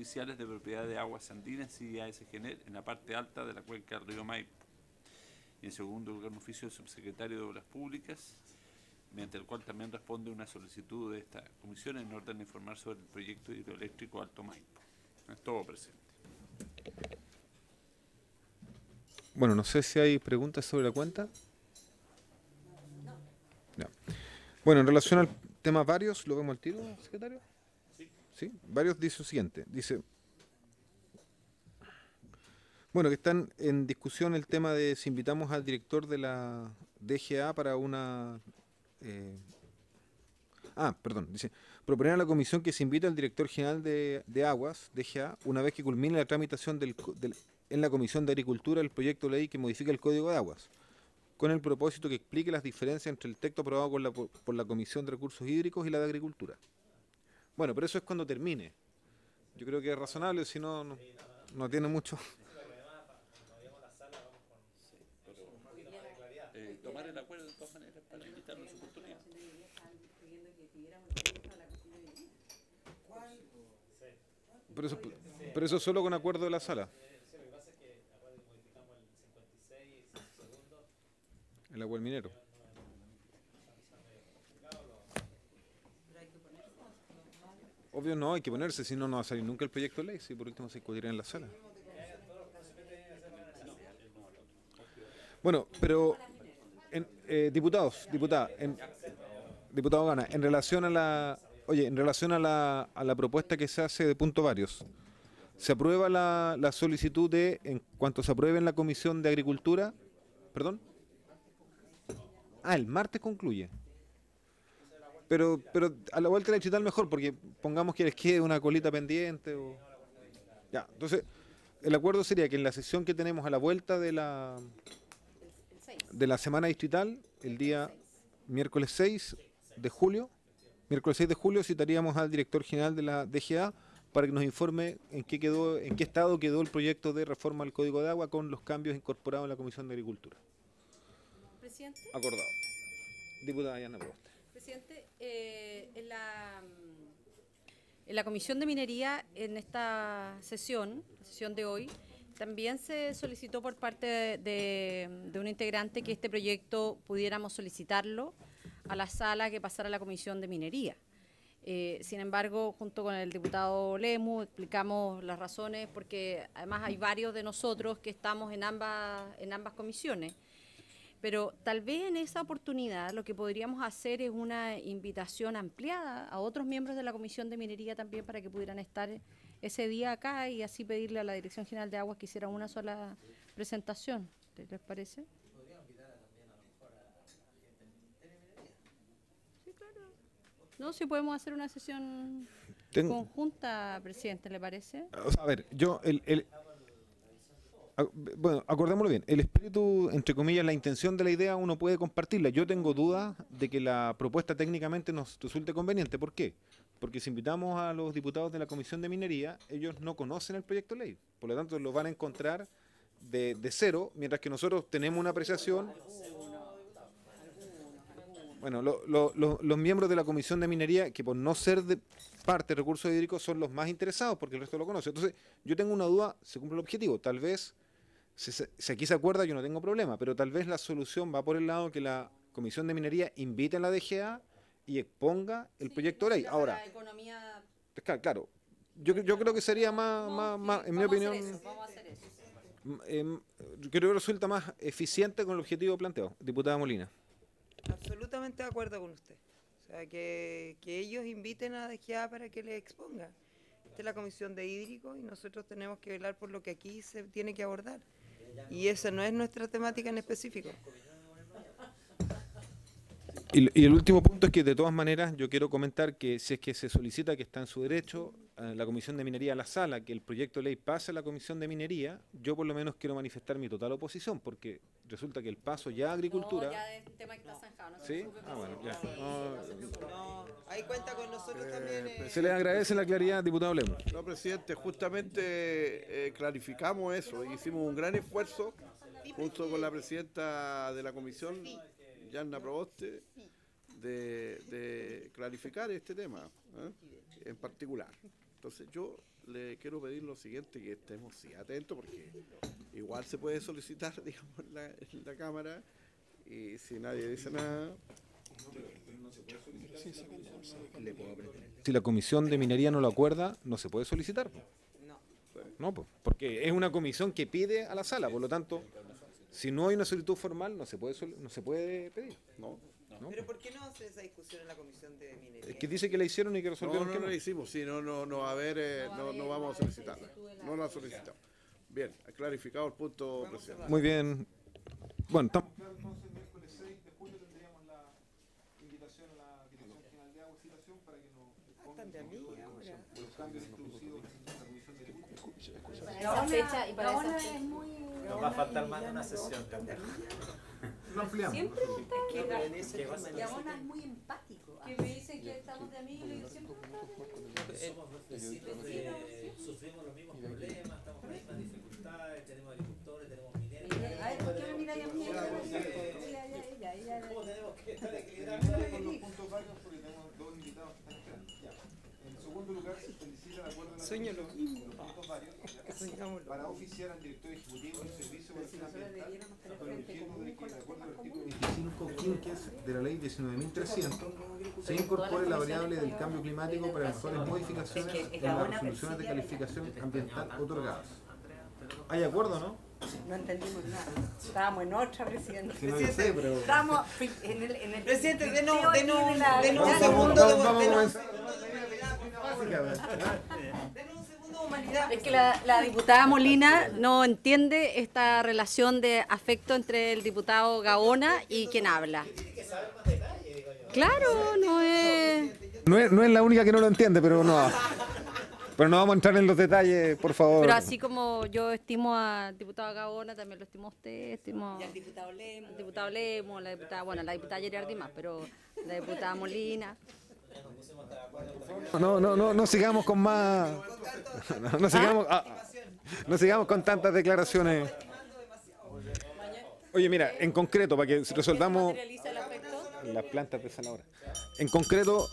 de propiedad de aguas andinas y a ese género en la parte alta de la cuenca del río Maipo. Y en segundo lugar, un oficio del subsecretario de Obras Públicas, mediante el cual también responde una solicitud de esta comisión en orden de informar sobre el proyecto hidroeléctrico Alto Maipo. Es todo presente. Bueno, no sé si hay preguntas sobre la cuenta. Bueno, en relación al tema varios, ¿lo vemos al tiro, secretario? ¿sí? varios siguiente Dice, bueno, que están en discusión el tema de si invitamos al director de la DGA para una... Eh, ah, perdón, dice, proponer a la comisión que se invite al director general de, Aguas, DGA, una vez que culmine la tramitación del, en la Comisión de Agricultura el proyecto de ley que modifica el Código de Aguas con el propósito que explique las diferencias entre el texto aprobado por la, por la Comisión de Recursos Hídricos y la de Agricultura. Bueno, pero eso es cuando termine. Yo creo que es razonable, si no, no, tiene mucho. Eh, tomar el acuerdo de todas maneras para limitar su oportunidad. Pero eso, pero eso solo con acuerdo de la sala. El agua del minero. Obvio no, hay que ponerse, si no, no va a salir nunca el proyecto de ley, si por último se discutirá en la sala. Bueno, pero, en, eh, diputados, diputada, en, diputado Gana, en relación a la, oye, en relación a la, a la propuesta que se hace de punto varios, se aprueba la, la solicitud de, en cuanto se apruebe en la Comisión de Agricultura, perdón, ah, el martes concluye. Pero, pero a la vuelta de la distrital mejor, porque pongamos que les quede una colita pendiente. O... Ya, entonces, el acuerdo sería que en la sesión que tenemos a la vuelta de la, de la semana distrital, el día miércoles 6 de julio, miércoles 6 de julio citaríamos al director general de la DGA para que nos informe en qué quedó, en qué estado quedó el proyecto de reforma al Código de Agua con los cambios incorporados en la Comisión de Agricultura. Presidente. Acordado. Diputada Diana Presidente, eh, mm, en, la, Comisión de Minería, en esta sesión, sesión de hoy, también se solicitó por parte de, un integrante que este proyecto pudiéramos solicitarlo a la sala que pasara a la Comisión de Minería. Eh, sin embargo, junto con el diputado Lemu explicamos las razones porque además hay varios de nosotros que estamos en ambas, en ambas comisiones. Pero tal vez en esa oportunidad lo que podríamos hacer es una invitación ampliada a otros miembros de la Comisión de Minería también para que pudieran estar ese día acá y así pedirle a la Dirección General de Aguas que hiciera una sola presentación. ¿Les parece? Podríamos invitar también a lo mejor a Minería. No, si podemos hacer una sesión conjunta, presidente, ¿le parece? a ver, yo... el bueno, acordémoslo bien, el espíritu, entre comillas, la intención de la idea uno puede compartirla. Yo tengo dudas de que la propuesta técnicamente nos resulte conveniente. ¿Por qué? Porque si invitamos a los diputados de la Comisión de Minería, ellos no conocen el proyecto de ley. Por lo tanto, lo van a encontrar de, de cero, mientras que nosotros tenemos una apreciación bueno, los miembros de la Comisión de Minería, que por no ser de parte de recursos hídricos, son los más interesados, porque el resto lo conoce. Entonces, yo tengo una duda, se cumple el objetivo. Tal vez si, aquí se acuerda, yo no tengo problema, pero tal vez la solución va por el lado que la Comisión de Minería invite a la DGA y exponga el proyecto de ley. Ahora, la economía... claro, yo, creo que sería más, más, más en mi opinión, eso, em, creo que resulta más eficiente con el objetivo planteado. Diputada Molina. Absolutamente de acuerdo con usted. O sea, que, ellos inviten a DGA para que le exponga. Esta es la Comisión de Hídrico y nosotros tenemos que velar por lo que aquí se tiene que abordar. Y esa no es nuestra temática en específico. Y, el último punto es que de todas maneras yo quiero comentar que si es que se solicita que está en su derecho, la Comisión de Minería a la sala, que el proyecto de ley pase a la Comisión de Minería, yo por lo menos quiero manifestar mi total oposición, porque resulta que el paso ya a agricultura... ya es tema que está zanjado. No ¿Sí? Ah, bueno, ya. ahí cuenta con nosotros eh, también... Eh, se le agradece la claridad, diputado Lemos. No, presidente, justamente eh, clarificamos eso, hicimos un gran esfuerzo junto con la presidenta de la comisión, Yanna Proboste, de clarificar este tema en particular. Entonces yo le quiero pedir lo siguiente, que estemos sí, atentos, porque igual se puede solicitar, digamos, la, Cámara, y si nadie dice nada... Si la comisión de minería no lo acuerda, no se puede solicitar. ¿no? No, porque es una comisión que pide a la sala, por lo tanto, si no hay una solicitud formal, no se puede, no se puede pedir. No. ¿Pero por qué no hace esa discusión en la comisión de minería? Es que dice que la hicieron y que resolvieron no, no, que no. la hicimos, sí, no, no, no, a ver, eh, no, no, vamos a solicitarla. No la solicitamos. Bien, ha clarificado el punto, presidente. Muy bien. Bueno, estamos... Entonces, el miércoles 6 de julio tendríamos la invitación a la Dirección General de Agua y Citación para que nos pongan ah, los cambios introducidos en la Comisión de Agricultura. Para esa fecha y para esa Nos va a faltar más de una sesión también lo ampliamos. Siempre me Y ahora es muy empático. Que me ah, dicen que estamos de amigos, y yo siempre me que sufrimos los mismos problemas, estamos con las mismas dificultades, tenemos agricultores, tenemos mineros. A ver, ¿por qué me miráis a mí? Ya, ¿Cómo tenemos que estar equilibrando? Con los puntos varios porque tenemos dos invitados que están En segundo lugar, se felicita la acuerdo de la Comisión para oficiar al director ejecutivo del Servicio de artículo 25 de la Ley 19.300, se incorpore la variable del cambio climático para mejores modificaciones en las resoluciones de calificación este ambiental otorgadas. ¿Hay acuerdo, no? No entendimos nada. Estábamos en otra, presidente. presidente en el, Presidente, de no, de es que la, diputada Molina no entiende esta relación de afecto entre el diputado Gaona y quien habla. Claro, no es... No es, no es la única que no lo entiende, pero no. Pero no vamos a entrar en los detalles, por favor. Pero así como yo estimo al diputado Gaona, también lo estimo a usted, estimo y al diputado Lemo, al diputado la diputada, bueno, la diputada Gerardi más, pero la diputada Molina. No, no, no, no sigamos con más. Ah, no, sigamos, con tantas declaraciones. Oye, mira, en concreto, para que resolvamos las plantas de En concreto,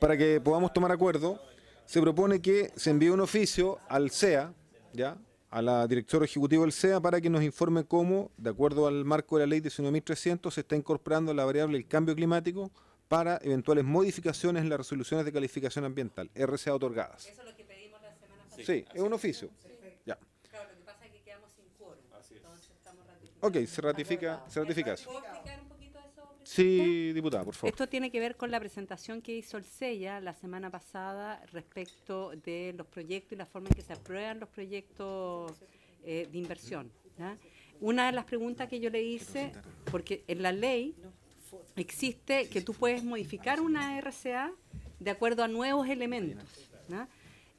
para que podamos tomar acuerdo, se propone que se envíe un oficio al CEA, ¿ya? a la directora ejecutiva del CEA, para que nos informe cómo, de acuerdo al marco de la ley 19.300, se está incorporando la variable el cambio climático para eventuales modificaciones en las resoluciones de calificación ambiental, RCA otorgadas. Eso es lo que pedimos la semana pasada. Sí, es un oficio. Claro, lo que pasa es que quedamos sin quórum. Entonces estamos ratificando. Ok, se ratifica, se ratifica eso. Sí, diputada, por favor. Esto tiene que ver con la presentación que hizo el CELLA la semana pasada respecto de los proyectos y la forma en que se aprueban los proyectos eh, de inversión. Una de las preguntas que yo le hice, porque en la ley existe que tú puedes modificar una RCA de acuerdo a nuevos elementos.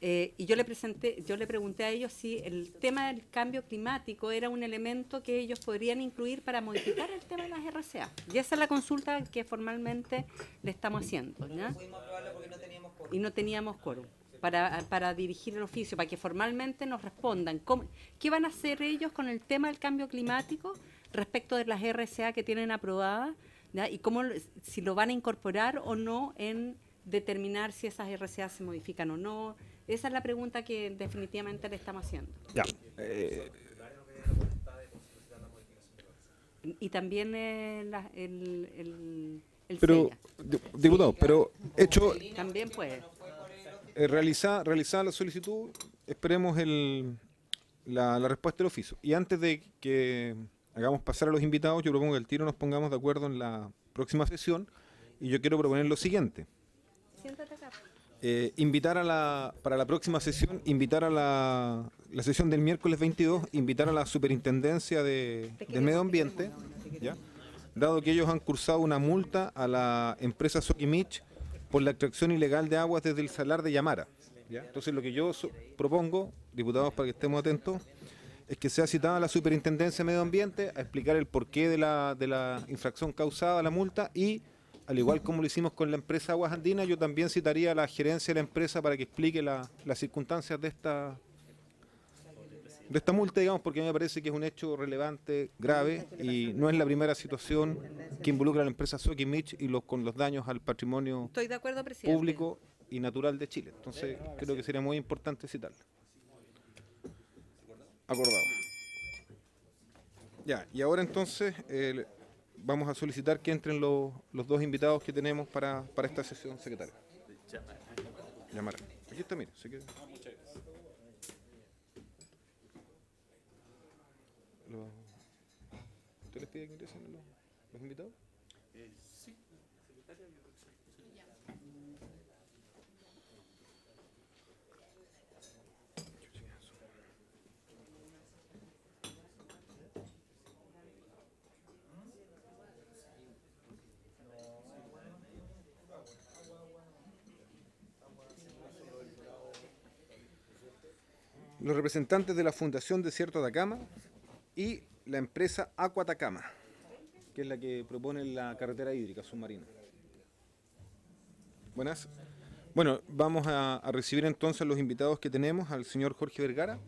Eh, y yo le presenté, yo le pregunté a ellos si el tema del cambio climático era un elemento que ellos podrían incluir para modificar el tema de las RCA. Y esa es la consulta que formalmente le estamos haciendo. Y no teníamos quórum. Para, dirigir el oficio, para que formalmente nos respondan qué van a hacer ellos con el tema del cambio climático respecto de las RCA que tienen aprobadas y cómo, si lo van a incorporar o no en determinar si esas RCA se modifican o no. Esa es la pregunta que definitivamente le estamos haciendo. Ya. y también eh, el, el, el, pero, diputado, pero hecho... También puede. realizar, eh, realizar la solicitud, esperemos el, la, la respuesta del oficio. Y antes de que hagamos pasar a los invitados, yo propongo que el tiro nos pongamos de acuerdo en la próxima sesión y yo quiero proponer lo siguiente. Eh, invitar a la, para la próxima sesión, invitar a la, la sesión del miércoles 22, invitar a la superintendencia de, del medio ambiente, dado que ellos han cursado una multa a la empresa Soquimich por la extracción ilegal de aguas desde el salar de Yamara. Entonces lo que yo propongo, diputados, para que estemos atentos, es que sea citada la Superintendencia de Medio Ambiente a explicar el porqué de la, infracción causada, la multa, y al igual como lo hicimos con la empresa Aguas Andinas, yo también citaría a la gerencia de la empresa para que explique las circunstancias de esta de esta multa, digamos, porque me parece que es un hecho relevante, grave, y no es la primera situación que involucra a la empresa Soki Mitch y los, con los daños al patrimonio público y natural de Chile. Entonces, creo que sería muy importante citarla acordado. Ya, y ahora entonces eh, vamos a solicitar que entren los, dos invitados que tenemos para, esta sesión, secretaria. Llamar. Aquí está, mire, ¿Usted les pide que ingresen los, los invitados? los representantes de la Fundación Desierto Atacama y la empresa Aqua Atacama, que es la que propone la carretera hídrica submarina. Buenas. Bueno, vamos a, recibir entonces a los invitados que tenemos, al señor Jorge Vergara,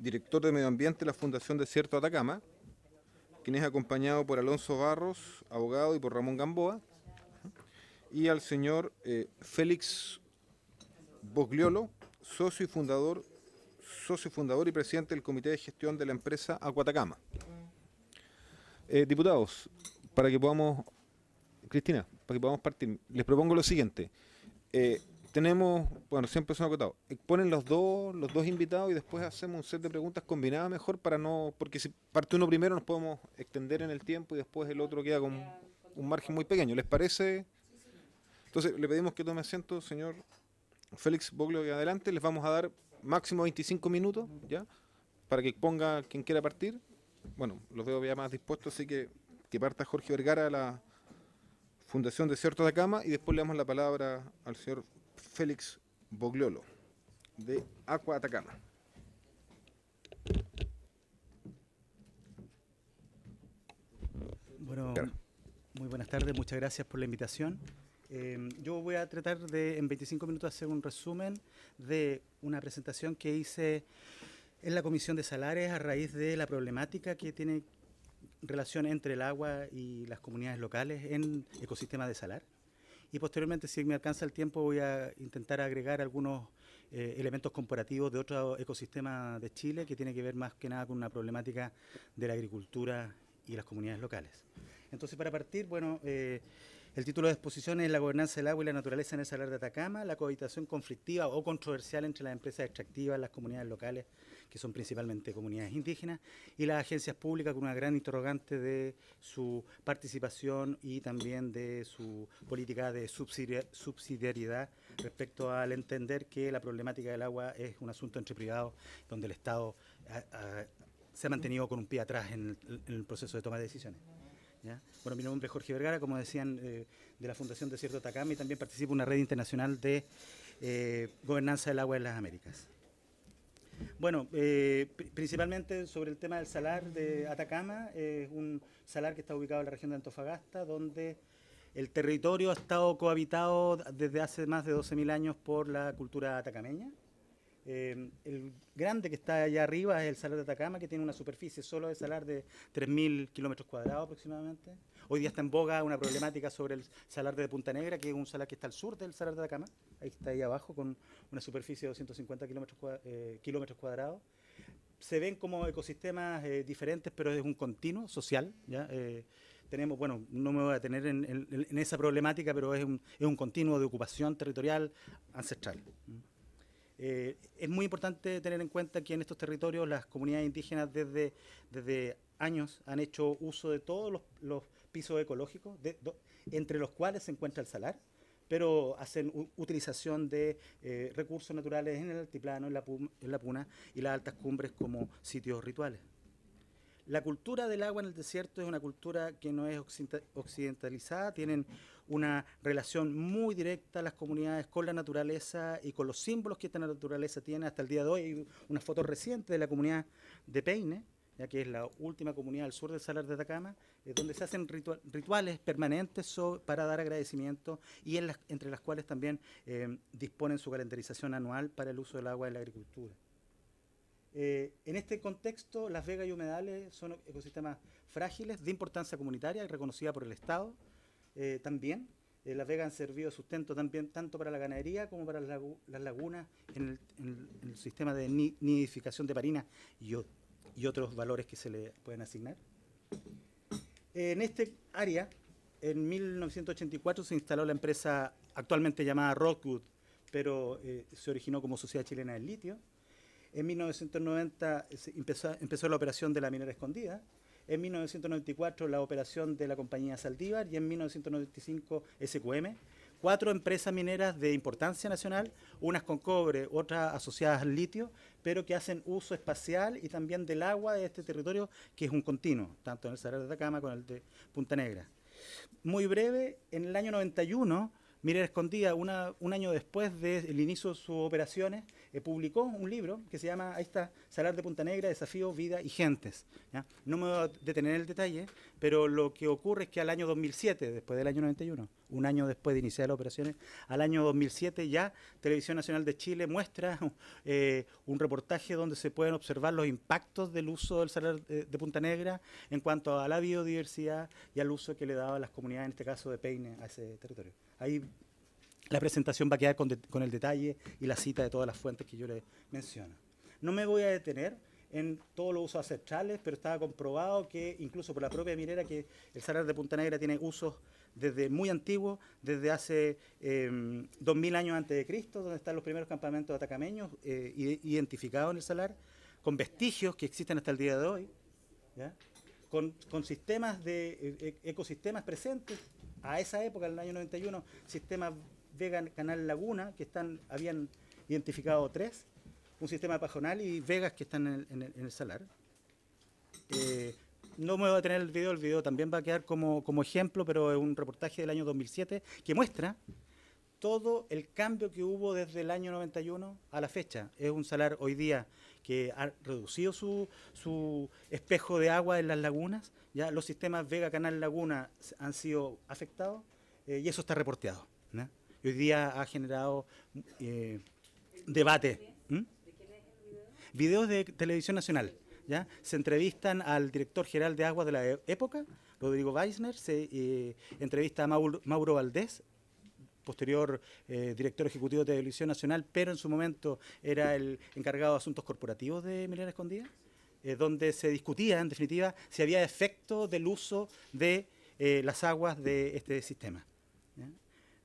director de Medio Ambiente de la Fundación Desierto Atacama, quien es acompañado por Alonso Barros, abogado, y por Ramón Gamboa, y al señor eh, Félix Bogliolo, socio y fundador socio fundador y presidente del Comité de Gestión de la empresa Acuatacama. Eh, diputados, para que podamos, Cristina, para que podamos partir, les propongo lo siguiente. Eh, tenemos, bueno, siempre son acotados. Eh, ponen los dos, los dos invitados y después hacemos un set de preguntas combinadas mejor para no, porque si parte uno primero nos podemos extender en el tiempo y después el otro queda con un margen muy pequeño. ¿Les parece? Entonces le pedimos que tome asiento, señor Félix Boglio, y adelante. Les vamos a dar máximo 25 minutos, ¿ya? Para que ponga quien quiera partir. Bueno, los veo ya más dispuestos, así que que parta Jorge Vergara a la Fundación Desierto de Cama y después le damos la palabra al señor Félix Bogliolo de Aqua Atacama. Bueno, muy buenas tardes, muchas gracias por la invitación. Em, yo voy a tratar de, en 25 minutos, hacer un resumen de una presentación que hice en la Comisión de Salares a raíz de la problemática que tiene relación entre el agua y las comunidades locales en ecosistema de salar. Y posteriormente, si me alcanza el tiempo, voy a intentar agregar algunos eh, elementos comparativos de otro ecosistema de Chile que tiene que ver más que nada con una problemática de la agricultura y las comunidades locales. Entonces, para partir, bueno, eh, el título de exposición es La gobernanza del agua y la naturaleza en el salar de Atacama, la cohabitación conflictiva o controversial entre las empresas extractivas, las comunidades locales, que son principalmente comunidades indígenas, y las agencias públicas con una gran interrogante de su participación y también de su política de subsidiariedad respecto al entender que la problemática del agua es un asunto entre privados donde el Estado se ha mantenido con un pie atrás en el proceso de toma de decisiones. Bueno, mi nombre es Jorge Vergara, como decían, eh, de la Fundación Desierto Atacama y también participo en una red internacional de eh, gobernanza del agua en las Américas. Bueno, eh, principalmente sobre el tema del salar de Atacama, es un salar que está ubicado en la región de Antofagasta, donde el territorio ha estado cohabitado desde hace más de 12.000 años por la cultura atacameña. Em, el grande que está allá arriba es el Salar de Atacama, que tiene una superficie solo de salar de 3.000 kilómetros cuadrados aproximadamente. Hoy día está en boga una problemática sobre el salar de Punta Negra, que es un salar que está al sur del Salar de Atacama. Ahí está ahí abajo, con una superficie de 250 eh, kilómetros, cuadrados. Se ven como ecosistemas eh, diferentes, pero es un continuo social. Eh, tenemos, bueno, no me voy a tener en, esa problemática, pero es un continuo de ocupación territorial ancestral. Eh, es muy importante tener en cuenta que en estos territorios las comunidades indígenas desde, desde años han hecho uso de todos los, pisos ecológicos, entre los cuales se encuentra el salar, pero hacen utilización de eh, recursos naturales en el altiplano, en la, en la puna y las altas cumbres como sitios rituales. La cultura del agua en el desierto es una cultura que no es occidentalizada, tienen una relación muy directa a las comunidades con la naturaleza y con los símbolos que esta naturaleza tiene hasta el día de hoy. una foto reciente de la comunidad de Peine, ya que es la última comunidad al sur del Salar de Atacama, eh, donde se hacen rituales permanentes para dar agradecimiento y entre las cuales también eh, disponen su calendarización anual para el uso del agua en la agricultura. Eh, en este contexto, las vegas y humedales son ecosistemas frágiles de importancia comunitaria y reconocida por el Estado, eh, también. Eh, las vegas han servido de sustento también tanto para la ganadería como para las, lagunas en el, sistema de nidificación de parina y, otros valores que se le pueden asignar. En este área, en 1984 se instaló la empresa actualmente llamada Rockwood, pero eh, se originó como Sociedad Chilena del Litio. En 1990 empezó, empezó la operación de la minera escondida en 1994 la operación de la compañía Saldívar y en 1995 SQM. Cuatro empresas mineras de importancia nacional, unas con cobre, otras asociadas al litio, pero que hacen uso espacial y también del agua de este territorio, que es un continuo, tanto en el salar de Atacama como en el de Punta Negra. Muy breve, en el año 91 Miren Escondida, un año después del inicio de sus operaciones, eh, publicó un libro que se llama, ahí Salar de Punta Negra, Desafío, Vida y Gentes. No me voy a detener en el detalle, pero lo que ocurre es que al año 2007, después del año 91, un año después de iniciar las operaciones, al año 2007 ya Televisión Nacional de Chile muestra eh, un reportaje donde se pueden observar los impactos del uso del salar eh, de, Punta Negra en cuanto a la biodiversidad y al uso que le daba las comunidades, en este caso de Peine, a ese territorio. Ahí la presentación va a quedar con, el detalle y la cita de todas las fuentes que yo le menciono. No me voy a detener en todos los usos ancestrales, pero estaba comprobado que incluso por la propia minera que el salar de Punta Negra tiene usos desde muy antiguos, desde hace eh, em, 2.000 años antes de Cristo, donde están los primeros campamentos atacameños eh, identificados en el salar, con vestigios que existen hasta el día de hoy, Con, sistemas de e-, e-, ecosistemas presentes a esa época, en el año 91, Sistema Vega Canal Laguna, que están, habían identificado tres, un sistema pajonal y Vegas que están en el, salar. Eh, no me voy a tener el video, el video también va a quedar como, como ejemplo, pero es un reportaje del año 2007 que muestra todo el cambio que hubo desde el año 91 a la fecha. Es un salar hoy día que ha reducido su, espejo de agua en las lagunas. Ya los sistemas Vega Canal Laguna han sido afectados eh, y eso está reporteado. Hoy día ha generado eh, debate. ¿Mm? Videos de televisión nacional. ¿ya? Se entrevistan al director general de agua de la e-, época, Rodrigo Weisner, se eh, entrevista a Mauro, Mauro Valdés, posterior eh, director ejecutivo de Televisión Nacional, pero en su momento era el encargado de asuntos corporativos de Milena Escondida, eh, donde se discutía, en definitiva, si había efecto del uso de eh, las aguas de este sistema.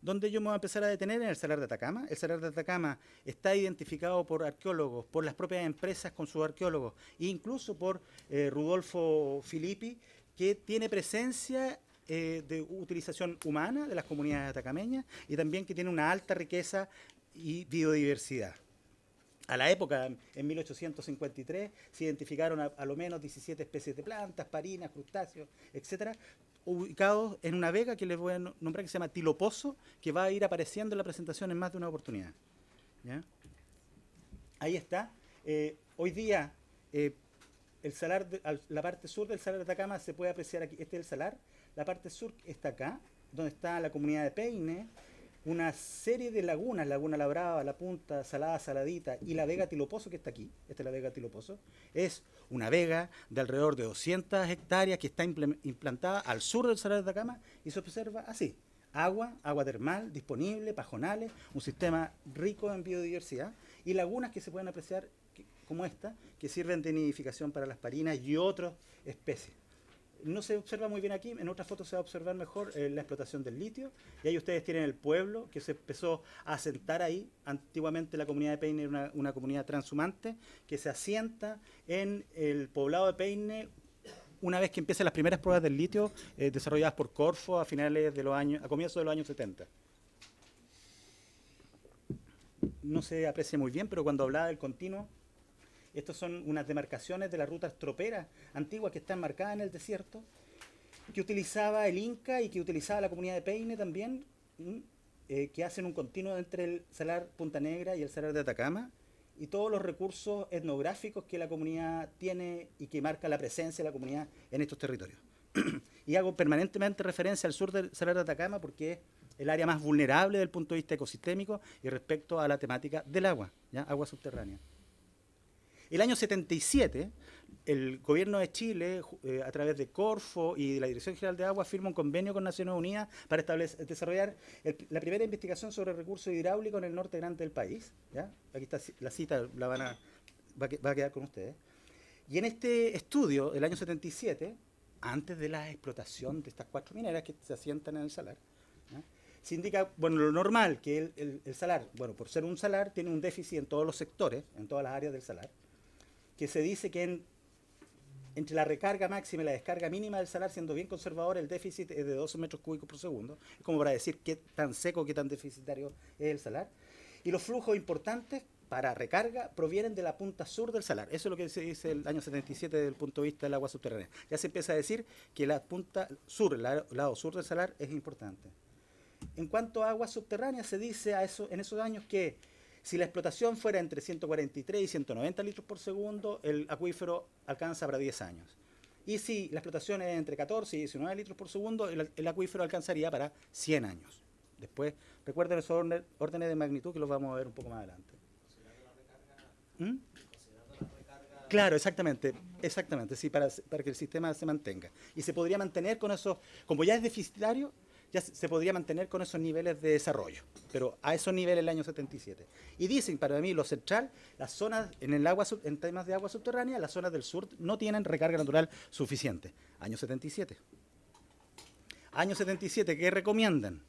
Donde yo me voy a empezar a detener en el Salar de Atacama. El Salar de Atacama está identificado por arqueólogos, por las propias empresas con sus arqueólogos, e incluso por Rudolfo Filippi, que tiene presencia eh, de utilización humana de las comunidades atacameñas y también que tiene una alta riqueza y biodiversidad. A la época, en 1853, se identificaron a, lo menos 17 especies de plantas, parinas, crustáceos, etcétera, ubicados en una vega que les voy a nombrar que se llama Tilopozo, que va a ir apareciendo en la presentación en más de una oportunidad. Ahí está. Eh, hoy día, eh, el salar la parte sur del salar de Atacama se puede apreciar aquí. Este es el salar. La parte sur está acá, donde está la comunidad de Peine, una serie de lagunas, Laguna Labrada, La Punta, Salada, Saladita y la Vega Tilopozo que está aquí, esta es la Vega Tiloposo. es una vega de alrededor de 200 hectáreas que está implantada al sur del Salar de Atacama y se observa así, agua, agua termal disponible, pajonales, un sistema rico en biodiversidad y lagunas que se pueden apreciar como esta, que sirven de nidificación para las parinas y otras especies no se observa muy bien aquí, en otras fotos se va a observar mejor eh, la explotación del litio. Y ahí ustedes tienen el pueblo que se empezó a asentar ahí. Antiguamente la comunidad de Peine era una, comunidad transhumante que se asienta en el poblado de Peine una vez que empiezan las primeras pruebas del litio eh, desarrolladas por Corfo a finales de los años, a comienzos de los años 70 no se aprecia muy bien, pero cuando hablaba del continuo, estas son unas demarcaciones de las rutas troperas antiguas que están marcadas en el desierto, que utilizaba el Inca y que utilizaba la comunidad de Peine también, eh, que hacen un continuo entre el Salar Punta Negra y el Salar de Atacama, y todos los recursos etnográficos que la comunidad tiene y que marca la presencia de la comunidad en estos territorios. y hago permanentemente referencia al sur del Salar de Atacama porque es el área más vulnerable del punto de vista ecosistémico y respecto a la temática del agua, agua subterránea. El año 77, el gobierno de Chile, eh, a través de Corfo y de la Dirección General de Agua, firma un convenio con Naciones Unidas para establecer, desarrollar la primera investigación sobre recursos hidráulicos en el norte grande del país. Aquí está la cita, la van a, va, a, quedar con ustedes. Y en este estudio, del año 77, antes de la explotación de estas cuatro mineras que se asientan en el salar, se indica, bueno, lo normal, que el salar, bueno, por ser un salar, tiene un déficit en todos los sectores, en todas las áreas del salar que se dice que entre la recarga máxima y la descarga mínima del salar, siendo bien conservador, el déficit es de 12 metros cúbicos por segundo, como para decir qué tan seco, qué tan deficitario es el salar. Y los flujos importantes para recarga provienen de la punta sur del salar. Eso es lo que se dice el año 77 desde el punto de vista del agua subterránea. Ya se empieza a decir que la punta sur, el lado sur del salar, es importante. En cuanto a agua subterránea, se dice en esos años que si la explotación fuera entre 143 y 190 litros por segundo, el acuífero alcanza para 10 años. Y si la explotación es entre 14 y 19 litros por segundo, el, acuífero alcanzaría para 100 años. Después, recuerden esos órdenes, de magnitud que los vamos a ver un poco más adelante. ¿Mm? Claro, exactamente, exactamente, sí, para, para que el sistema se mantenga. Y se podría mantener con esos, como ya es deficitario, ya se podría mantener con esos niveles de desarrollo, pero a esos niveles el año 77. Y dicen, para mí, lo central, las zonas en el agua, en temas de agua subterránea, las zonas del sur no tienen recarga natural suficiente. Año 77. Año 77, ¿qué recomiendan?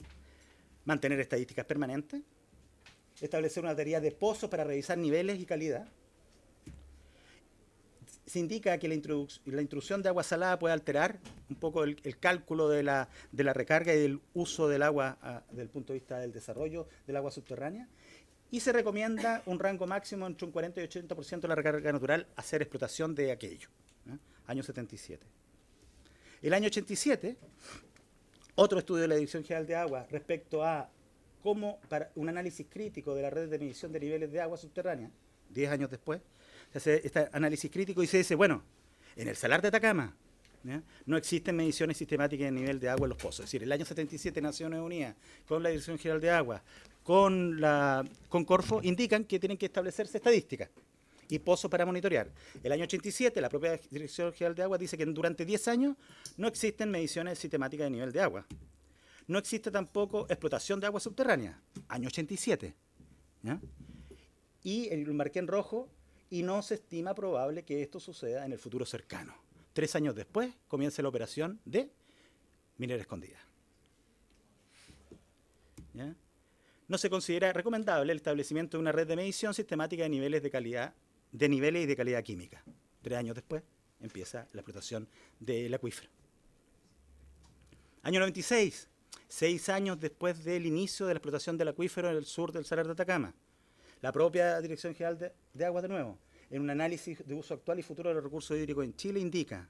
Mantener estadísticas permanentes, establecer una teoría de pozos para revisar niveles y calidad, se indica que la, introducción intrusión de agua salada puede alterar un poco el, cálculo de la, recarga y del uso del agua ah, del desde el punto de vista del desarrollo del agua subterránea. Y se recomienda un rango máximo entre un 40 y 80% de la recarga natural hacer explotación de aquello. ¿eh? Año 77. El año 87, otro estudio de la Dirección General de Agua respecto a cómo, para un análisis crítico de la red de medición de niveles de agua subterránea, 10 años después, se hace este análisis crítico y se dice, bueno, en el Salar de Atacama no existen mediciones sistemáticas de nivel de agua en los pozos. Es decir, el año 77 Naciones Unidas, con la Dirección General de Agua, con, la, con Corfo, indican que tienen que establecerse estadísticas y pozos para monitorear. El año 87, la propia Dirección General de Agua dice que durante 10 años no existen mediciones sistemáticas de nivel de agua. No existe tampoco explotación de agua subterránea, año 87. ¿ya? Y el marqué en rojo y no se estima probable que esto suceda en el futuro cercano. Tres años después comienza la operación de minera escondida. No se considera recomendable el establecimiento de una red de medición sistemática de niveles de calidad, de niveles y de calidad química. Tres años después empieza la explotación del acuífero. Año 96, seis años después del inicio de la explotación del acuífero en el sur del Salar de Atacama la propia Dirección General de, Agua Aguas de nuevo, en un análisis de uso actual y futuro de los recursos hídricos en Chile, indica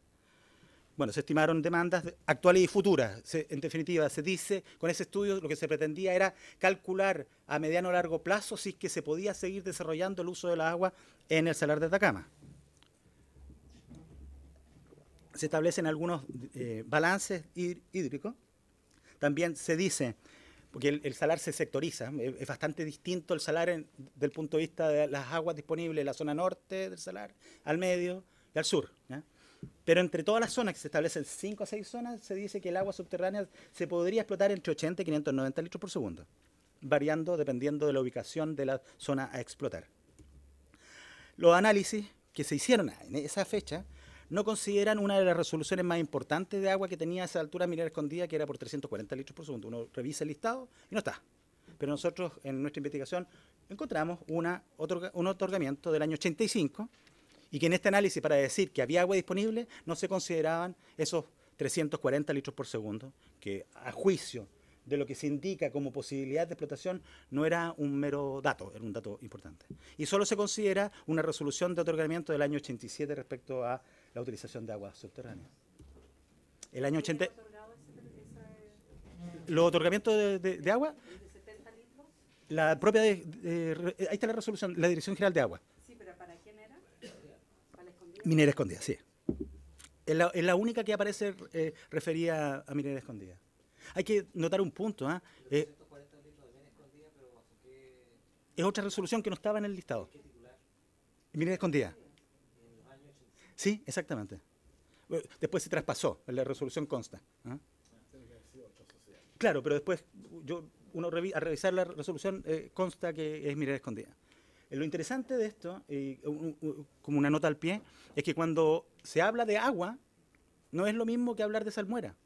bueno, se estimaron demandas actuales y futuras. en definitiva, se dice, con ese estudio lo que se pretendía era calcular a mediano o largo plazo si es que se podía seguir desarrollando el uso de la agua en el salar de Atacama. Se establecen algunos eh, balances hídricos. También se dice porque el, salar se sectoriza, eh, es, bastante distinto el salar del punto de vista de las aguas disponibles, la zona norte del salar, al medio y al sur. Pero entre todas las zonas, que se establecen 5 a 6 zonas, se dice que el agua subterránea se podría explotar entre 80 y 590 litros por segundo, variando dependiendo de la ubicación de la zona a explotar. Los análisis que se hicieron en esa fecha no consideran una de las resoluciones más importantes de agua que tenía a esa altura Minera Escondida, que era por 340 litros por segundo. Uno revisa el listado y no está. Pero nosotros en nuestra investigación encontramos un otorgamiento del año 85 y que en este análisis para decir que había agua disponible no se consideraban esos 340 litros por segundo, que a juicio de lo que se indica como posibilidad de explotación no era un mero dato, era un dato importante. Y solo se considera una resolución de otorgamiento del año 87 respecto a la utilización de aguas subterráneas. El año 80... Los otorgamientos de, de, agua... La propia... ahí está la resolución, la Dirección General de Agua. Sí, pero ¿para quién era? escondida? Minera escondida, sí. Es la, es la única que aparece eh, referida a minera escondida. Hay que notar un punto. es otra resolución que no estaba en el listado. Minera escondida. Sí, exactamente. Después se traspasó, la resolución consta. ¿ah? Claro, pero después yo, uno al revisar la resolución eh, consta que es mirar escondida. lo interesante de esto, como una nota al pie, es que cuando se habla de agua, no es lo mismo que hablar de salmuera,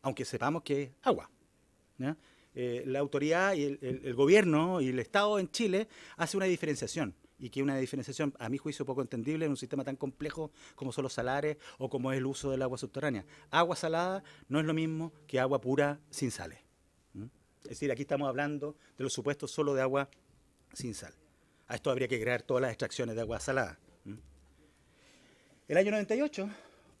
aunque sepamos que es agua. Eh, la autoridad y el, el gobierno y el Estado en Chile hace una diferenciación y que una diferenciación, a mi juicio, poco entendible en un sistema tan complejo como son los salares o como es el uso del agua subterránea. Agua salada no es lo mismo que agua pura sin sales. Es decir, aquí estamos hablando de los supuestos solo de agua sin sal. A esto habría que crear todas las extracciones de agua salada. El año 98,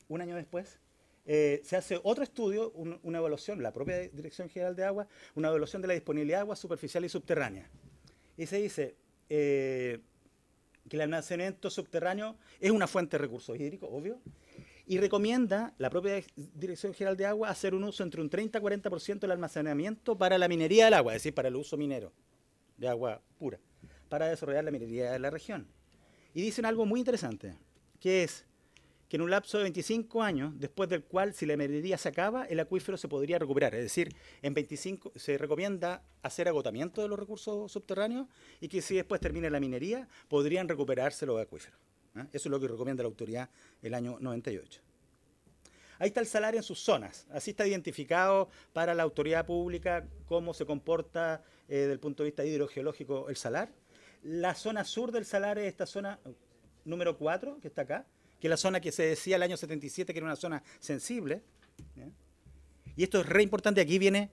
un año después, eh, se hace otro estudio, una evaluación, la propia Dirección General de Agua, una evaluación de la disponibilidad de agua superficial y subterránea. Y se dice, eh, que el almacenamiento subterráneo es una fuente de recursos hídricos, obvio, y recomienda la propia Dirección General de Agua hacer un uso entre un 30 y 40% del almacenamiento para la minería del agua, es decir, para el uso minero de agua pura, para desarrollar la minería de la región. Y dicen algo muy interesante, que es que en un lapso de 25 años, después del cual si la minería se acaba, el acuífero se podría recuperar. Es decir, en 25 se recomienda hacer agotamiento de los recursos subterráneos y que si después termina la minería, podrían recuperarse los acuíferos. ¿eh? Eso es lo que recomienda la autoridad el año 98. Ahí está el salar en sus zonas. Así está identificado para la autoridad pública cómo se comporta eh, desde el punto de vista hidrogeológico el salar. La zona sur del salar es esta zona número 4, que está acá, que la zona que se decía el año 77 que era una zona sensible. Y esto es re importante, aquí viene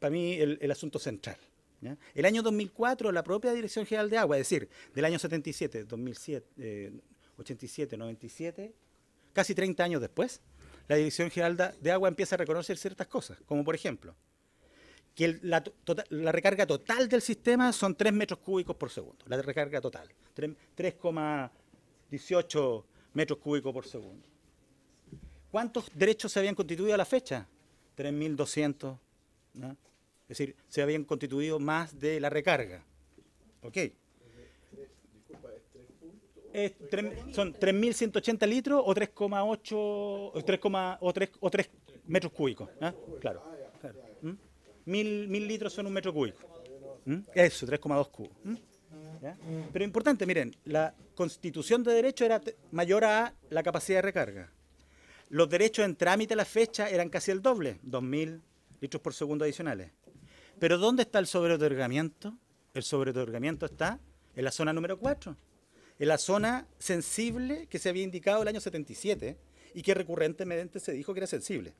para mí el, asunto central. El año 2004, la propia Dirección General de Agua, es decir, del año 77, 2007, 87, 97, casi 30 años después, la Dirección General de Agua empieza a reconocer ciertas cosas, como por ejemplo, que tota, la, recarga total del sistema son 3 metros cúbicos por segundo, la recarga total, 3, 18 metros cúbicos por segundo. ¿Cuántos derechos se habían constituido a la fecha? 3.200. Es decir, se habían constituido más de la recarga. ¿Ok? Es 3, son 3.180 litros o 3,8 o 3, o 3, metros cúbicos. Claro. ¿Mm? Mil, litros son un metro cúbico. ¿Mm? Eso, 3,2 cubos. ¿Mm? Pero importante, miren, la constitución de derecho era mayor a la capacidad de recarga. Los derechos en trámite a la fecha eran casi el doble, 2.000 litros por segundo adicionales. Pero ¿dónde está el sobreotorgamiento? El sobreotorgamiento está en la zona número 4, en la zona sensible que se había indicado el año 77 y que recurrentemente se dijo que era sensible.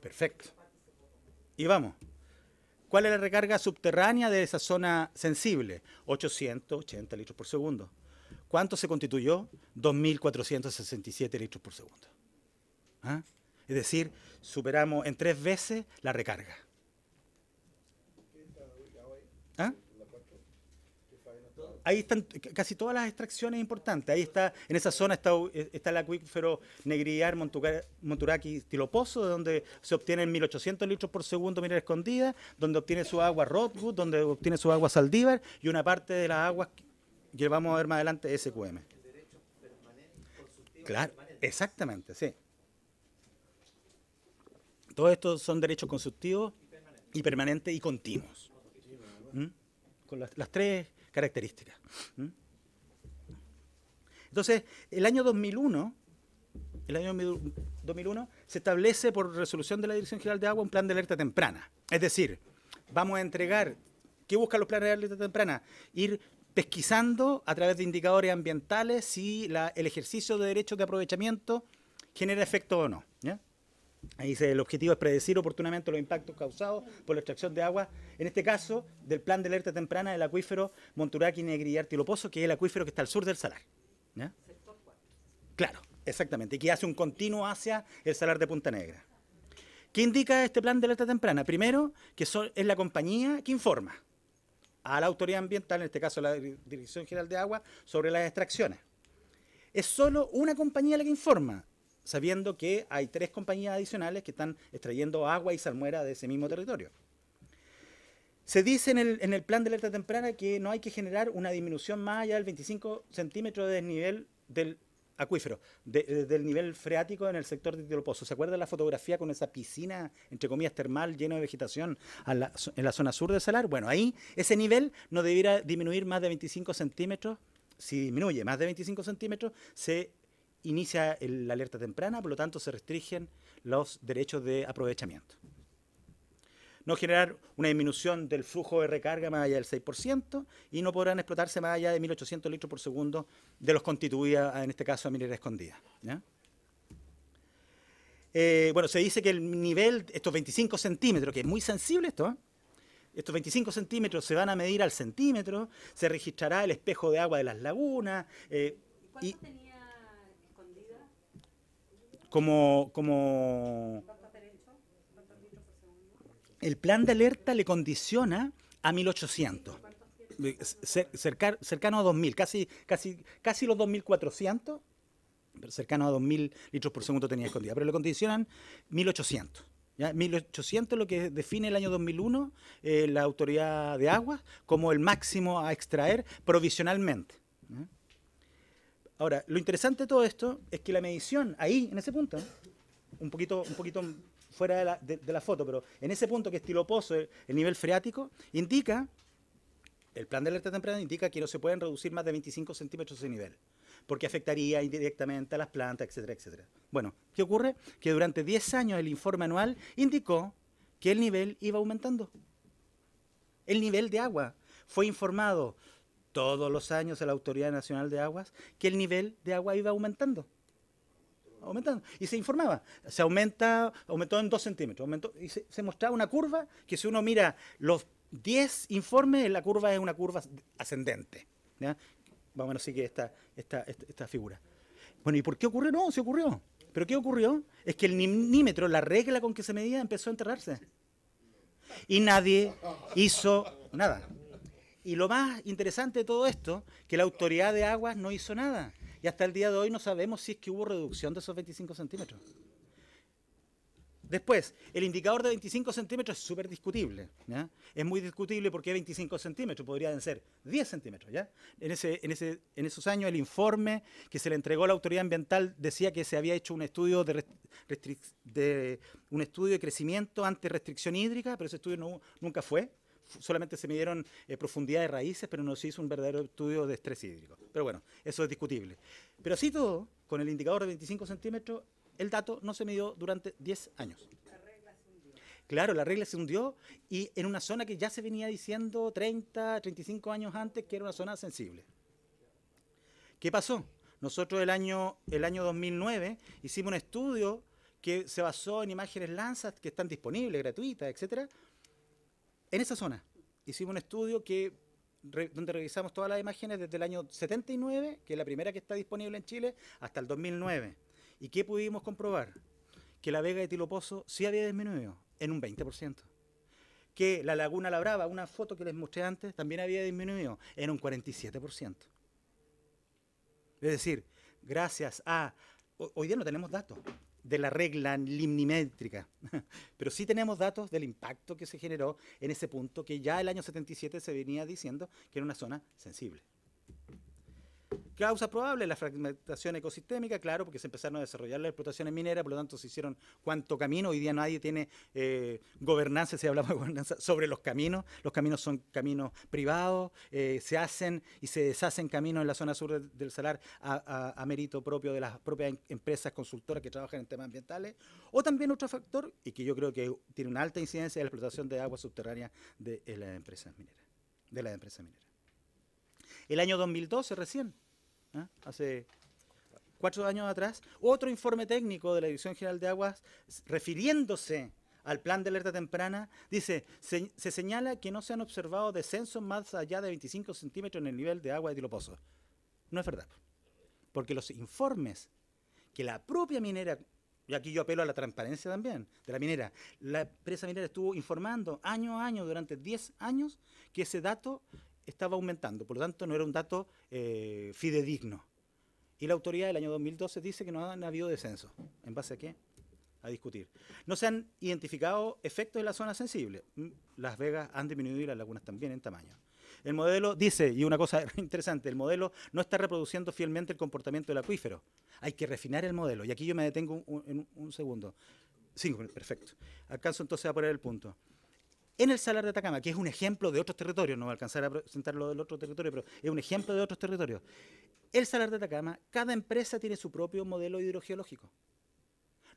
Perfecto. Y vamos. ¿Cuál es la recarga subterránea de esa zona sensible? 880 litros por segundo. ¿Cuánto se constituyó? 2.467 litros por segundo. ¿Ah? Es decir, superamos en tres veces la recarga. ahí están casi todas las extracciones importantes. Ahí está, en esa zona está, eh, el acuífero Negriar Monturaki Tilopozo, donde se obtienen 1800 litros por segundo mineral escondida, donde obtiene su agua Rotwood, donde obtiene su agua Saldívar y una parte de las aguas que vamos a ver más adelante SQM. Claro, exactamente, sí. Todo estos son derechos constructivos y permanentes y, continuos. ¿Mm? Con las tres características. Entonces, el año 2001, el año 2001 se establece por resolución de la Dirección General de Agua un plan de alerta temprana. Es decir, vamos a entregar, ¿qué buscan los planes de alerta temprana? Ir pesquisando a través de indicadores ambientales si el ejercicio de derechos de aprovechamiento genera efecto o no. ¿ya? Ahí dice, el objetivo es predecir oportunamente los impactos causados por la extracción de agua, en este caso, del plan de alerta temprana del acuífero Monturaki, Negri y Artiloposo, que es el acuífero que está al sur del salar. Claro, exactamente, y que hace un continuo hacia el salar de Punta Negra. ¿Qué indica este plan de alerta temprana? Primero, que es la compañía que informa a la autoridad ambiental, en este caso la Dirección General de Agua, sobre las extracciones. Es solo una compañía la que informa, sabiendo que hay tres compañías adicionales que están extrayendo agua y salmuera de ese mismo territorio. Se dice en el, en el plan de alerta temprana que no hay que generar una disminución más allá del 25 centímetros de desnivel del acuífero, eh, del nivel freático en el sector de pozo ¿Se acuerda la fotografía con esa piscina, entre comillas, termal, lleno de vegetación en la zona sur del Salar? Bueno, ahí ese nivel no debiera disminuir más de 25 centímetros. Si disminuye más de 25 centímetros, se inicia la alerta temprana, por lo tanto se restringen los derechos de aprovechamiento. No generar una disminución del flujo de recarga más allá del 6% y no podrán explotarse más allá de 1.800 litros por segundo de los constituidos, en este caso, a minería escondida. Eh, bueno, se dice que el nivel, estos 25 centímetros, que es muy sensible esto, ¿eh? estos 25 centímetros se van a medir al centímetro, se registrará el espejo de agua de las lagunas. Eh, como, el plan de alerta le condiciona a 1800, cercano a 2000, casi, casi, casi los 2400, pero cercano a 2000 litros por segundo tenía escondida, pero le condicionan 1800. ¿ya? 1800 lo que define el año 2001 eh, la autoridad de agua como el máximo a extraer provisionalmente. Ahora, lo interesante de todo esto es que la medición, ahí, en ese punto, un poquito, un poquito fuera de la, foto, pero en ese punto que es tiloposo, el, nivel freático, indica, el plan de alerta temprana indica que no se pueden reducir más de 25 centímetros de nivel, porque afectaría indirectamente a las plantas, etcétera, etcétera. Bueno, ¿qué ocurre? Que durante 10 años el informe anual indicó que el nivel iba aumentando. El nivel de agua fue informado todos los años a la Autoridad Nacional de Aguas que el nivel de agua iba aumentando. Aumentando. Y se informaba. Se aumenta, aumentó en dos centímetros. y se, mostraba una curva que si uno mira los 10 informes, la curva es una curva ascendente. Vamos a o menos esta, esta, figura. Bueno, ¿y por qué ocurrió? No, se ocurrió. ¿Pero qué ocurrió? Es que el ninímetro, la regla con que se medía, empezó a enterrarse. Y nadie hizo nada. Y lo más interesante de todo esto, que la autoridad de aguas no hizo nada. Y hasta el día de hoy no sabemos si es que hubo reducción de esos 25 centímetros. Después, el indicador de 25 centímetros es súper discutible. Es muy discutible porque 25 centímetros podrían ser 10 centímetros. ¿ya? En, esos años, el informe que se le entregó a la autoridad ambiental decía que se había hecho un estudio de, un estudio de crecimiento ante restricción hídrica, pero ese estudio nunca fue solamente se midieron eh, profundidad de raíces, pero no se hizo un verdadero estudio de estrés hídrico. Pero bueno, eso es discutible. Pero así todo, con el indicador de 25 centímetros, el dato no se midió durante 10 años. Claro, la regla se hundió y en una zona que ya se venía diciendo 30, 35 años antes que era una zona sensible. ¿Qué pasó? Nosotros el año, el año 2009 hicimos un estudio que se basó en imágenes Landsat que están disponibles, gratuitas, etc., en esa zona. Hicimos un estudio que donde revisamos todas las imágenes desde el año 79, que es la primera que está disponible en Chile, hasta el 2009. ¿Y qué pudimos comprobar? Que la vega de Tilopozo sí había disminuido en un 20%. Que la laguna La una foto que les mostré antes, también había disminuido en un 47%. Es decir, gracias a... Hoy día no tenemos datos, de la regla limnimétrica, pero sí tenemos datos del impacto que se generó en ese punto que ya el año 77 se venía diciendo que era una zona sensible. Causa probable, la fragmentación ecosistémica, claro, porque se empezaron a desarrollar las explotaciones mineras, por lo tanto se hicieron cuánto camino. Hoy día nadie tiene eh, gobernanza, se hablamos de gobernanza, sobre los caminos. Los caminos son caminos privados, eh, se hacen y se deshacen caminos en la zona sur del Salar a, mérito propio de las propias em, empresas consultoras que trabajan en temas ambientales. O también otro factor, y que yo creo que tiene una alta incidencia, es la explotación de agua subterránea de, las empresas mineras. De las empresas mineras. El año 2012 recién, ¿eh? hace cuatro años atrás, otro informe técnico de la Dirección General de Aguas, refiriéndose al plan de alerta temprana, dice, se, señala que no se han observado descensos más allá de 25 centímetros en el nivel de agua de Tilopozo. No es verdad, porque los informes que la propia minera, y aquí yo apelo a la transparencia también de la minera, la empresa minera estuvo informando año a año durante 10 años que ese dato estaba aumentando, por lo tanto no era un dato eh, fidedigno. Y la autoridad del año 2012 dice que no han habido descenso. ¿En base a qué? A discutir. No se han identificado efectos en la zona sensible. Mm, las vegas han disminuido y las lagunas también en tamaño. El modelo dice, y una cosa interesante, el modelo no está reproduciendo fielmente el comportamiento del acuífero. Hay que refinar el modelo. Y aquí yo me detengo un, un, segundo. Cinco, perfecto. Alcanzo entonces a poner el punto en el Salar de Atacama, que es un ejemplo de otros territorios, no voy a alcanzar a presentarlo del otro territorio, pero es un ejemplo de otros territorios. El Salar de Atacama, cada empresa tiene su propio modelo hidrogeológico.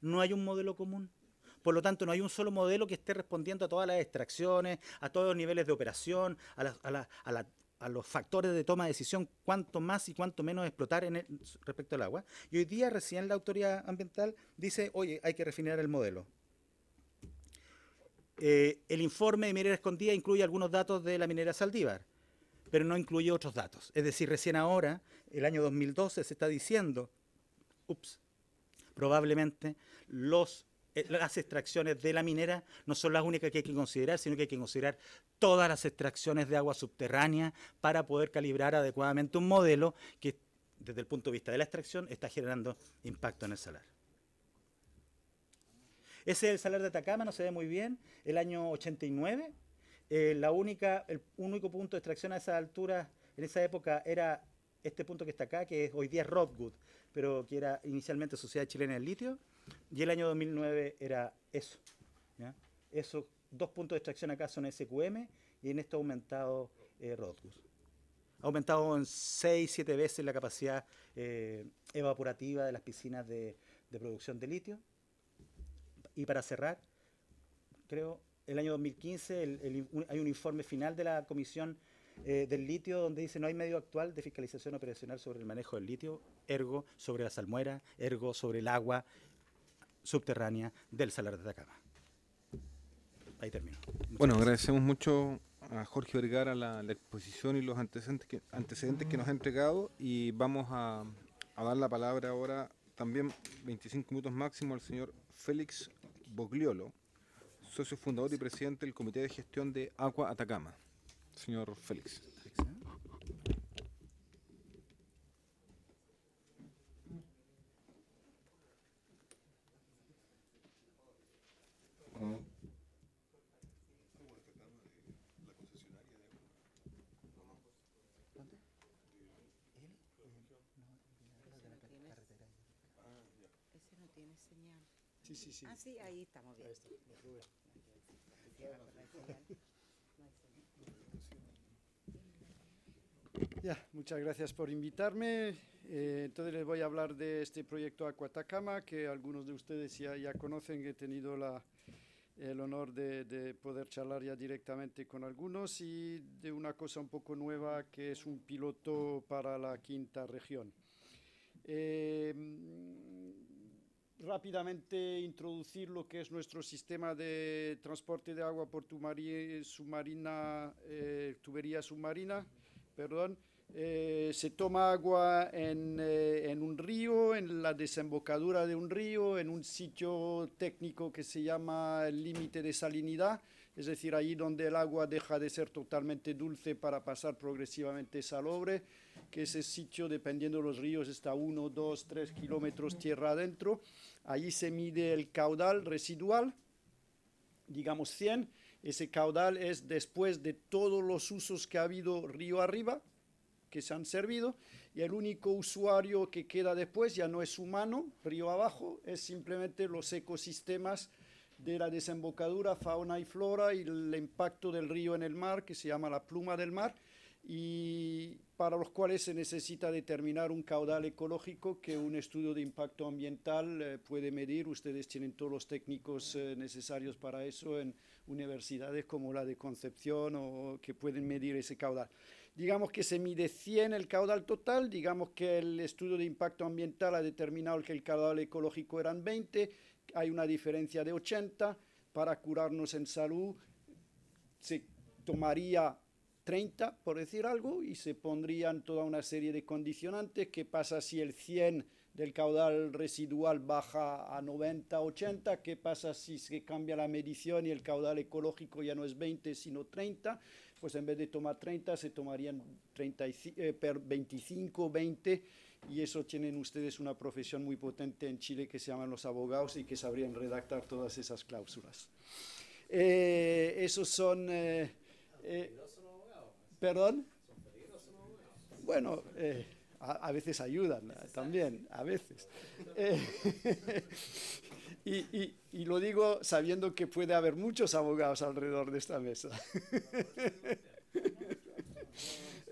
No hay un modelo común. Por lo tanto, no hay un solo modelo que esté respondiendo a todas las extracciones, a todos los niveles de operación, a, los factores de toma de decisión, cuánto más y cuánto menos explotar en respecto al agua. Y hoy día recién la autoridad ambiental dice, oye, hay que refinar el modelo. Eh, el informe de minera escondida incluye algunos datos de la minera Saldívar, pero no incluye otros datos. Es decir, recién ahora, el año 2012, se está diciendo, ups, probablemente eh, las extracciones de la minera no son las únicas que hay que considerar, sino que hay que considerar todas las extracciones de agua subterránea para poder calibrar adecuadamente un modelo que desde el punto de vista de la extracción está generando impacto en el salario. Ese es el salar de Atacama, no se ve muy bien, el año 89. Eh, la única, el único punto de extracción a esa altura, en esa época, era este punto que está acá, que es, hoy día es pero que era inicialmente Sociedad Chilena del Litio, y el año 2009 era eso. Esos dos puntos de extracción acá son SQM, y en esto ha aumentado eh, Ha aumentado en 6, 7 veces la capacidad eh, evaporativa de las piscinas de producción de litio. Y para cerrar, creo, el año 2015 hay un informe final de la Comisión eh, del Litio donde dice no hay medio actual de fiscalización operacional sobre el manejo del litio, ergo sobre la salmuera, ergo sobre el agua subterránea del Salar de Atacama. Ahí termino. bueno, agradecemos mucho a Jorge Vergara la, exposición y los antecedentes que, nos ha entregado y vamos a dar la palabra ahora también 25 minutos máximo al señor Félix Bogliolo, socio fundador y presidente del Comité de Gestión de Agua Atacama. Señor Félix. Ah, sí, ahí estamos bien. muchas gracias por invitarme. Eh, entonces les voy a hablar de este proyecto Acuatacama, que algunos de ustedes ya, conocen, que he tenido el honor de, poder charlar ya directamente con algunos y de una cosa un poco nueva que es un piloto para la quinta región. Eh, rápidamente introducir lo que es nuestro sistema de transporte de agua por eh, tubería submarina. Perdón. Eh, se toma agua en, eh, en, un río, en la desembocadura de un río, en un sitio técnico que se llama el límite de salinidad, es decir, allí donde el agua deja de ser totalmente dulce para pasar progresivamente salobre que ese sitio, dependiendo de los ríos, está 1, 2, 3 kilómetros tierra adentro. Allí se mide el caudal residual, digamos 100. Ese caudal es después de todos los usos que ha habido río arriba, que se han servido, y el único usuario que queda después ya no es humano, río abajo, es simplemente los ecosistemas de la desembocadura, fauna y flora, y el impacto del río en el mar, que se llama la pluma del mar, y para los cuales se necesita determinar un caudal ecológico que un estudio de impacto ambiental eh, puede medir. Ustedes tienen todos los técnicos eh, necesarios para eso en universidades como la de Concepción o que pueden medir ese caudal. Digamos que se mide 100 el caudal total, digamos que el estudio de impacto ambiental ha determinado que el caudal ecológico eran 20, hay una diferencia de 80, para curarnos en salud se tomaría 30, por decir algo, y se pondrían toda una serie de condicionantes. ¿Qué pasa si el 100 del caudal residual baja a 90, 80? ¿Qué pasa si se cambia la medición y el caudal ecológico ya no es 20, sino 30? Pues en vez de tomar 30, se tomarían 25, 20, eh, y eso tienen ustedes una profesión muy potente en Chile que se llaman los abogados y que sabrían redactar todas esas cláusulas. Eh, esos son... Eh, ¿Perdón? Bueno, eh, a, veces ayudan eh, también, a veces. Eh, y, lo digo sabiendo que puede haber muchos abogados alrededor de esta mesa.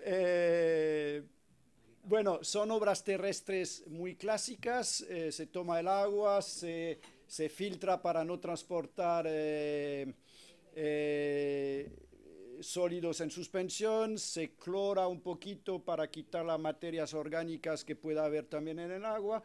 bueno, son obras terrestres muy clásicas, se toma el agua, se, se filtra para no transportar sólidos en suspensión, se clora un poquito para quitar las materias orgánicas que pueda haber también en el agua.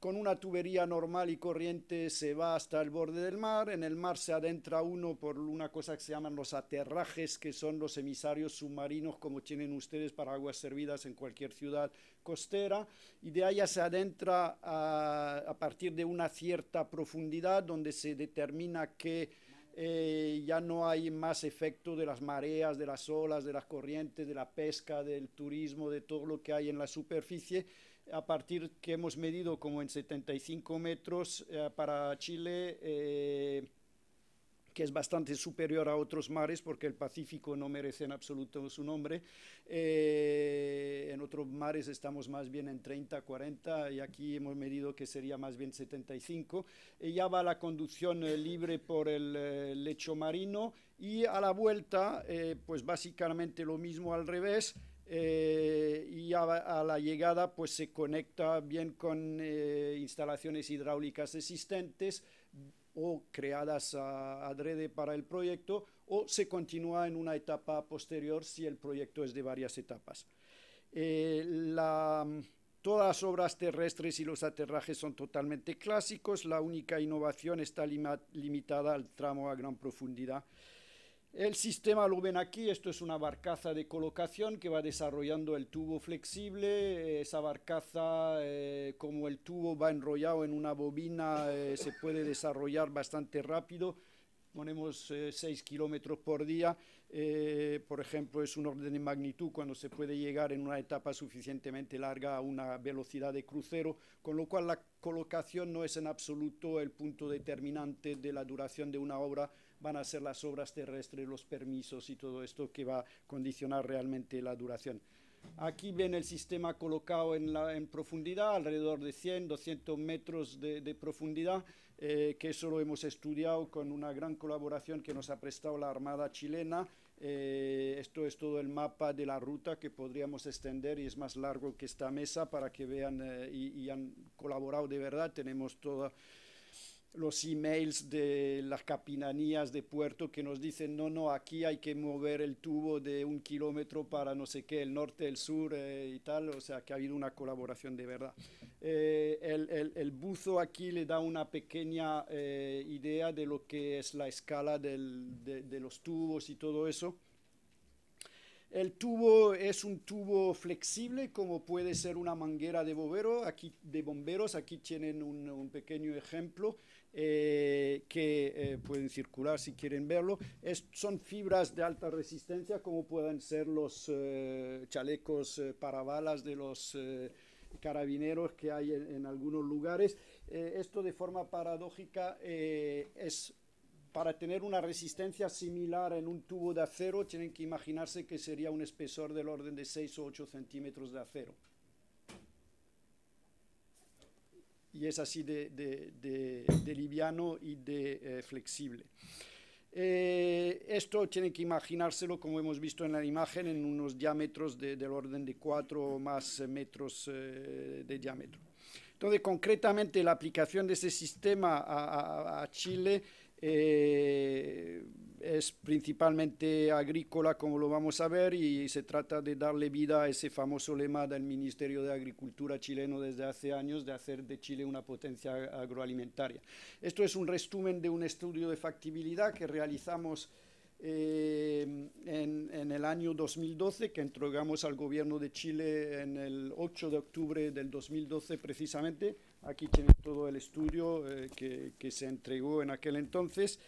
Con una tubería normal y corriente se va hasta el borde del mar, en el mar se adentra uno por una cosa que se llaman los aterrajes, que son los emisarios submarinos como tienen ustedes para aguas servidas en cualquier ciudad costera, y de allá se adentra a, a partir de una cierta profundidad donde se determina que eh, ya no hay más efecto de las mareas, de las olas, de las corrientes, de la pesca, del turismo, de todo lo que hay en la superficie. A partir que hemos medido como en 75 metros eh, para Chile, eh, que es bastante superior a otros mares porque el Pacífico no merece en absoluto su nombre. Eh, en otros mares estamos más bien en 30, 40 y aquí hemos medido que sería más bien 75. Eh, ya va la conducción eh, libre por el lecho marino y a la vuelta, pues básicamente lo mismo al revés. y a, la llegada pues se conecta bien con instalaciones hidráulicas existentes o creadas a ah, adrede para el proyecto o se continúa en una etapa posterior si el proyecto es de varias etapas. Eh, mm, todas las obras terrestres y los aterrajes son totalmente clásicos, la única innovación está limitada al tramo a gran profundidad el sistema lo ven aquí, esto es una barcaza de colocación que va desarrollando el tubo flexible, esa barcaza eh, como el tubo va enrollado en una bobina eh, se puede desarrollar bastante rápido, ponemos 6 eh, kilómetros por día, por ejemplo es un orden de magnitud cuando se puede llegar en una etapa suficientemente larga a una velocidad de crucero, con lo cual la colocación no es en absoluto el punto determinante de la duración de una obra, van a ser las obras terrestres, los permisos y todo esto que va a condicionar realmente la duración. Aquí ven el sistema colocado en, la, en profundidad, alrededor de 100, 200 metros de, profundidad, eh, que eso lo hemos estudiado con una gran colaboración que nos ha prestado la Armada chilena. Eh, esto es todo el mapa de la ruta que podríamos extender y es más largo que esta mesa para que vean eh, y, y han colaborado de verdad. Tenemos toda los emails de las capinanías de puerto que nos dicen, no, no, aquí hay que mover el tubo de un kilómetro para no sé qué, el norte, el sur eh, y tal, o sea que ha habido una colaboración de verdad. Eh, el, el, buzo aquí le da una pequeña eh, idea de lo que es la escala del, de, los tubos y todo eso. El tubo es un tubo flexible, como puede ser una manguera de, bombero. aquí, de bomberos. Aquí tienen un pequeño ejemplo. Eh, que eh, pueden circular si quieren verlo. son fibras de alta resistencia como pueden ser los eh, chalecos chalecos balas de los carabineros que hay en, en algunos lugares. esto de forma paradójica es para tener una resistencia similar en un tubo de acero, tienen que imaginarse que sería un espesor del orden de 6 o 8 centímetros de acero. y es así de, liviano y de eh, flexible. Eh, esto tiene que imaginárselo, como hemos visto en la imagen, en unos diámetros del orden de 4 más eh, metros de diámetro. Entonces, concretamente, la aplicación de ese sistema a Chile es principalmente agrícola, como lo vamos a ver, y se trata de darle vida a ese famoso lema del Ministerio de Agricultura chileno desde hace años de hacer de Chile una potencia agroalimentaria. Esto es un resumen de un estudio de factibilidad que realizamos eh, en, el año 2012, que entregamos al gobierno de Chile en el 8 de octubre del 2012 precisamente. Aquí tienen todo el estudio eh, que se entregó en aquel entonces.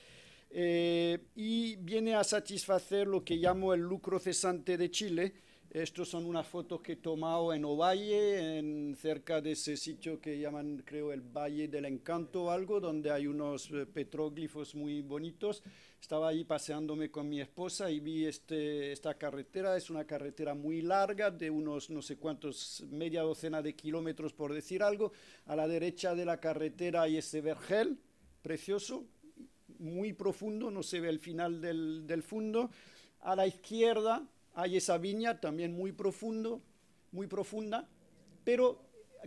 Eh, y viene a satisfacer lo que llamo el lucro cesante de Chile. Estas son unas fotos que he tomado en Ovalle, en cerca de ese sitio que llaman, creo, el Valle del Encanto o algo, donde hay unos eh, petróglifos muy bonitos. Estaba ahí paseándome con mi esposa y vi este, esta carretera. Es una carretera muy larga, de unos no sé cuántos, media docena de kilómetros, por decir algo. A la derecha de la carretera hay ese vergel precioso muy profundo, no se ve el final del, del fondo. A la izquierda hay esa viña también muy profundo, muy profunda, pero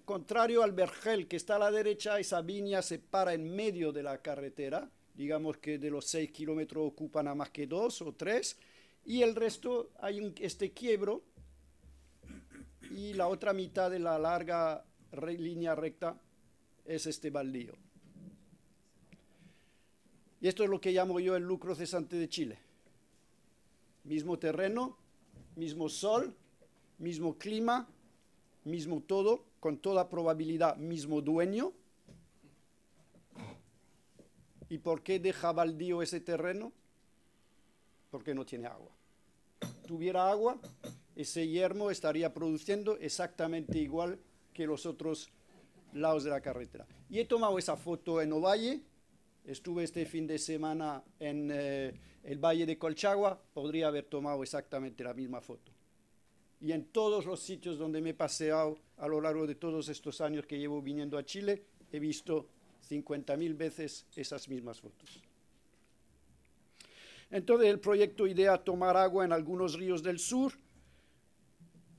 contrario al vergel que está a la derecha, esa viña se para en medio de la carretera, digamos que de los seis kilómetros ocupan a más que dos o tres y el resto hay un, este quiebro y la otra mitad de la larga línea recta es este baldío. Y esto es lo que llamo yo el lucro cesante de Chile. Mismo terreno, mismo sol, mismo clima, mismo todo, con toda probabilidad mismo dueño. ¿Y por qué deja baldío ese terreno? Porque no tiene agua. Tuviera agua, ese yermo estaría produciendo exactamente igual que los otros lados de la carretera. Y he tomado esa foto en Ovalle Estuve este fin de semana en eh, el Valle de Colchagua, podría haber tomado exactamente la misma foto. Y en todos los sitios donde me he paseado a lo largo de todos estos años que llevo viniendo a Chile, he visto 50.000 veces esas mismas fotos. Entonces el proyecto IDEA tomar agua en algunos ríos del sur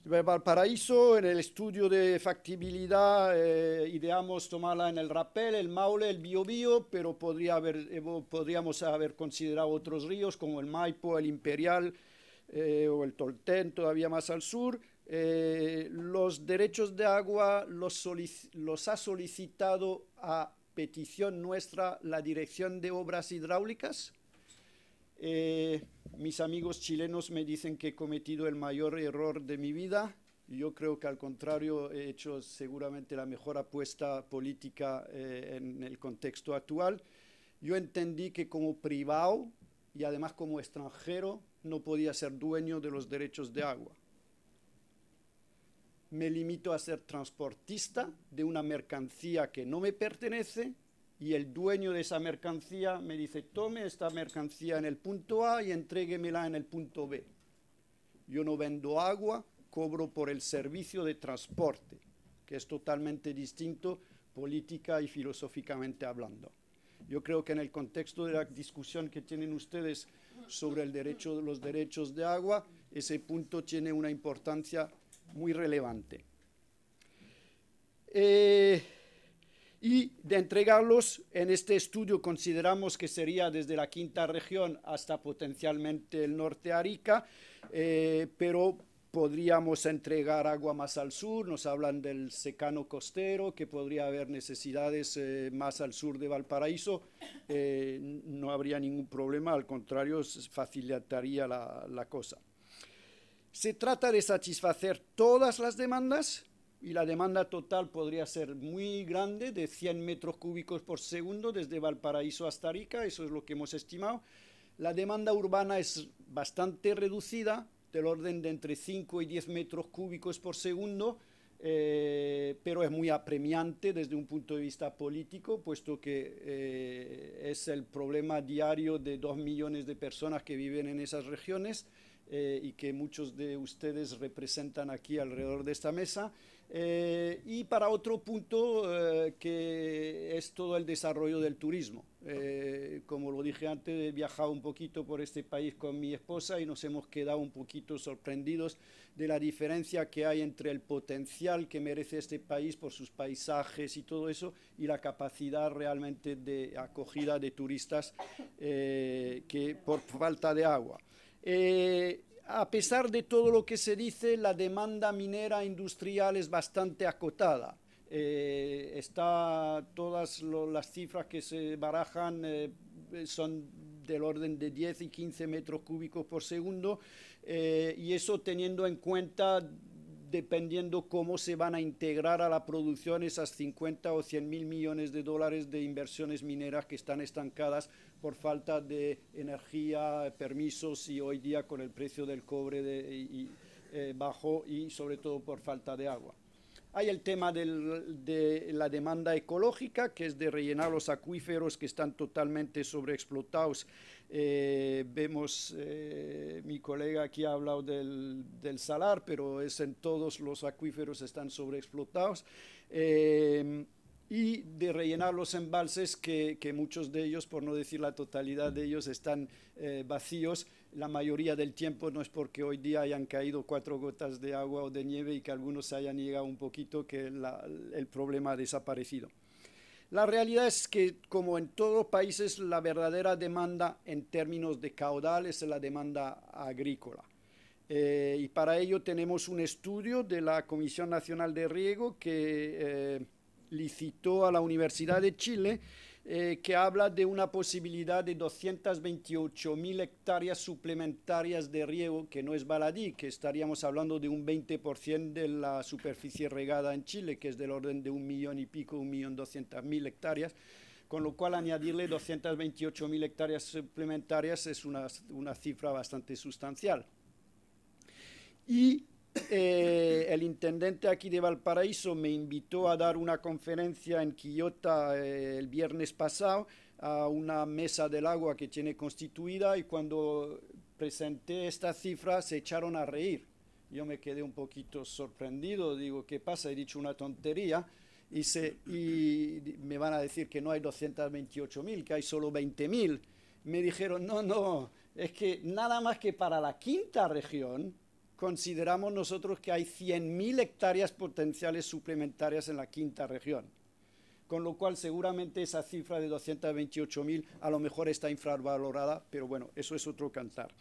Valparaíso, en el estudio de factibilidad eh, ideamos tomarla en el Rapel, el Maule, el Biobío, pero podría haber, eh, podríamos haber considerado otros ríos como el Maipo, el Imperial eh, o el Tolten, todavía más al sur. los derechos de agua los, los ha solicitado a petición nuestra la Dirección de Obras Hidráulicas. Eh, mis amigos chilenos me dicen que he cometido el mayor error de mi vida. Yo creo que al contrario he hecho seguramente la mejor apuesta política eh, en el contexto actual. Yo entendí que como privado y además como extranjero no podía ser dueño de los derechos de agua. Me limito a ser transportista de una mercancía que no me pertenece y el dueño de esa mercancía me dice, tome esta mercancía en el punto A y entréguemela en el punto B. Yo no vendo agua, cobro por el servicio de transporte, que es totalmente distinto política y filosóficamente hablando. Yo creo que en el contexto de la discusión que tienen ustedes sobre el derecho, los derechos de agua, ese punto tiene una importancia muy relevante. Eh, y de entregarlos en este estudio consideramos que sería desde la quinta región hasta potencialmente el norte de Arica, eh, pero podríamos entregar agua más al sur, nos hablan del secano costero, que podría haber necesidades eh, más al sur de Valparaíso, eh, no habría ningún problema, al contrario, facilitaría la cosa. Se trata de satisfacer todas las demandas, y la demanda total podría ser muy grande, de 100 metros cúbicos por segundo desde Valparaíso hasta Arica, eso es lo que hemos estimado. La demanda urbana es bastante reducida, del orden de entre 5 y 10 metros cúbicos por segundo, eh, pero es muy apremiante desde un punto de vista político, puesto que eh, es el problema diario de dos millones de personas que viven en esas regiones eh, y que muchos de ustedes representan aquí alrededor de esta mesa. Eh, y para otro punto eh, que es todo el desarrollo del turismo. Eh, como lo dije antes, he viajado un poquito por este país con mi esposa y nos hemos quedado un poquito sorprendidos de la diferencia que hay entre el potencial que merece este país por sus paisajes y todo eso y la capacidad realmente de acogida de turistas que por falta de agua a pesar de todo lo que se dice, la demanda minera industrial es bastante acotada. Eh, todas las cifras que se barajan eh, son del orden de 10 y 15 metros cúbicos por segundo eh, y eso teniendo en cuenta dependiendo cómo se van a integrar a la producción esas 50 o 100 mil millones de dólares de inversiones mineras que están estancadas por falta de energía, permisos y hoy día con el precio del cobre de, eh, bajo y sobre todo por falta de agua. Hay el tema de la demanda ecológica, que es de rellenar los acuíferos que están totalmente sobreexplotados. Eh, vemos, eh, mi colega aquí ha hablado del, salar, pero es en todos los acuíferos están sobreexplotados y de rellenar los embalses que, que, muchos de ellos, por no decir la totalidad de ellos, están eh, vacíos. La mayoría del tiempo no es porque hoy día hayan caído cuatro gotas de agua o de nieve y que algunos se hayan llegado un poquito que el problema ha desaparecido. La realidad es que, como en todos los países, la verdadera demanda en términos de caudal es la demanda agrícola. Eh, y para ello tenemos un estudio de la Comisión Nacional de Riego que eh, licitó a la Universidad de Chile, eh, que habla de una posibilidad de 228.000 hectáreas suplementarias de riego, que no es baladí, que estaríamos hablando de un 20% de la superficie regada en Chile, que es del orden de un millón y pico, un millón doscientas mil hectáreas, con lo cual añadirle 228.000 hectáreas suplementarias es una, una cifra bastante sustancial. Y eh, el intendente aquí de Valparaíso me invitó a dar una conferencia en Quillota eh, el viernes pasado a una mesa del agua que tiene constituida y cuando presenté esta cifra se echaron a reír. Yo me quedé un poquito sorprendido, digo, ¿qué pasa? He dicho una tontería y, se, y me van a decir que no hay 228.000, que hay solo 20.000. Me dijeron, no, no, es que nada más que para la quinta región, consideramos nosotros que hay 100.000 hectáreas potenciales suplementarias en la quinta región, con lo cual seguramente esa cifra de 228.000 a lo mejor está infravalorada, pero bueno, eso es otro cantar.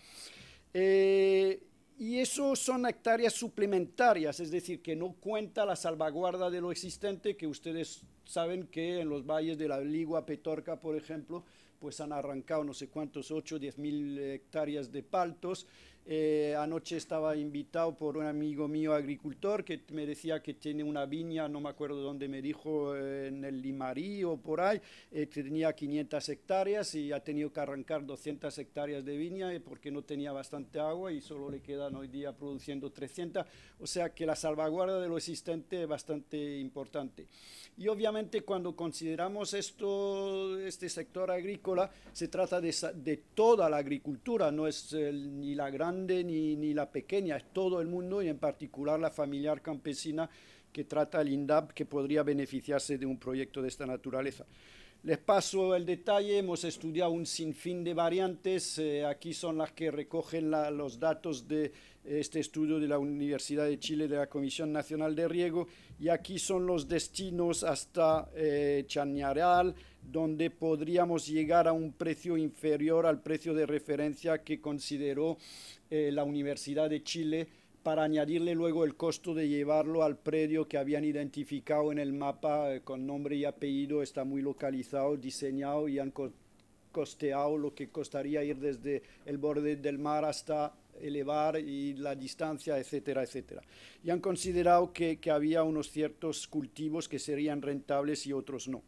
Eh, y eso son hectáreas suplementarias, es decir, que no cuenta la salvaguarda de lo existente, que ustedes saben que en los valles de la Ligua Petorca, por ejemplo, pues han arrancado no sé cuántos, 8, 10.000 mil hectáreas de paltos, eh, anoche estaba invitado por un amigo mío agricultor que me decía que tiene una viña, no me acuerdo dónde me dijo, eh, en el Limarí o por ahí, eh, que tenía 500 hectáreas y ha tenido que arrancar 200 hectáreas de viña porque no tenía bastante agua y solo le quedan hoy día produciendo 300. O sea que la salvaguarda de lo existente es bastante importante. Y obviamente cuando consideramos esto, este sector agrícola, se trata de, de toda la agricultura, no es ni la gran ni, la pequeña, es todo el mundo y en particular la familiar campesina que trata el INDAP que podría beneficiarse de un proyecto de esta naturaleza. Les paso el detalle, hemos estudiado un sinfín de variantes, eh, aquí son las que recogen los datos de este estudio de la Universidad de Chile de la Comisión Nacional de Riego y aquí son los destinos hasta eh, Chañaral, donde podríamos llegar a un precio inferior al precio de referencia que consideró eh, la Universidad de Chile para añadirle luego el costo de llevarlo al predio que habían identificado en el mapa eh, con nombre y apellido, está muy localizado, diseñado y han costeado lo que costaría ir desde el borde del mar hasta elevar y la distancia, etcétera, etcétera. Y han considerado que había unos ciertos cultivos que serían rentables y otros no.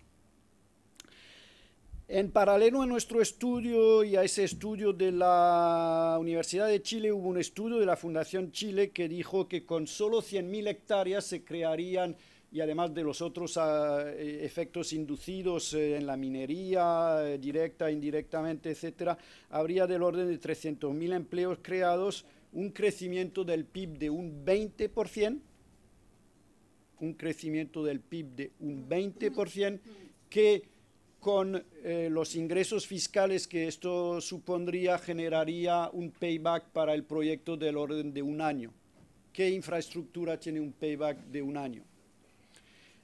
En paralelo a nuestro estudio y a ese estudio de la Universidad de Chile, hubo un estudio de la Fundación Chile que dijo que con solo 100.000 hectáreas se crearían, y además de los otros ah, eh, efectos inducidos eh, en la minería, eh, directa, indirectamente, etc., habría del orden de 300.000 empleos creados, un crecimiento del PIB de un 20%, un crecimiento del PIB de un 20%, que con eh, los ingresos fiscales que esto supondría, generaría un payback para el proyecto del orden de un año. ¿Qué infraestructura tiene un payback de un año?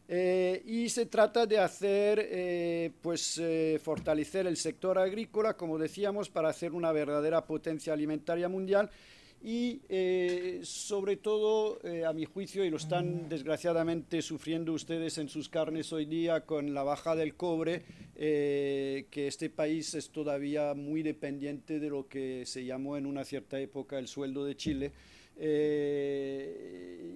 Eh, y se trata de hacer, eh, pues, fortalecer el sector agrícola, como decíamos, para hacer una verdadera potencia alimentaria mundial y eh, sobre todo, eh, a mi juicio, y lo están mm. desgraciadamente sufriendo ustedes en sus carnes hoy día con la baja del cobre, eh, que este país es todavía muy dependiente de lo que se llamó en una cierta época el sueldo de Chile. Eh,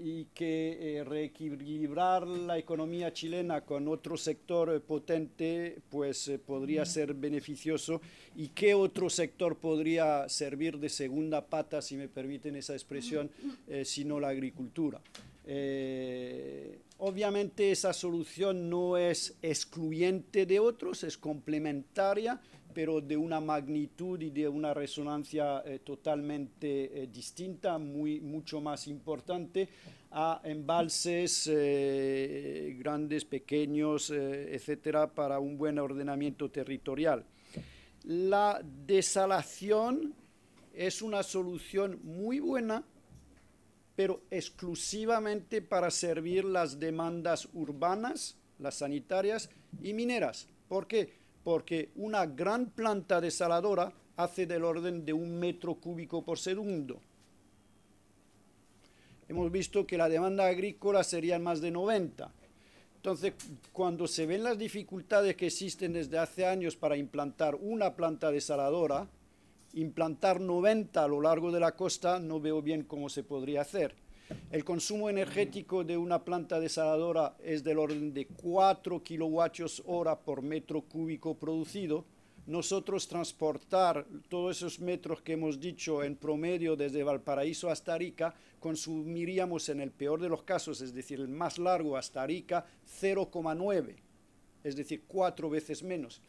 y que eh, reequilibrar la economía chilena con otro sector eh, potente pues podría ser beneficioso y qué otro sector podría servir de segunda pata, si me permiten esa expresión, sino la agricultura. obviamente esa solución no es excluyente de otros, es complementaria, pero de una magnitud y de una resonancia eh, totalmente eh, distinta, muy, mucho más importante, a embalses eh, grandes, pequeños, etcétera, para un buen ordenamiento territorial. La desalación es una solución muy buena, pero exclusivamente para servir las demandas urbanas, las sanitarias y mineras. ¿Por qué? porque una gran planta desaladora hace del orden de un metro cúbico por segundo. Hemos visto que la demanda agrícola sería más de 90. Entonces, cuando se ven las dificultades que existen desde hace años para implantar una planta desaladora, implantar 90 a lo largo de la costa no veo bien cómo se podría hacer. El consumo energético de una planta desaladora es del orden de 4 kWh hora por metro cúbico producido. Nosotros transportar todos esos metros que hemos dicho en promedio desde Valparaíso hasta Arica, consumiríamos en el peor de los casos, es decir, el más largo hasta Arica, 0,9, es decir, cuatro veces menos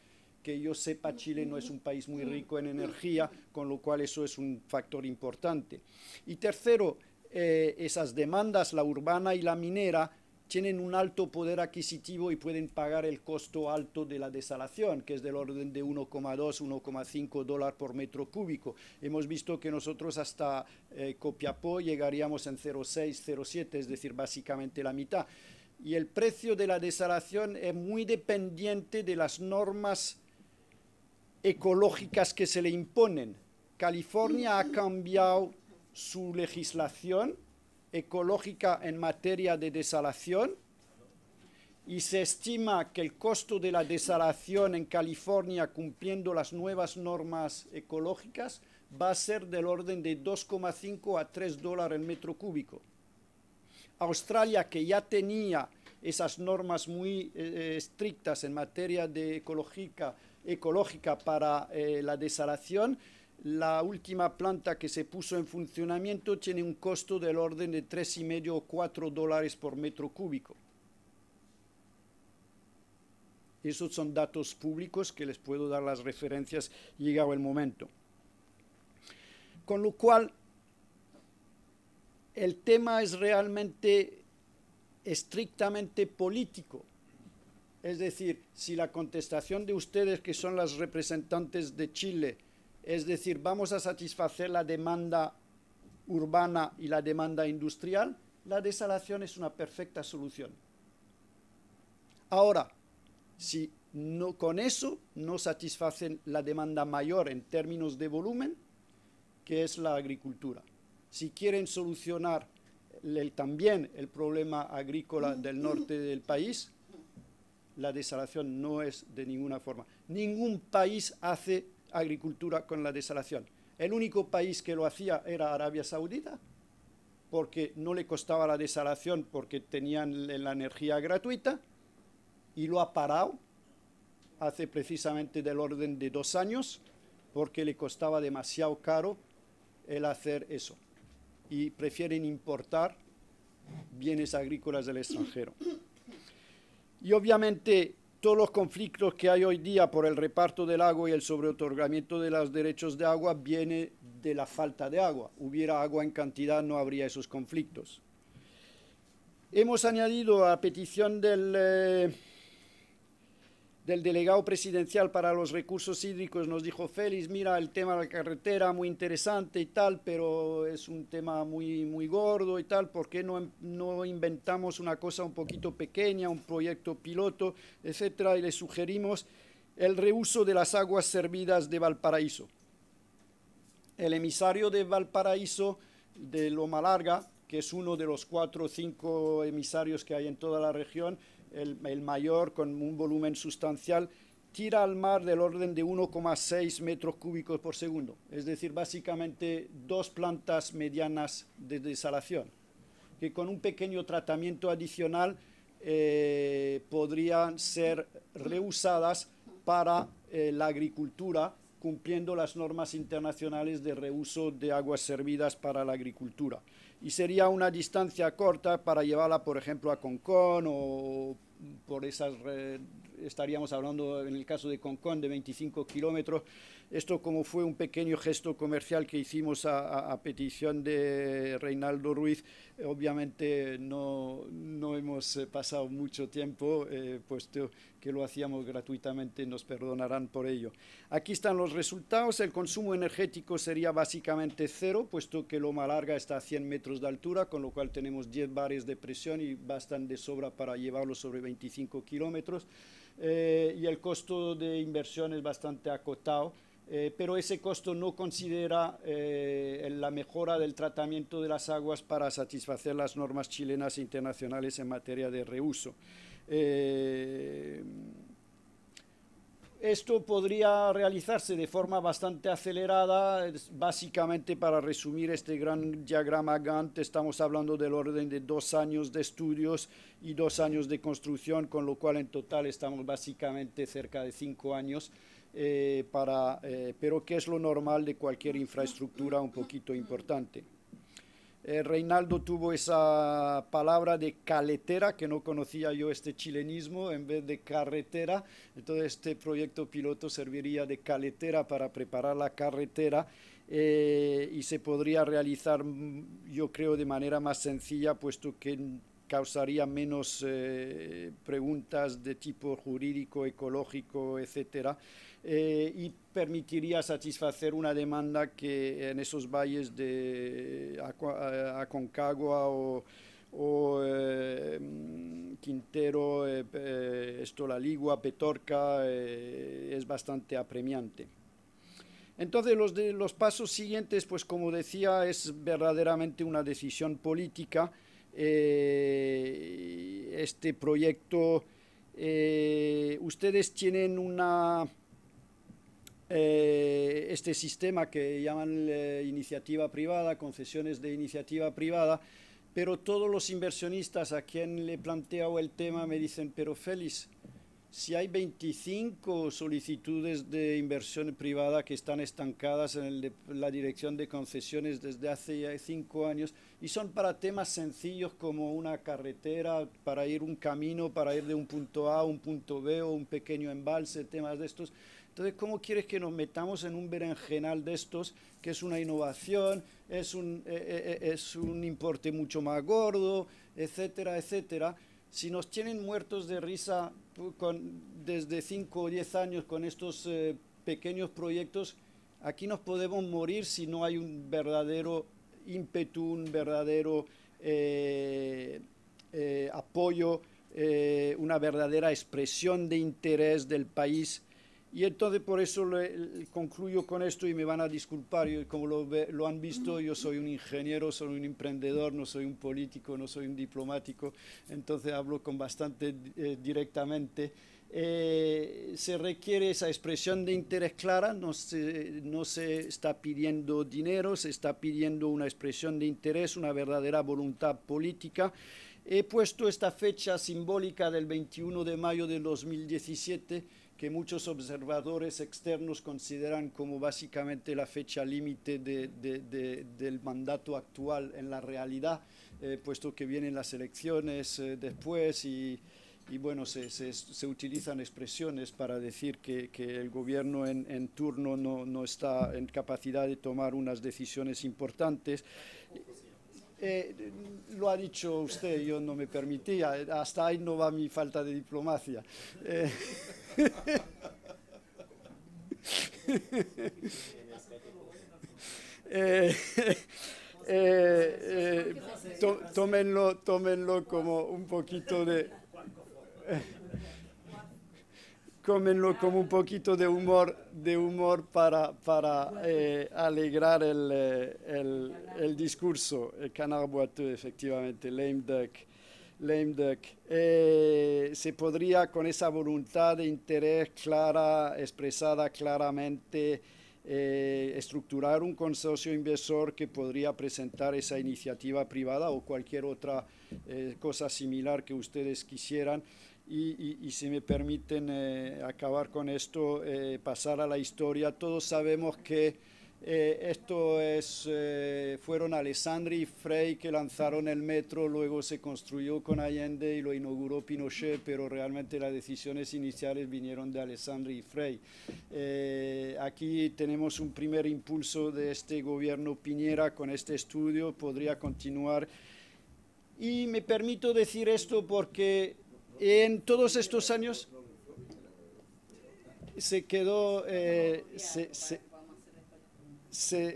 que yo sepa, Chile no es un país muy rico en energía, con lo cual eso es un factor importante. Y tercero, eh, esas demandas, la urbana y la minera, tienen un alto poder adquisitivo y pueden pagar el costo alto de la desalación, que es del orden de 1,2, 1,5 dólares por metro cúbico. Hemos visto que nosotros hasta eh, Copiapó llegaríamos en 0,6, 0,7, es decir, básicamente la mitad. Y el precio de la desalación es muy dependiente de las normas ecológicas que se le imponen. California ha cambiado su legislación ecológica en materia de desalación y se estima que el costo de la desalación en California cumpliendo las nuevas normas ecológicas va a ser del orden de 2,5 a 3 dólares el metro cúbico. Australia, que ya tenía esas normas muy eh, eh, estrictas en materia de ecológica, ecológica para eh, la desalación, la última planta que se puso en funcionamiento tiene un costo del orden de 3,5 o 4 dólares por metro cúbico. Esos son datos públicos que les puedo dar las referencias llegado el momento. Con lo cual, el tema es realmente estrictamente político. Es decir, si la contestación de ustedes, que son las representantes de Chile, es decir, vamos a satisfacer la demanda urbana y la demanda industrial, la desalación es una perfecta solución. Ahora, si no, con eso no satisfacen la demanda mayor en términos de volumen, que es la agricultura. Si quieren solucionar también el problema agrícola del norte del país, la desalación no es de ninguna forma. Ningún país hace agricultura con la desalación. El único país que lo hacía era Arabia Saudita, porque no le costaba la desalación, porque tenían la energía gratuita, y lo ha parado hace precisamente del orden de dos años, porque le costaba demasiado caro el hacer eso. Y prefieren importar bienes agrícolas del extranjero. Y obviamente todos los conflictos que hay hoy día por el reparto del agua y el sobreotorgamiento de los derechos de agua viene de la falta de agua. Hubiera agua en cantidad, no habría esos conflictos. Hemos añadido a petición del... Eh, del delegado presidencial para los recursos hídricos nos dijo, Félix, mira el tema de la carretera, muy interesante y tal, pero es un tema muy, muy gordo y tal, ¿por qué no, em, no inventamos una cosa un poquito pequeña, un proyecto piloto, etcétera? Y le sugerimos el reuso de las aguas servidas de Valparaíso. El emisario de Valparaíso, de Loma Larga, que es uno de los cuatro o cinco emisarios que hay en toda la región, el, mayor con un volumen sustancial, tira al mar del orden de 1,6 metros cúbicos por segundo, es decir, básicamente dos plantas medianas de desalación, que con un pequeño tratamiento adicional eh, podrían ser reusadas para eh, la agricultura, cumpliendo las normas internacionales de reuso de aguas servidas para la agricultura y sería una distancia corta para llevarla, por ejemplo, a Concón o por esas, estaríamos hablando en el caso de Concón de 25 kilómetros, esto como fue un pequeño gesto comercial que hicimos a, petición de Reinaldo Ruiz, eh, obviamente no, hemos eh, pasado mucho tiempo, eh, puesto que lo hacíamos gratuitamente, nos perdonarán por ello. Aquí están los resultados, el consumo energético sería básicamente cero, puesto que Loma Larga está a 100 metros de altura, con lo cual tenemos 10 bares de presión y bastan de sobra para llevarlo sobre 25 kilómetros. Eh, y el costo de inversión es bastante acotado. Eh, pero ese costo no considera eh, la mejora del tratamiento de las aguas para satisfacer las normas chilenas e internacionales en materia de reuso. Esto podría realizarse de forma bastante acelerada. Básicamente, para resumir este gran diagrama Gantt, estamos hablando del orden de dos años de estudios y dos años de construcción, con lo cual en total estamos básicamente cerca de cinco años. Eh, eh, pero que es lo normal de cualquier infraestructura un poquito importante. Eh, Reinaldo tuvo esa palabra de caletera, que no conocía yo este chilenismo, en vez de carretera. Entonces este proyecto piloto serviría de caletera para preparar la carretera eh, y se podría realizar, mm, yo creo, de manera más sencilla, puesto que causaría menos eh, preguntas de tipo jurídico, ecológico, etcétera. Eh, y permitiría satisfacer una demanda que en esos valles de eh, Aconcagua o, o eh, Quintero, eh, Petorca, eh, es bastante apremiante. Entonces los, de, los pasos siguientes, pues como decía, es verdaderamente una decisión política. este proyecto, ustedes tienen una eh, este sistema que llaman eh, iniciativa privada, concesiones de iniciativa privada, pero todos los inversionistas a quien le planteo el tema me dicen, pero Félix, si hay 25 solicitudes de inversión privada que están estancadas en la dirección de concesiones desde hace 5 cinco años y son para temas sencillos como una carretera, para ir un camino, para ir de un punto A a un punto B o un pequeño embalse, temas de estos. Entonces, ¿cómo quieres que nos metamos en un berenjenal de estos, que es una innovación, es un, eh, eh, eh, importe mucho más gordo, etcétera, etcétera? Si nos tienen muertos de risa uh, desde 5 o 10 años con estos pequeños proyectos, aquí nos podemos morir si no hay un verdadero ímpetu, un verdadero apoyo, una verdadera expresión de interés del país y entonces por eso concluyo con esto y me van a disculpar. como lo, han visto, yo soy un ingeniero, soy un emprendedor, no soy un político, no soy un diplomático, entonces hablo con bastante eh, directamente. Eh, se requiere esa expresión de interés clara, no no se está pidiendo dinero, se está pidiendo una expresión de interés, una verdadera voluntad política. He puesto esta fecha simbólica del 21 de mayo de 2017 que muchos observadores externos consideran como básicamente la fecha límite del mandato actual en la realidad, eh, puesto que vienen las elecciones eh, después y, bueno, se, utilizan expresiones para decir que, el gobierno en, turno no, está en capacidad de tomar unas decisiones importantes. Eh, lo ha dicho usted, yo no me permitía, hasta ahí no va mi falta de diplomacia. Eh, eh, eh, tómenlo como un poquito de cómenlo con un poquito de humor, de humor para, eh, alegrar el, eh, discurso. El eh, canard efectivamente, lame duck. Lame se podría con esa voluntad de interés clara, expresada claramente, estructurar un consorcio inversor que podría presentar esa iniciativa privada o cualquier otra cosa similar que ustedes quisieran y, si me permiten eh, acabar con esto, eh, pasar a la historia, todos sabemos que eh, esto es, fueron Alessandri y Frey que lanzaron el metro, luego se construyó con Allende y lo inauguró Pinochet, pero realmente las decisiones iniciales vinieron de Alessandri y Frey. aquí tenemos un primer impulso de este gobierno Piñera con este estudio, podría continuar. Y me permito decir esto porque en todos estos años se quedó, eh, se, se,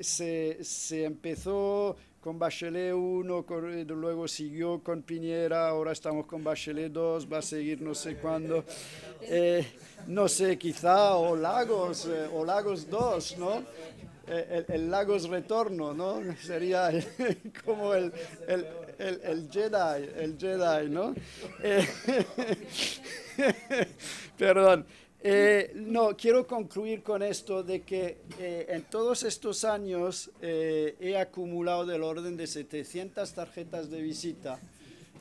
se, se, empezó con Bachelet 1, eh, luego siguió con Piñera, ahora estamos con Bachelet 2, va a seguir no sé cuándo, eh, no sé, quizá o Lagos, o Lagos 2, ¿no? El, Lagos retorno, ¿no? Sería como el el, Jedi, el Jedi, ¿no? Eh, perdón. Eh, no, quiero concluir con esto de que eh, en todos estos años he acumulado del orden de 700 tarjetas de visita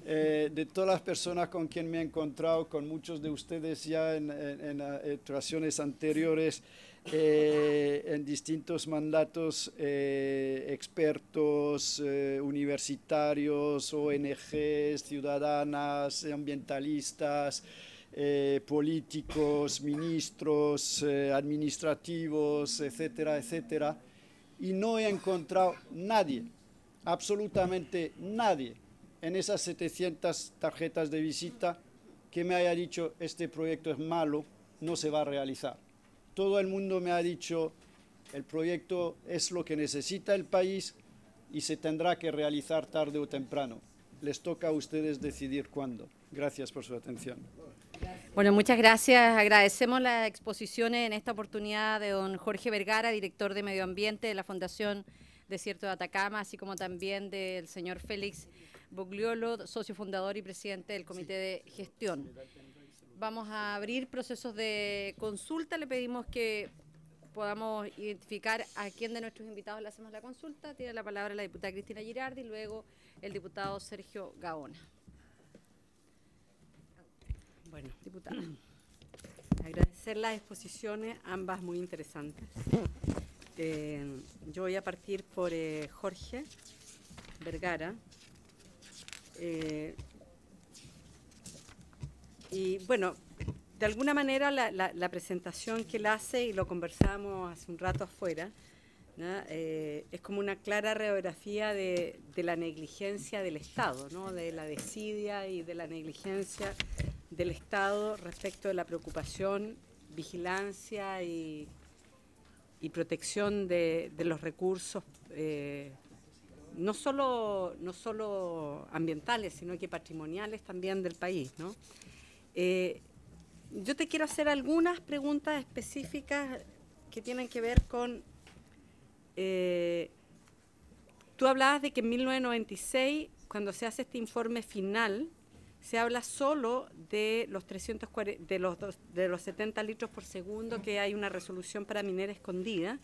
de todas las personas con quien me he encontrado, con muchos de ustedes ya en, actuaciones anteriores. Eh, en distintos mandatos eh, expertos eh, universitarios, ONGs, ciudadanas, ambientalistas, políticos, ministros, administrativos, etcétera, etcétera. Y no he encontrado nadie, absolutamente nadie, en esas 700 tarjetas de visita que me haya dicho este proyecto es malo, no se va a realizar todo el mundo me ha dicho, el proyecto es lo que necesita el país y se tendrá que realizar tarde o temprano. Les toca a ustedes decidir cuándo. Gracias por su atención. Bueno, muchas gracias. Agradecemos las exposiciones en esta oportunidad de don Jorge Vergara, director de Medio Ambiente de la Fundación Desierto de Atacama, así como también del señor Félix Bogliolo, socio fundador y presidente del Comité de Gestión vamos a abrir procesos de consulta. Le pedimos que podamos identificar a quién de nuestros invitados le hacemos la consulta. Tiene la palabra la diputada Cristina Girardi y luego el diputado Sergio Gaona. Bueno, diputada. Agradecer las exposiciones, ambas muy interesantes. Eh, yo voy a partir por eh, Jorge Vergara. Eh, y bueno, de alguna manera la, presentación que él hace, y lo conversamos hace un rato afuera, eh, es como una clara radiografía de, la negligencia del Estado, ¿no? de la desidia y de la negligencia del Estado respecto de la preocupación, vigilancia y, protección de, los recursos, eh, no, solo, no solo ambientales, sino que patrimoniales también del país. ¿no? Eh, yo te quiero hacer algunas preguntas específicas que tienen que ver con... Eh, tú hablabas de que en 1996, cuando se hace este informe final, se habla solo de los, 340, de los, de los 70 litros por segundo, que hay una resolución para minera escondida.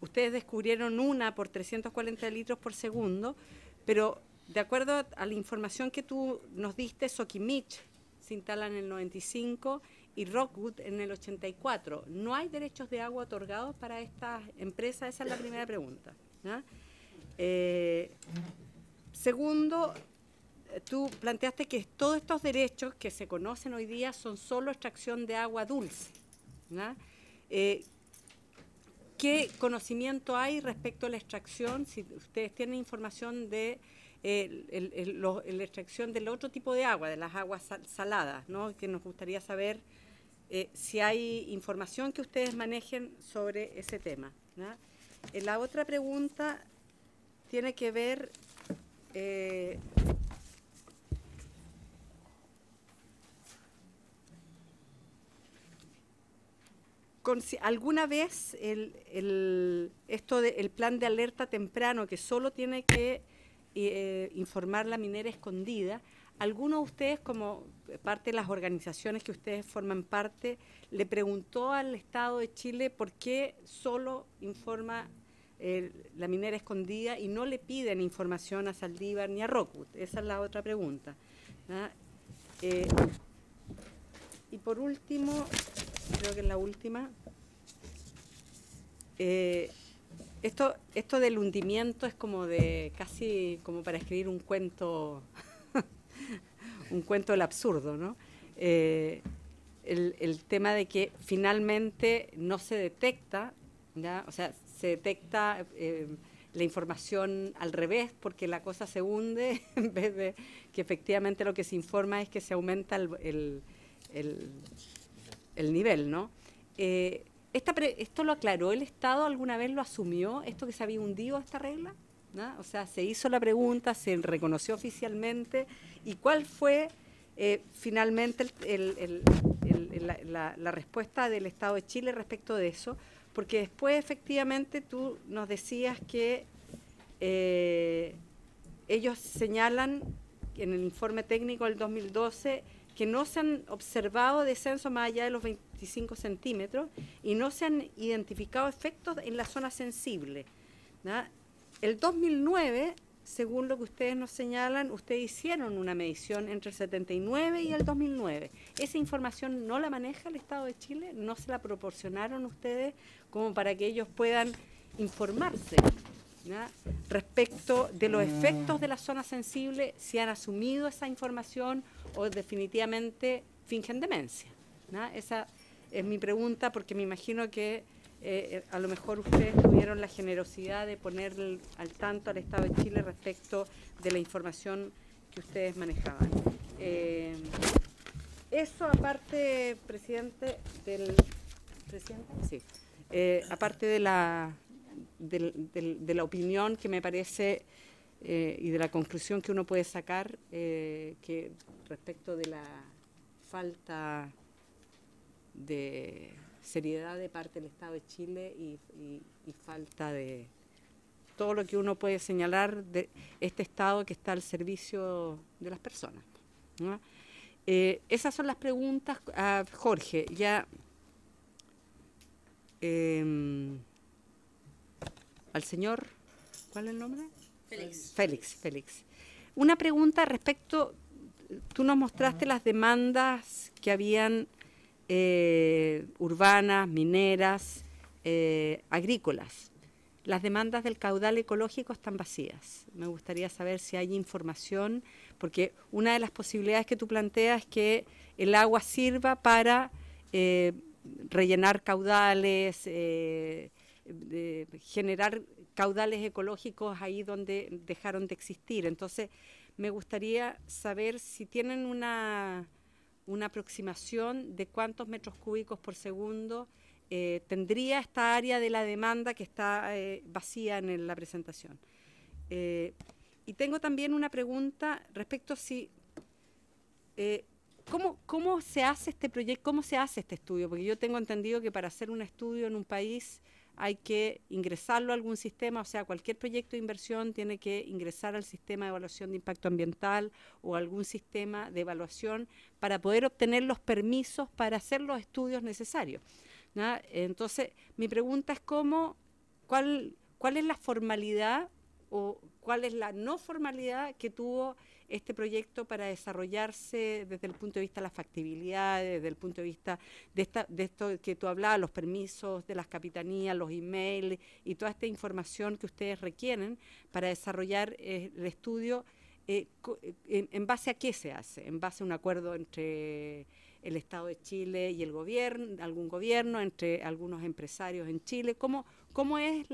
Ustedes descubrieron una por 340 litros por segundo, pero de acuerdo a la información que tú nos diste, Soquimich se instala en el 95 y Rockwood en el 84. ¿No hay derechos de agua otorgados para estas empresas? Esa es la primera pregunta. Eh, segundo, tú planteaste que todos estos derechos que se conocen hoy día son solo extracción de agua dulce. Eh, ¿Qué conocimiento hay respecto a la extracción? Si ustedes tienen información de la extracción del otro tipo de agua, de las aguas saladas, que nos gustaría saber eh, si hay información que ustedes manejen sobre ese tema. Eh, la otra pregunta tiene que ver... Eh, alguna vez el, esto plan de alerta temprano que solo tiene que eh, informar la minera escondida. ¿Alguno de ustedes, como parte de las organizaciones que ustedes forman parte, le preguntó al Estado de Chile por qué solo informa eh, la minera escondida y no le piden información a Saldívar ni a Rockwood? Esa es la otra pregunta. ¿ah? Eh, y por último, creo que es la última, eh, esto, esto del hundimiento es como de casi como para escribir un cuento, un cuento del absurdo, ¿no? Eh, el, tema de que finalmente no se detecta, ¿ya? o sea, se detecta eh, la información al revés porque la cosa se hunde en vez de que efectivamente lo que se informa es que se aumenta el, nivel, ¿no? Eh, ¿Esto lo aclaró el Estado alguna vez? ¿Lo asumió esto que se había hundido esta regla? O sea, se hizo la pregunta, se reconoció oficialmente. ¿Y cuál fue eh, finalmente la, respuesta del Estado de Chile respecto de eso? Porque después, efectivamente, tú nos decías que eh, ellos señalan en el informe técnico del 2012 que no se han observado descenso más allá de los 20 centímetros y no se han identificado efectos en la zona sensible. El 2009, según lo que ustedes nos señalan, ustedes hicieron una medición entre el 79 y el 2009. Esa información no la maneja el Estado de Chile, no se la proporcionaron ustedes como para que ellos puedan informarse respecto de los efectos de la zona sensible, si han asumido esa información o definitivamente fingen demencia. Esa es mi pregunta porque me imagino que eh, a lo mejor ustedes tuvieron la generosidad de poner al tanto al Estado de Chile respecto de la información que ustedes manejaban. Eh, eso aparte, presidente, del... ¿Presidente? Sí. Eh, aparte de la, de, la opinión que me parece... y de la conclusión que uno puede sacar que respecto de la falta de seriedad de parte del Estado de Chile y, falta de todo lo que uno puede señalar de este Estado que está al servicio de las personas. Eh, esas son las preguntas a ah, Jorge. Ya em, al señor, ¿cuál es el nombre? Félix. Félix, Félix. Una pregunta respecto, tú nos mostraste las demandas que habían eh, urbanas, mineras, eh, agrícolas. Las demandas del caudal ecológico están vacías. Me gustaría saber si hay información, porque una de las posibilidades que tú planteas es que el agua sirva para eh, rellenar caudales, generar caudales ecológicos ahí donde dejaron de existir. Entonces, me gustaría saber si tienen una una aproximación de cuántos metros cúbicos por segundo eh, tendría esta área de la demanda que está eh, vacía en la presentación. Eh, y tengo también una pregunta respecto a si ¿cómo, se hace este proyecto, cómo se hace este estudio, porque yo tengo entendido que para hacer un estudio en un país hay que ingresarlo a algún sistema, o sea, cualquier proyecto de inversión tiene que ingresar al sistema de evaluación de impacto ambiental o algún sistema de evaluación para poder obtener los permisos para hacer los estudios necesarios. Entonces, mi pregunta es cómo, cuál es la formalidad o cuál es la no formalidad que tuvo este proyecto para desarrollarse desde el punto de vista de la factibilidad, desde el punto de vista de, de esto que tú hablabas, los permisos de las capitanías, los emails y toda esta información que ustedes requieren para desarrollar eh, el estudio. Eh, eh, en, base a qué se hace? ¿En base a un acuerdo entre el Estado de Chile y el gobierno, algún gobierno, entre algunos empresarios en Chile? ¿Cómo, cómo es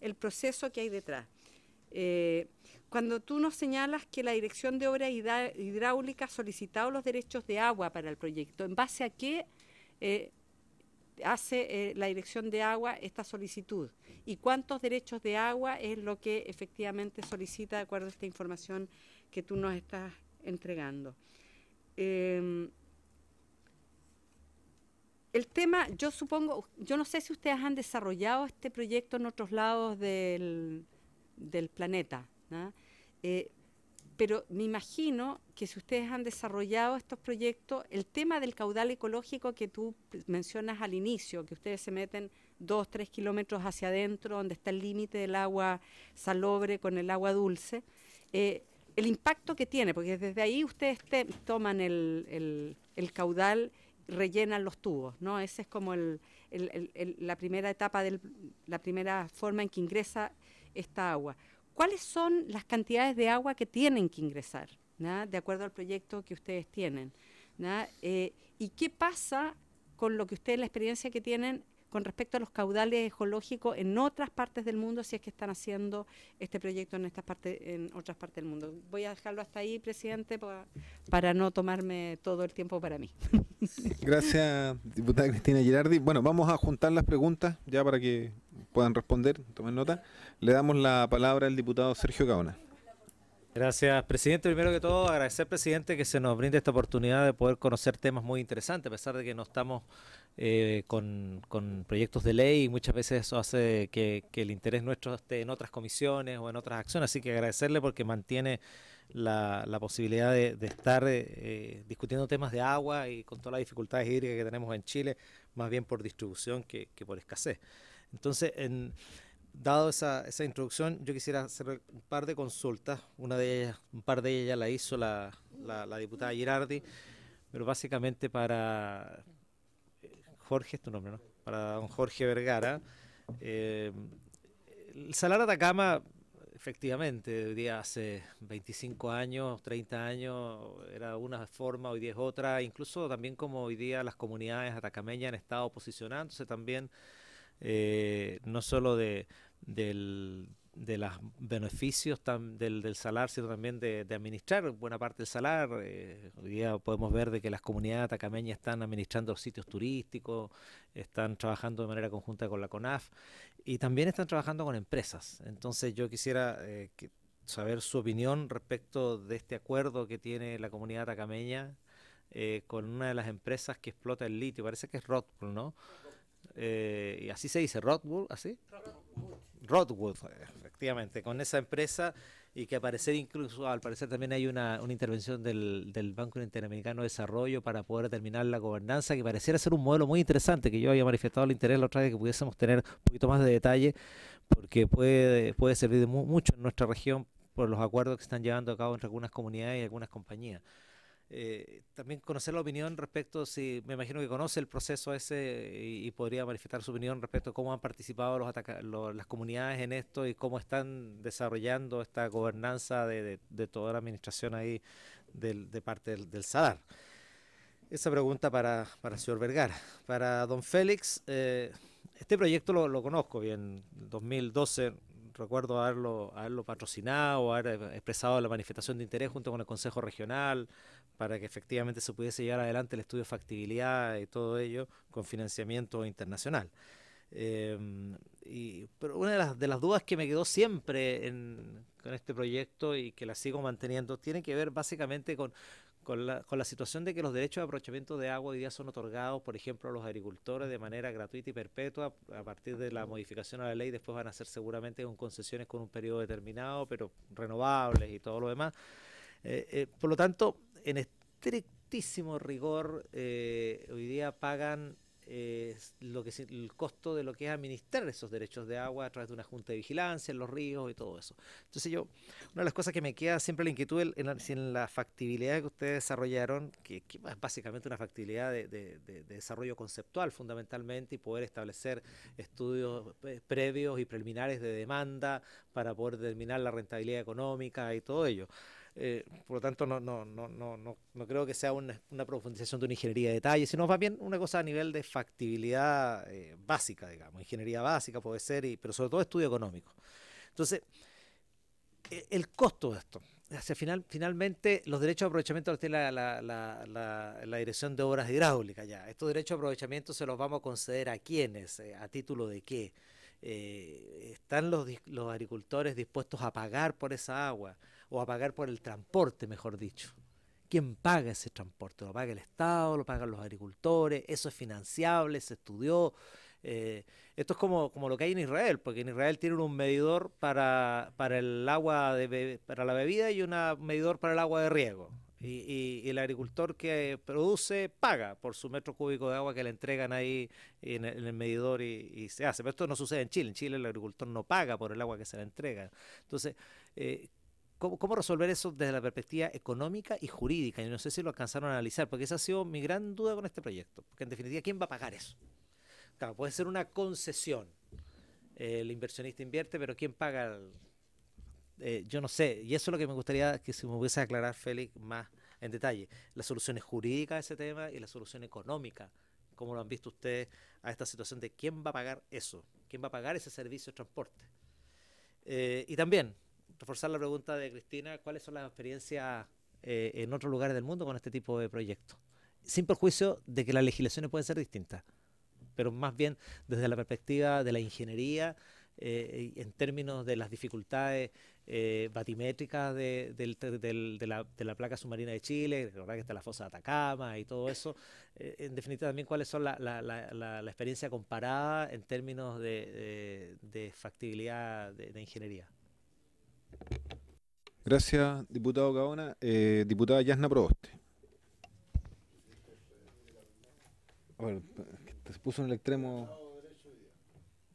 el proceso que hay detrás? cuando tú nos señalas que la Dirección de Obras Hidráulicas ha solicitado los derechos de agua para el proyecto, ¿en base a qué eh, hace eh, la Dirección de Agua esta solicitud? ¿Y cuántos derechos de agua es lo que efectivamente solicita de acuerdo a esta información que tú nos estás entregando? Em, el tema, yo supongo, yo no sé si ustedes han desarrollado este proyecto en otros lados del planeta. Eh, pero me imagino que si ustedes han desarrollado estos proyectos, el tema del caudal ecológico que tú mencionas al inicio, que ustedes se meten dos, tres kilómetros hacia adentro, donde está el límite del agua salobre con el agua dulce, eh, el impacto que tiene, porque desde ahí ustedes toman el, caudal, rellenan los tubos, ¿no? Esa es como la primera etapa, del, la primera forma en que ingresa esta agua cuáles son las cantidades de agua que tienen que ingresar, de acuerdo al proyecto que ustedes tienen. Eh, ¿Y qué pasa con lo que ustedes, la experiencia que tienen con respecto a los caudales ecológicos en otras partes del mundo, si es que están haciendo este proyecto en, estas partes, en otras partes del mundo. Voy a dejarlo hasta ahí, presidente, para, no tomarme todo el tiempo para mí. Gracias, diputada Cristina Girardi. Bueno, vamos a juntar las preguntas ya para que puedan responder, tomen nota. Le damos la palabra al diputado Sergio Caona. Gracias, presidente. Primero que todo, agradecer, presidente, que se nos brinde esta oportunidad de poder conocer temas muy interesantes, a pesar de que no estamos eh, con, proyectos de ley y muchas veces eso hace que, el interés nuestro esté en otras comisiones o en otras acciones, así que agradecerle porque mantiene la, posibilidad de, estar eh, eh, discutiendo temas de agua y con todas las dificultades hídricas que tenemos en Chile, más bien por distribución que, por escasez. Entonces, en, dado esa, introducción, yo quisiera hacer un par de consultas. Una de ellas, un par de ellas ya la hizo la, la diputada Girardi, pero básicamente para, Jorge, es tu nombre, ¿no? Para don Jorge Vergara. Eh, el Salar Atacama, efectivamente, hoy día hace 25 años, 30 años, era una forma, hoy día es otra, incluso también como hoy día las comunidades atacameñas han estado posicionándose también, eh, no solo de, del, de los beneficios del, del, salar, sino también de, administrar buena parte del salar. Eh, hoy día podemos ver de que las comunidades atacameñas están administrando sitios turísticos, están trabajando de manera conjunta con la CONAF y también están trabajando con empresas. Entonces yo quisiera eh, saber su opinión respecto de este acuerdo que tiene la comunidad atacameña eh, con una de las empresas que explota el litio, parece que es Rodwell, ¿no? y así se dice, Rodwell, ¿así? efectivamente, con esa empresa y que al parecer incluso, al parecer también hay una, una intervención del, Banco Interamericano de Desarrollo para poder terminar la gobernanza, que pareciera ser un modelo muy interesante, que yo había manifestado el interés la otra vez que pudiésemos tener un poquito más de detalle, porque puede, puede servir de mucho en nuestra región por los acuerdos que están llevando a cabo entre algunas comunidades y algunas compañías. Eh, también conocer la opinión respecto, si me imagino que conoce el proceso ese y, podría manifestar su opinión respecto a cómo han participado los, las comunidades en esto y cómo están desarrollando esta gobernanza de, toda la administración ahí de parte del, del SADAR. Esa pregunta para, para el señor Vergara. Para don Félix, eh, este proyecto lo, conozco bien, 2012, recuerdo haberlo, haberlo patrocinado, haber expresado la manifestación de interés junto con el Consejo Regional, para que efectivamente se pudiese llevar adelante el estudio de factibilidad y todo ello con financiamiento internacional. Em, pero una de las, dudas que me quedó siempre en, con este proyecto y que la sigo manteniendo tiene que ver básicamente con, la, situación de que los derechos de aprovechamiento de agua hoy día son otorgados, por ejemplo, a los agricultores de manera gratuita y perpetua. A partir de la modificación a la ley, después van a ser seguramente con concesiones con un periodo determinado, pero renovables y todo lo demás. Eh, eh, por lo tanto, en estrictísimo rigor eh, hoy día pagan eh, lo que el costo de lo que es administrar esos derechos de agua a través de una junta de vigilancia, en los ríos y todo eso. Entonces yo, una de las cosas que me queda siempre la inquietud en la, en la factibilidad que ustedes desarrollaron, que, es básicamente una factibilidad de, desarrollo conceptual fundamentalmente y poder establecer estudios eh, previos y preliminares de demanda para poder determinar la rentabilidad económica y todo ello. Eh, por lo tanto, no, no, no, no, no, creo que sea una, profundización de una ingeniería de detalle, sino más bien una cosa a nivel de factibilidad eh, básica, digamos, ingeniería básica puede ser, y, pero sobre todo estudio económico. Entonces, e, el costo de esto. Hacia final, finalmente, los derechos de aprovechamiento los tiene la, Dirección de Obras Hidráulicas ya. Estos derechos de aprovechamiento se los vamos a conceder a quiénes, eh, a título de qué. ¿Están los, los agricultores dispuestos a pagar por esa agua? o a pagar por el transporte, mejor dicho. ¿Quién paga ese transporte? ¿Lo paga el Estado? ¿Lo pagan los agricultores? ¿Eso es financiable? ¿Se estudió? Eh, esto es como, como, lo que hay en Israel, porque en Israel tienen un medidor para, para el agua para la bebida y un medidor para el agua de riego. Y, el agricultor que produce paga por su metro cúbico de agua que le entregan ahí en el, medidor y, se hace. Pero esto no sucede en Chile. En Chile el agricultor no paga por el agua que se le entrega. Entonces, eh, ¿Cómo, resolver eso desde la perspectiva económica y jurídica? Yo no sé si lo alcanzaron a analizar, porque esa ha sido mi gran duda con este proyecto. Porque en definitiva, ¿quién va a pagar eso? Claro, puede ser una concesión. El inversionista invierte, pero ¿quién paga? Eh, yo no sé. Y eso es lo que me gustaría que se me pudiese aclarar, Félix, más en detalle. Las soluciones jurídicas a ese tema y la solución económica. ¿Cómo lo han visto ustedes a esta situación de quién va a pagar eso? ¿Quién va a pagar ese servicio de transporte? Eh, y también, reforzar la pregunta de Cristina, ¿cuáles son las experiencias eh, en otros lugares del mundo con este tipo de proyectos? Sin perjuicio de que las legislaciones pueden ser distintas, pero más bien desde la perspectiva de la ingeniería, eh, en términos de las dificultades eh, batimétricas de, la, placa submarina de Chile, la verdad que está la fosa de Atacama y todo eso. en definitiva, también cuáles son la, experiencia comparada en términos de factibilidad de, ingeniería. Gracias, diputado Gaona. Eh, diputada Yasna Proboste. A se puso en el extremo.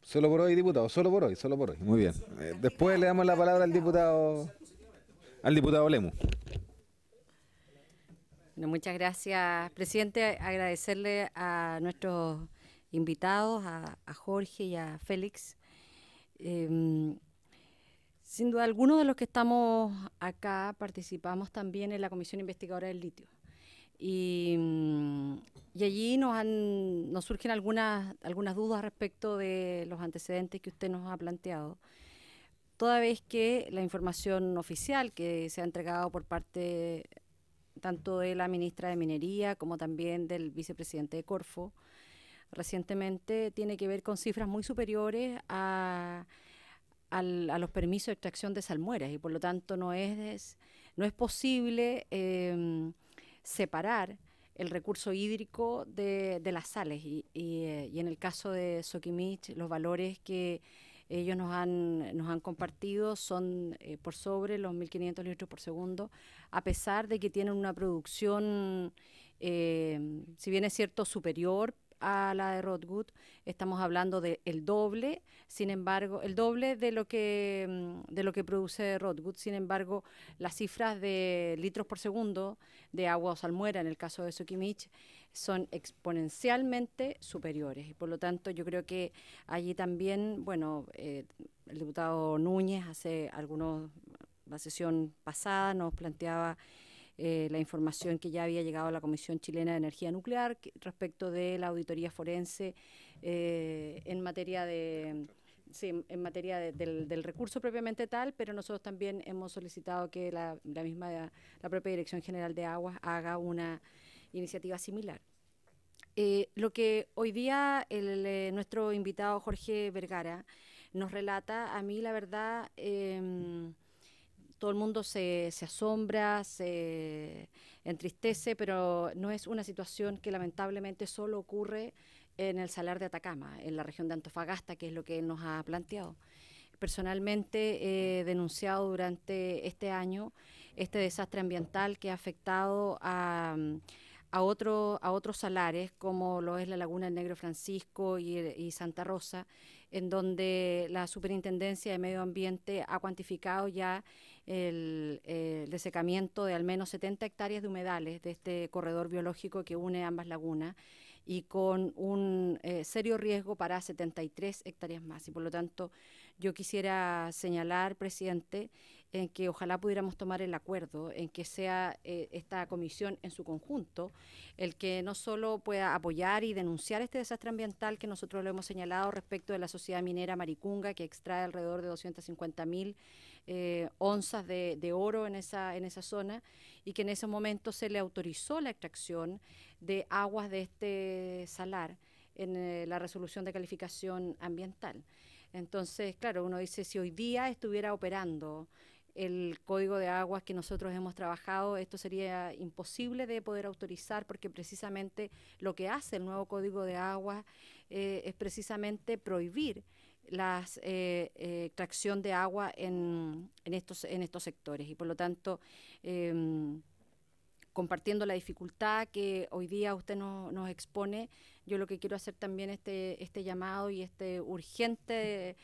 Solo por hoy, diputado, solo por hoy, solo por hoy. Muy bien. Eh, después le damos la palabra al diputado, al diputado Lemu. muchas gracias, presidente. Agradecerle a nuestros invitados, a, Jorge y a Félix. Em, sin duda, algunos de los que estamos acá participamos también en la Comisión Investigadora del Litio. Y, mm, allí nos, nos surgen algunas, algunas dudas respecto de los antecedentes que usted nos ha planteado toda vez que la información oficial que se ha entregado por parte tanto de la ministra de Minería como también del vicepresidente de Corfo recientemente tiene que ver con cifras muy superiores a a los permisos de extracción de salmueras y por lo tanto no es, no es posible em, separar el recurso hídrico de, las sales eh, y, en el caso de Soquimich los valores que ellos nos han, nos han compartido son eh, por sobre los 1.500 litros por segundo, a pesar de que tienen una producción, em, si bien es cierto, superior, a la de Rodwood, estamos hablando del el doble, sin embargo, el doble de lo que, mm, de lo que produce Rodwood, sin embargo, las cifras de litros por segundo de agua o salmuera, en el caso de Sukimich, son exponencialmente superiores. Y por lo tanto, yo creo que allí también, bueno, eh, el diputado Núñez hace algunos, la sesión pasada nos planteaba eh, la información que ya había llegado a la Comisión Chilena de Energía Nuclear respecto de la auditoría forense eh, en materia de... en materia del, recurso propiamente tal, pero nosotros también hemos solicitado que la, misma, la propia Dirección General de Aguas haga una iniciativa similar. Eh, lo que hoy día el, nuestro invitado Jorge Vergara nos relata, a mí la verdad em, todo el mundo se, asombra, se entristece, pero no es una situación que lamentablemente solo ocurre en el Salar de Atacama, en la región de Antofagasta, que es lo que nos ha planteado. Personalmente he denunciado durante este año este desastre ambiental que ha afectado a, mm, otro, a otros salares, como lo es la Laguna del Negro Francisco y Santa Rosa, en donde la Superintendencia de Medio Ambiente ha cuantificado ya eh, el, desecamiento de al menos 70 hectáreas de humedales de este corredor biológico que une ambas lagunas y con un eh, serio riesgo para 73 hectáreas más. Y por lo tanto, yo quisiera señalar, presidente, en que ojalá pudiéramos tomar el acuerdo, en que sea eh, esta comisión en su conjunto el que no solo pueda apoyar y denunciar este desastre ambiental que nosotros lo hemos señalado respecto de la sociedad minera Maricunga, que extrae alrededor de 250.000 eh, onzas de, oro en esa, en esa zona y que en ese momento se le autorizó la extracción de aguas de este salar en eh, la resolución de calificación ambiental. Entonces, claro, uno dice, si hoy día estuviera operando el código de aguas que nosotros hemos trabajado, esto sería imposible de poder autorizar porque precisamente lo que hace el nuevo código de aguas eh, es precisamente prohibir la extracción eh, eh, tracción de agua en, estos, en estos sectores y por lo tanto em, compartiendo la dificultad que hoy día usted nos expone, yo lo que quiero hacer también este, este llamado y este urgente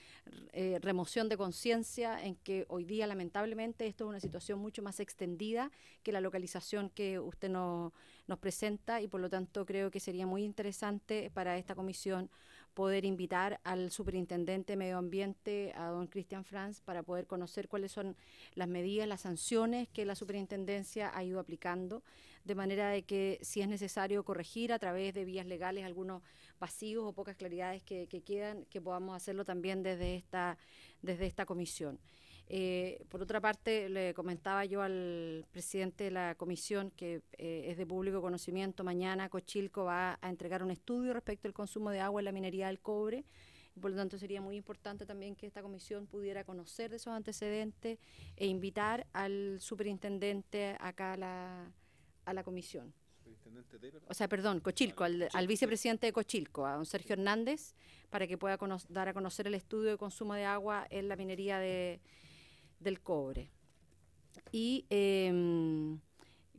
eh, remoción de conciencia en que hoy día lamentablemente esto es una situación mucho más extendida que la localización que usted nos presenta y por lo tanto creo que sería muy interesante para esta comisión poder invitar al superintendente medio ambiente, a don Cristian Franz, para poder conocer cuáles son las medidas, las sanciones que la superintendencia ha ido aplicando, de manera de que si es necesario corregir a través de vías legales algunos vacíos o pocas claridades que, que quedan, que podamos hacerlo también desde esta, desde esta comisión. Eh, por otra parte, le comentaba yo al presidente de la comisión que eh, es de público conocimiento, mañana Cochilco va a entregar un estudio respecto al consumo de agua en la minería del cobre. por lo tanto, sería muy importante también que esta comisión pudiera conocer de esos antecedentes e invitar al superintendente acá a la, comisión. o sea, perdón, Cochilco. al vicepresidente de Cochilco, a don Sergio Hernández, para que pueda dar a conocer el estudio de consumo de agua en la minería de, del cobre. Y em,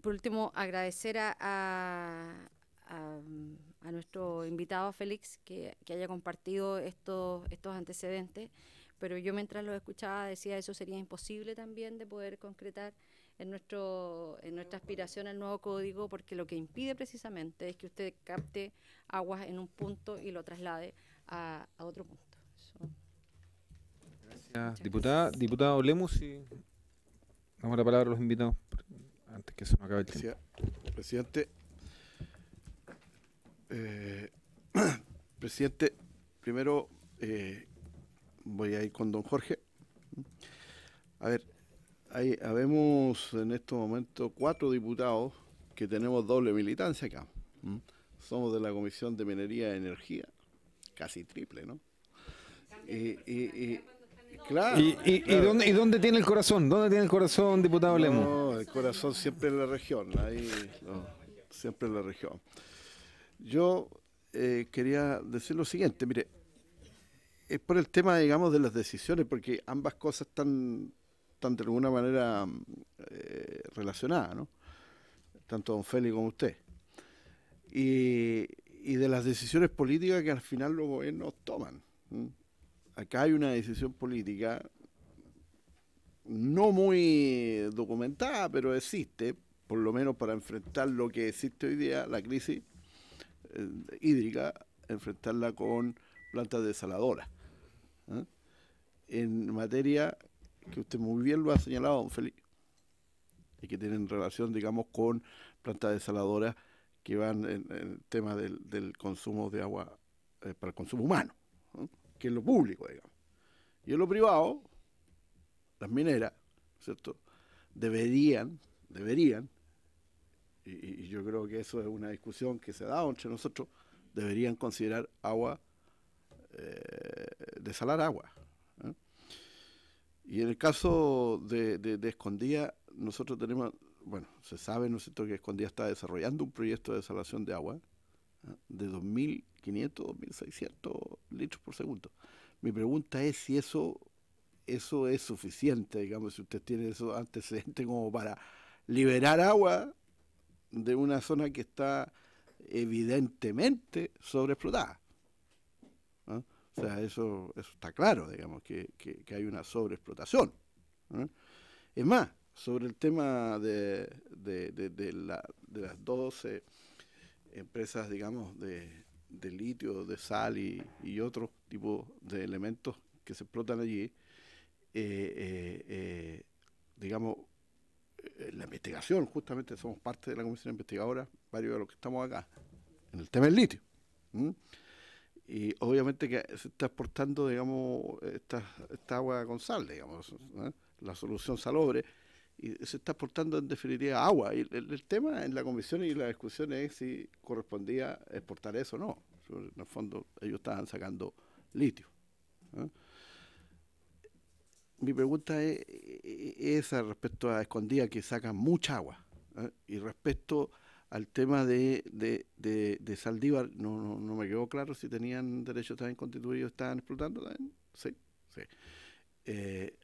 por último, agradecer a, nuestro invitado Félix que, haya compartido estos, estos antecedentes, pero yo mientras lo escuchaba decía eso sería imposible también de poder concretar en, nuestro, en nuestra aspiración al nuevo código, porque lo que impide precisamente es que usted capte aguas en un punto y lo traslade a otro punto diputada. Diputado Lemus, y damos la palabra a los invitados antes que se me acabe el tiempo. Presidente, presidente, eh, primero eh, voy a ir con don Jorge. A ver, hay, habemos en estos momentos cuatro diputados que tenemos doble militancia acá. ¿Mm? Somos de la Comisión de Minería y Energía, casi triple, ¿no? y, ¿Y, y, dónde, tiene el corazón? ¿Dónde tiene el corazón, diputado Lemos? No, el corazón siempre en la región, ahí, siempre en la región. Yo eh, quería decir lo siguiente, mire, es por el tema, digamos, de las decisiones, porque ambas cosas están, de alguna manera eh, relacionadas, ¿no? Tanto don Félix como usted. Y, de las decisiones políticas que al final los gobiernos toman acá hay una decisión política no muy documentada, pero existe, por lo menos para enfrentar lo que existe hoy día, la crisis eh, hídrica, enfrentarla con plantas desaladoras. ¿eh? En materia que usted muy bien lo ha señalado, don Felipe, y que tienen relación, digamos, con plantas desaladoras que van en, el tema del, consumo de agua eh, para el consumo humano que es lo público, digamos. Y en lo privado, las mineras, ¿cierto? Deberían, deberían, y, yo creo que eso es una discusión que se ha da dado entre nosotros, deberían considerar agua, eh, desalar agua. ¿eh? Y en el caso de, de, Escondía, nosotros tenemos, bueno, se sabe, ¿no es cierto?, que Escondía está desarrollando un proyecto de desalación de agua, de 2.500, 2.600 litros por segundo. Mi pregunta es si eso, eso es suficiente, digamos, si usted tiene esos antecedentes como para liberar agua de una zona que está evidentemente sobreexplotada. O sea, eso, eso está claro, digamos, que, hay una sobreexplotación. Es más, sobre el tema de, de, de, de las 12 empresas, digamos, de, litio, de sal y, y otros tipos de elementos que se explotan allí, eh, eh, eh, digamos, la investigación, justamente somos parte de la comisión investigadora, varios de los que estamos acá, en el tema del litio. Y obviamente que se está exportando, digamos, esta, esta agua con sal, digamos, la solución salobre, y se está exportando en definitiva agua. Y el, tema en la comisión y la discusión es si correspondía exportar eso o no. En el fondo ellos estaban sacando litio. ¿eh? Mi pregunta es e, e, esa respecto a escondida que saca mucha agua. ¿eh? Y respecto al tema de, Saldívar, no, no, me quedó claro si tenían derechos también constituidos, estaban explotando también. Sí, sí. Eh,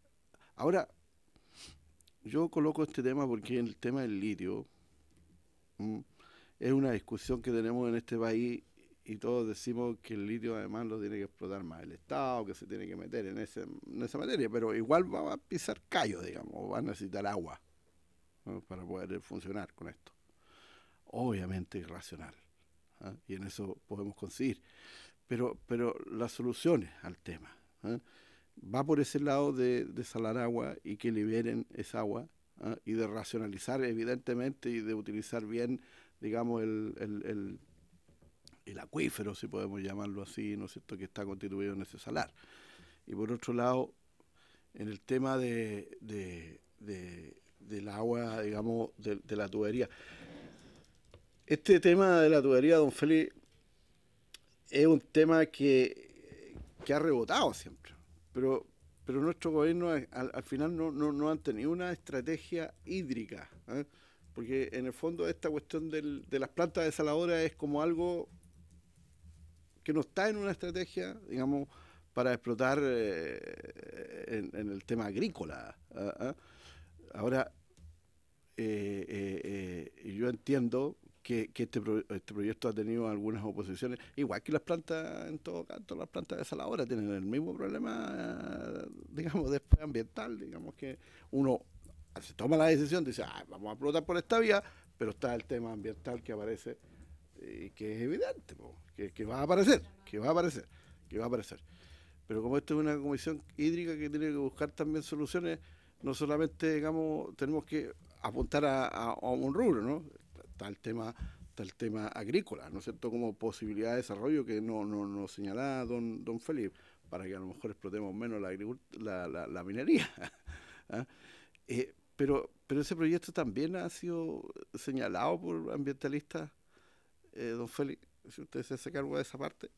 ahora, yo coloco este tema porque el tema del litio mm, es una discusión que tenemos en este país y todos decimos que el litio además lo tiene que explotar más el Estado, que se tiene que meter en, esa materia, pero igual va a pisar callo, digamos, va a necesitar agua para poder funcionar con esto. Obviamente irracional, ¿ah? y en eso podemos conseguir, pero, pero las soluciones al tema. ¿eh? va por ese lado de, de salar agua y que liberen esa agua ¿ah? y de racionalizar evidentemente y de utilizar bien, digamos, el, el, el, acuífero, si podemos llamarlo así, ¿no es cierto?, que está constituido en ese salar. Y por otro lado, en el tema de, de, del agua, digamos, de, de, la tubería. Este tema de la tubería, don Félix, es un tema que ha rebotado siempre pero, pero nuestro gobierno eh, al, final no, no, han tenido una estrategia hídrica, ¿eh? porque en el fondo esta cuestión de las plantas desaladoras es como algo que no está en una estrategia, digamos, para explotar eh, en, el tema agrícola. Ahora, yo entiendo que, este, este, proyecto ha tenido algunas oposiciones, igual que las plantas, en todo caso, las plantas de saladora tienen el mismo problema, digamos, después ambiental, digamos que uno se toma la decisión, dice, vamos a explotar por esta vía, pero está el tema ambiental que aparece y eh, que es evidente, que, va a aparecer, que va a aparecer, que va a aparecer. Pero como esto es una comisión hídrica que tiene que buscar también soluciones, no solamente, digamos, tenemos que apuntar a un rubro, ¿no? está el tema está tema agrícola, ¿no es cierto?, como posibilidad de desarrollo que no, no, no señalaba don, don Felipe, para que a lo mejor explotemos menos la, la, minería. ¿ah? Eh, pero, pero ese proyecto también ha sido señalado por ambientalistas, eh, don Félix, si usted se hace cargo de esa parte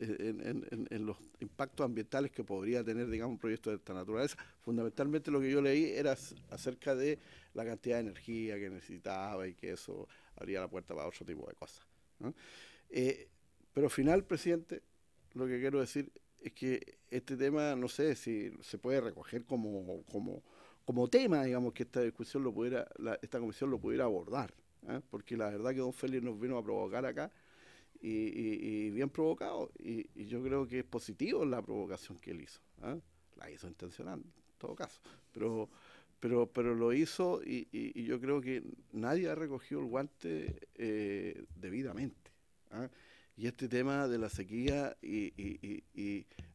en, los impactos ambientales que podría tener, digamos, un proyecto de esta naturaleza. Fundamentalmente lo que yo leí era acerca de la cantidad de energía que necesitaba y que eso abría la puerta para otro tipo de cosas. Eh, pero al final, presidente, lo que quiero decir es que este tema, no sé si se puede recoger como, como, como tema, digamos, que esta discusión lo pudiera, esta comisión lo pudiera abordar, ¿eh? porque la verdad que don Félix nos vino a provocar acá y, bien provocado. Y, yo creo que es positivo la provocación que él hizo. ¿ah? La hizo intencional, en todo caso. Pero, pero, pero lo hizo y, yo creo que nadie ha recogido el guante eh, debidamente. ¿ah? Y este tema de la sequía y,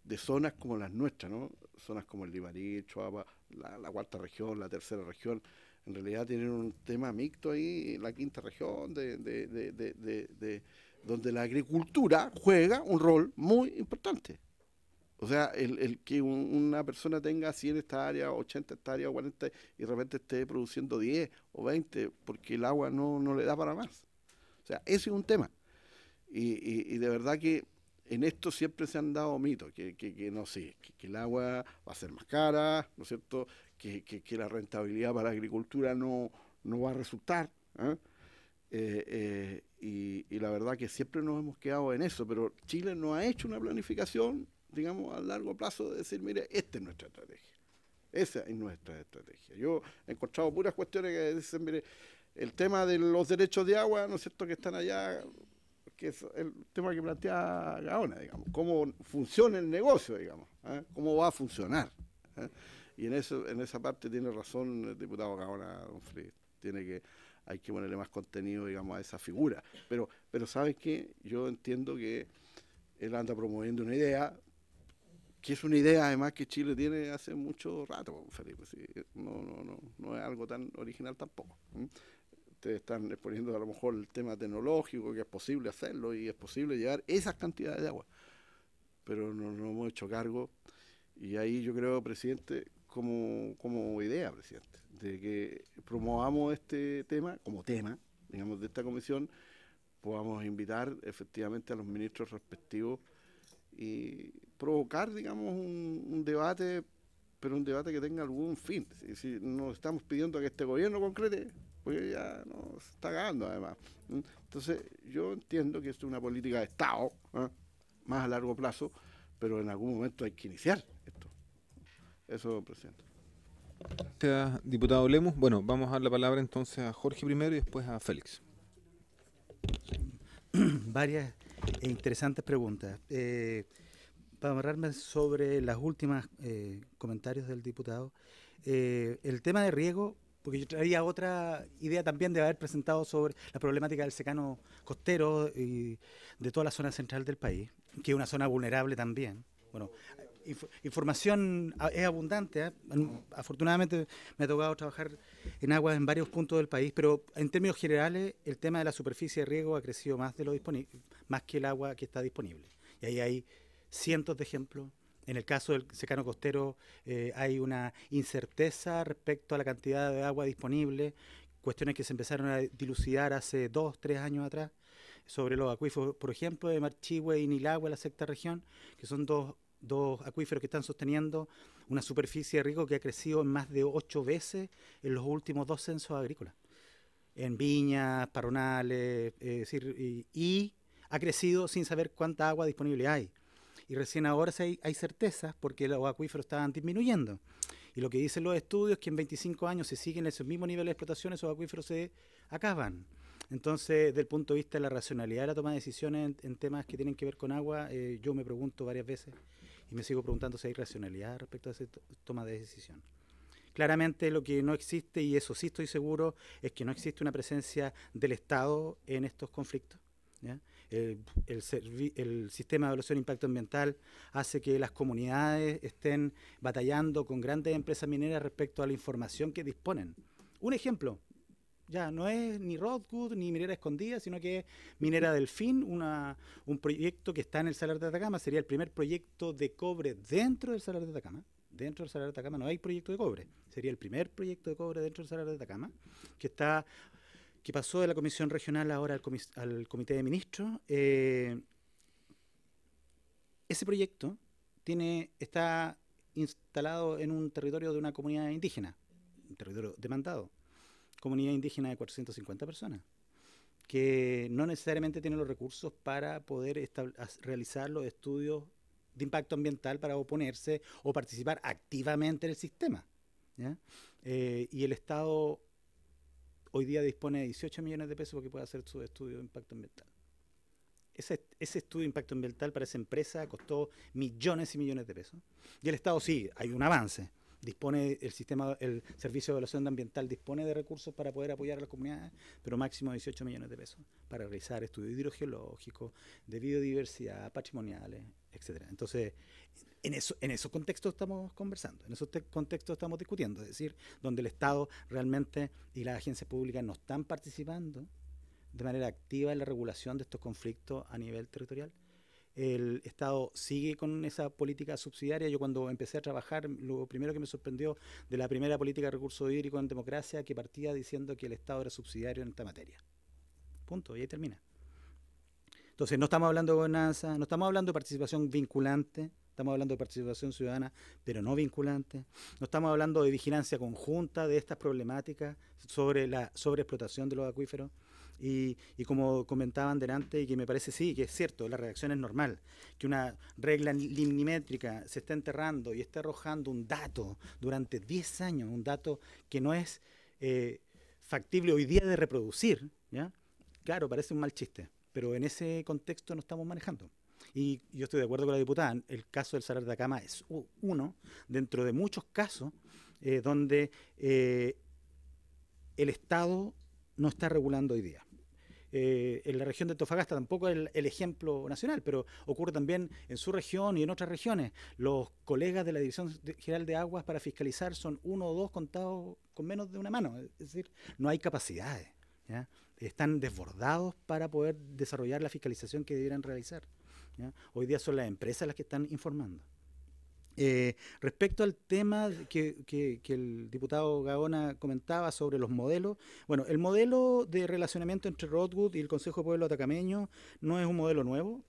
de zonas como las nuestras, ¿no? zonas como el Limarí, Choapa, la, cuarta región, la tercera región, en realidad tienen un tema mixto ahí, la quinta región, de donde la agricultura juega un rol muy importante. O sea, el, que una persona tenga 100 hectáreas, 80 hectáreas, 40 y de repente esté produciendo 10 o 20 porque el agua no, le da para más. O sea, ese es un tema. Y, de verdad que en esto siempre se han dado mitos, que, no sé, que, el agua va a ser más cara, ¿no es cierto? Que, la rentabilidad para la agricultura no, va a resultar. ¿eh? Eh, eh, y, la verdad que siempre nos hemos quedado en eso, pero Chile no ha hecho una planificación, digamos, a largo plazo de decir, mire, esta es nuestra estrategia. Esa es nuestra estrategia. Yo he encontrado puras cuestiones que dicen, mire, el tema de los derechos de agua, ¿no es cierto?, que están allá, que es el tema que plantea Gaona, digamos, cómo funciona el negocio, digamos, ¿ah? cómo va a funcionar. ¿Ah? Y en, eso, en esa parte tiene razón el diputado Gaona, don Fried. Tiene que hay que ponerle más contenido, digamos, a esa figura. Pero, pero ¿sabes qué? Yo entiendo que él anda promoviendo una idea, que es una idea además que Chile tiene hace mucho rato, Felipe. no, es algo tan original tampoco. Te Ustedes están exponiendo a lo mejor el tema tecnológico, que es posible hacerlo y es posible llevar esas cantidades de agua. Pero no no hemos hecho cargo. Y ahí yo creo, presidente, como, como idea, presidente, de que promovamos este tema como tema, digamos, de esta comisión, podamos invitar efectivamente a los ministros respectivos y provocar, digamos, un, debate, pero un debate que tenga algún fin. Si, nos estamos pidiendo a que este gobierno concrete, pues ya nos está ganando además. Entonces, yo entiendo que esto es una política de Estado, ¿ah? más a largo plazo, pero en algún momento hay que iniciar. Eso, presidente. Gracias, diputado Lemos. Bueno, vamos a dar la palabra entonces a Jorge primero y después a Félix. Varias e interesantes preguntas. Eh, para amarrarme sobre las últimas eh, comentarios del diputado, eh, el tema de riego, porque yo traía otra idea también de haber presentado sobre la problemática del secano costero y de toda la zona central del país, que es una zona vulnerable también. Bueno, información ah, es abundante. ¿eh? Afortunadamente me ha tocado trabajar en aguas en varios puntos del país, pero en términos generales el tema de la superficie de riego ha crecido más de lo más que el agua que está disponible. Y ahí hay cientos de ejemplos. En el caso del secano costero eh, hay una incerteza respecto a la cantidad de agua disponible, cuestiones que se empezaron a dilucidar hace dos, tres años atrás sobre los acuíferos, por ejemplo, de Marchihue y Nilagua, la sexta región, que son dos dos acuíferos que están sosteniendo una superficie de riego que ha crecido en más de ocho veces en los últimos dos censos agrícolas, en viñas, parronales, eh, y, ha crecido sin saber cuánta agua disponible hay. Y recién ahora hay, hay certezas porque los acuíferos estaban disminuyendo. Y lo que dicen los estudios es que en 25 años, si siguen esos mismo niveles de explotación, esos acuíferos se acaban. Entonces, desde el punto de vista de la racionalidad de la toma de decisiones en, temas que tienen que ver con agua, eh, yo me pregunto varias veces y me sigo preguntando si hay racionalidad respecto a esa toma de decisión. Claramente lo que no existe, y eso sí estoy seguro, es que no existe una presencia del Estado en estos conflictos. el, sistema de evaluación de impacto ambiental hace que las comunidades estén batallando con grandes empresas mineras respecto a la información que disponen. Un ejemplo, ya, no es ni Rothwood ni Minera Escondida, sino que es Minera Delfín, un proyecto que está en el Salar de Atacama. Sería el primer proyecto de cobre dentro del Salar de Atacama. Dentro del Salar de Atacama no hay proyecto de cobre. Sería el primer proyecto de cobre dentro del Salar de Atacama, que está que pasó de la Comisión Regional ahora al, Comité de Ministros. Eh, ese proyecto tiene, está instalado en un territorio de una comunidad indígena, un territorio demandado comunidad indígena de 450 personas que no necesariamente tiene los recursos para poder realizar los estudios de impacto ambiental para oponerse o participar activamente en el sistema. Eh, y el Estado hoy día dispone de 18 millones de pesos porque puede hacer su estudio de impacto ambiental. ese, estudio de impacto ambiental para esa empresa costó millones y millones de pesos. Y el Estado sí, hay un avance, dispone el sistema, el Servicio de Evaluación Ambiental dispone de recursos para poder apoyar a las comunidades, pero máximo 18 millones de pesos para realizar estudios hidrogeológicos, de biodiversidad, patrimoniales, etcétera. Entonces, en eso, en esos contextos estamos conversando, en esos contextos estamos discutiendo, es decir, donde el Estado realmente y las agencias públicas no están participando de manera activa en la regulación de estos conflictos a nivel territorial el Estado sigue con esa política subsidiaria. Yo cuando empecé a trabajar, lo primero que me sorprendió de la primera política de recursos hídricos en democracia, que partía diciendo que el Estado era subsidiario en esta materia. Punto, y ahí termina. Entonces, no estamos hablando de gobernanza, no estamos hablando de participación vinculante, estamos hablando de participación ciudadana, pero no vinculante. No estamos hablando de vigilancia conjunta de estas problemáticas sobre la sobreexplotación de los acuíferos. Y, como comentaban delante, y que me parece sí, que es cierto, la reacción es normal, que una regla limnimétrica se está enterrando y está arrojando un dato durante 10 años, un dato que no es eh, factible hoy día de reproducir, ¿ya? claro, parece un mal chiste, pero en ese contexto no estamos manejando. Y yo estoy de acuerdo con la diputada, el caso del salario de la cama es uno dentro de muchos casos eh, donde eh, el Estado no está regulando hoy día. Eh, en la región de Tofagasta tampoco es el, ejemplo nacional, pero ocurre también en su región y en otras regiones. Los colegas de la Dirección General de Aguas para fiscalizar son uno o dos contados con menos de una mano, es decir, no hay capacidades. Están desbordados para poder desarrollar la fiscalización que debieran realizar. Hoy día son las empresas las que están informando. Eh, respecto al tema que, el diputado Gaona comentaba sobre los modelos, bueno, el modelo de relacionamiento entre Rodwood y el Consejo de Pueblo Atacameño no es un modelo nuevo.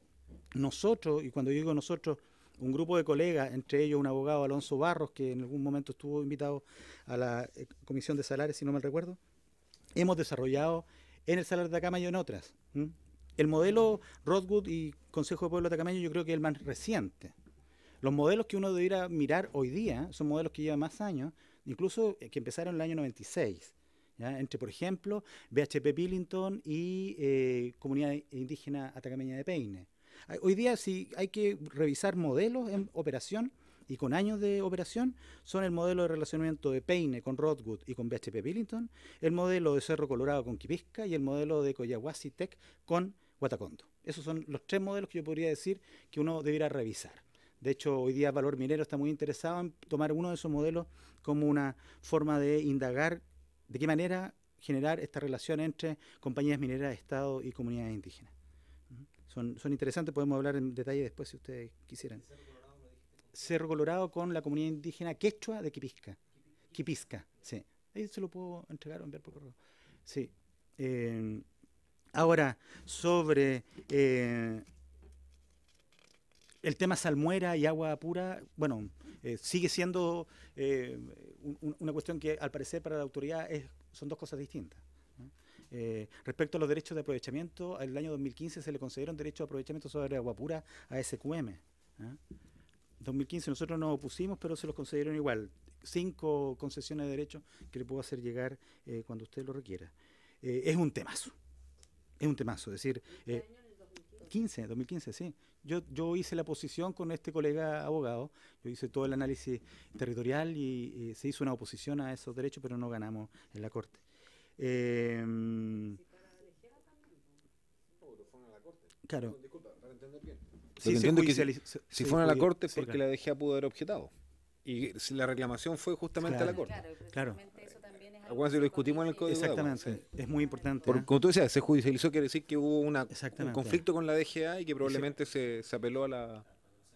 Nosotros, y cuando digo nosotros, un grupo de colegas, entre ellos un abogado Alonso Barros, que en algún momento estuvo invitado a la eh, Comisión de Salarios, si no mal recuerdo, hemos desarrollado en el Salario de Atacama y en otras. El modelo Rodwood y Consejo de Pueblo Atacameño yo creo que es el más reciente. Los modelos que uno debiera mirar hoy día son modelos que llevan más años, incluso eh, que empezaron en el año 96. Entre, por ejemplo, BHP Billington y eh, Comunidad Indígena Atacameña de Peine. Hoy día, si hay que revisar modelos en operación y con años de operación, son el modelo de relacionamiento de Peine con Rodwood y con BHP Billington, el modelo de Cerro Colorado con Quibisca y el modelo de Coyahuasi Tech con Huatacondo. Esos son los tres modelos que yo podría decir que uno debiera revisar. De hecho, hoy día Valor Minero está muy interesado en tomar uno de esos modelos como una forma de indagar de qué manera generar esta relación entre compañías mineras, de Estado y comunidades indígenas. ¿Mm? Son, interesantes, podemos hablar en detalle después si ustedes quisieran. Cerro Colorado, con la comunidad indígena quechua de Quipisca. Quipisca, sí. Ahí se lo puedo entregar o enviar por correo. Sí. Eh, ahora, sobre eh, el tema salmuera y agua pura, bueno, eh, sigue siendo eh, una cuestión que al parecer para la autoridad es, son dos cosas distintas. Eh, respecto a los derechos de aprovechamiento, el año 2015 se le concedieron derechos de aprovechamiento sobre agua pura a SQM. En 2015 nosotros nos opusimos, pero se los concedieron igual. Cinco concesiones de derechos que le puedo hacer llegar cuando usted lo requiera. es un temazo. Es un temazo. Es decir, 15, 2015, sí yo, yo hice la posición con este colega abogado, yo hice todo el análisis territorial y, se hizo una oposición a esos derechos, pero no ganamos en la Corte. Eh, Claro. Disculpa, para entender bien. si, fueron a la corte porque la DGA pudo haber objetado. Y la reclamación fue justamente a la corte. Claro lo discutimos en el Exactamente, es muy importante. Porque ¿eh? Como tú decías, se judicializó, quiere decir que hubo un conflicto con la DGA y que probablemente se, apeló a la...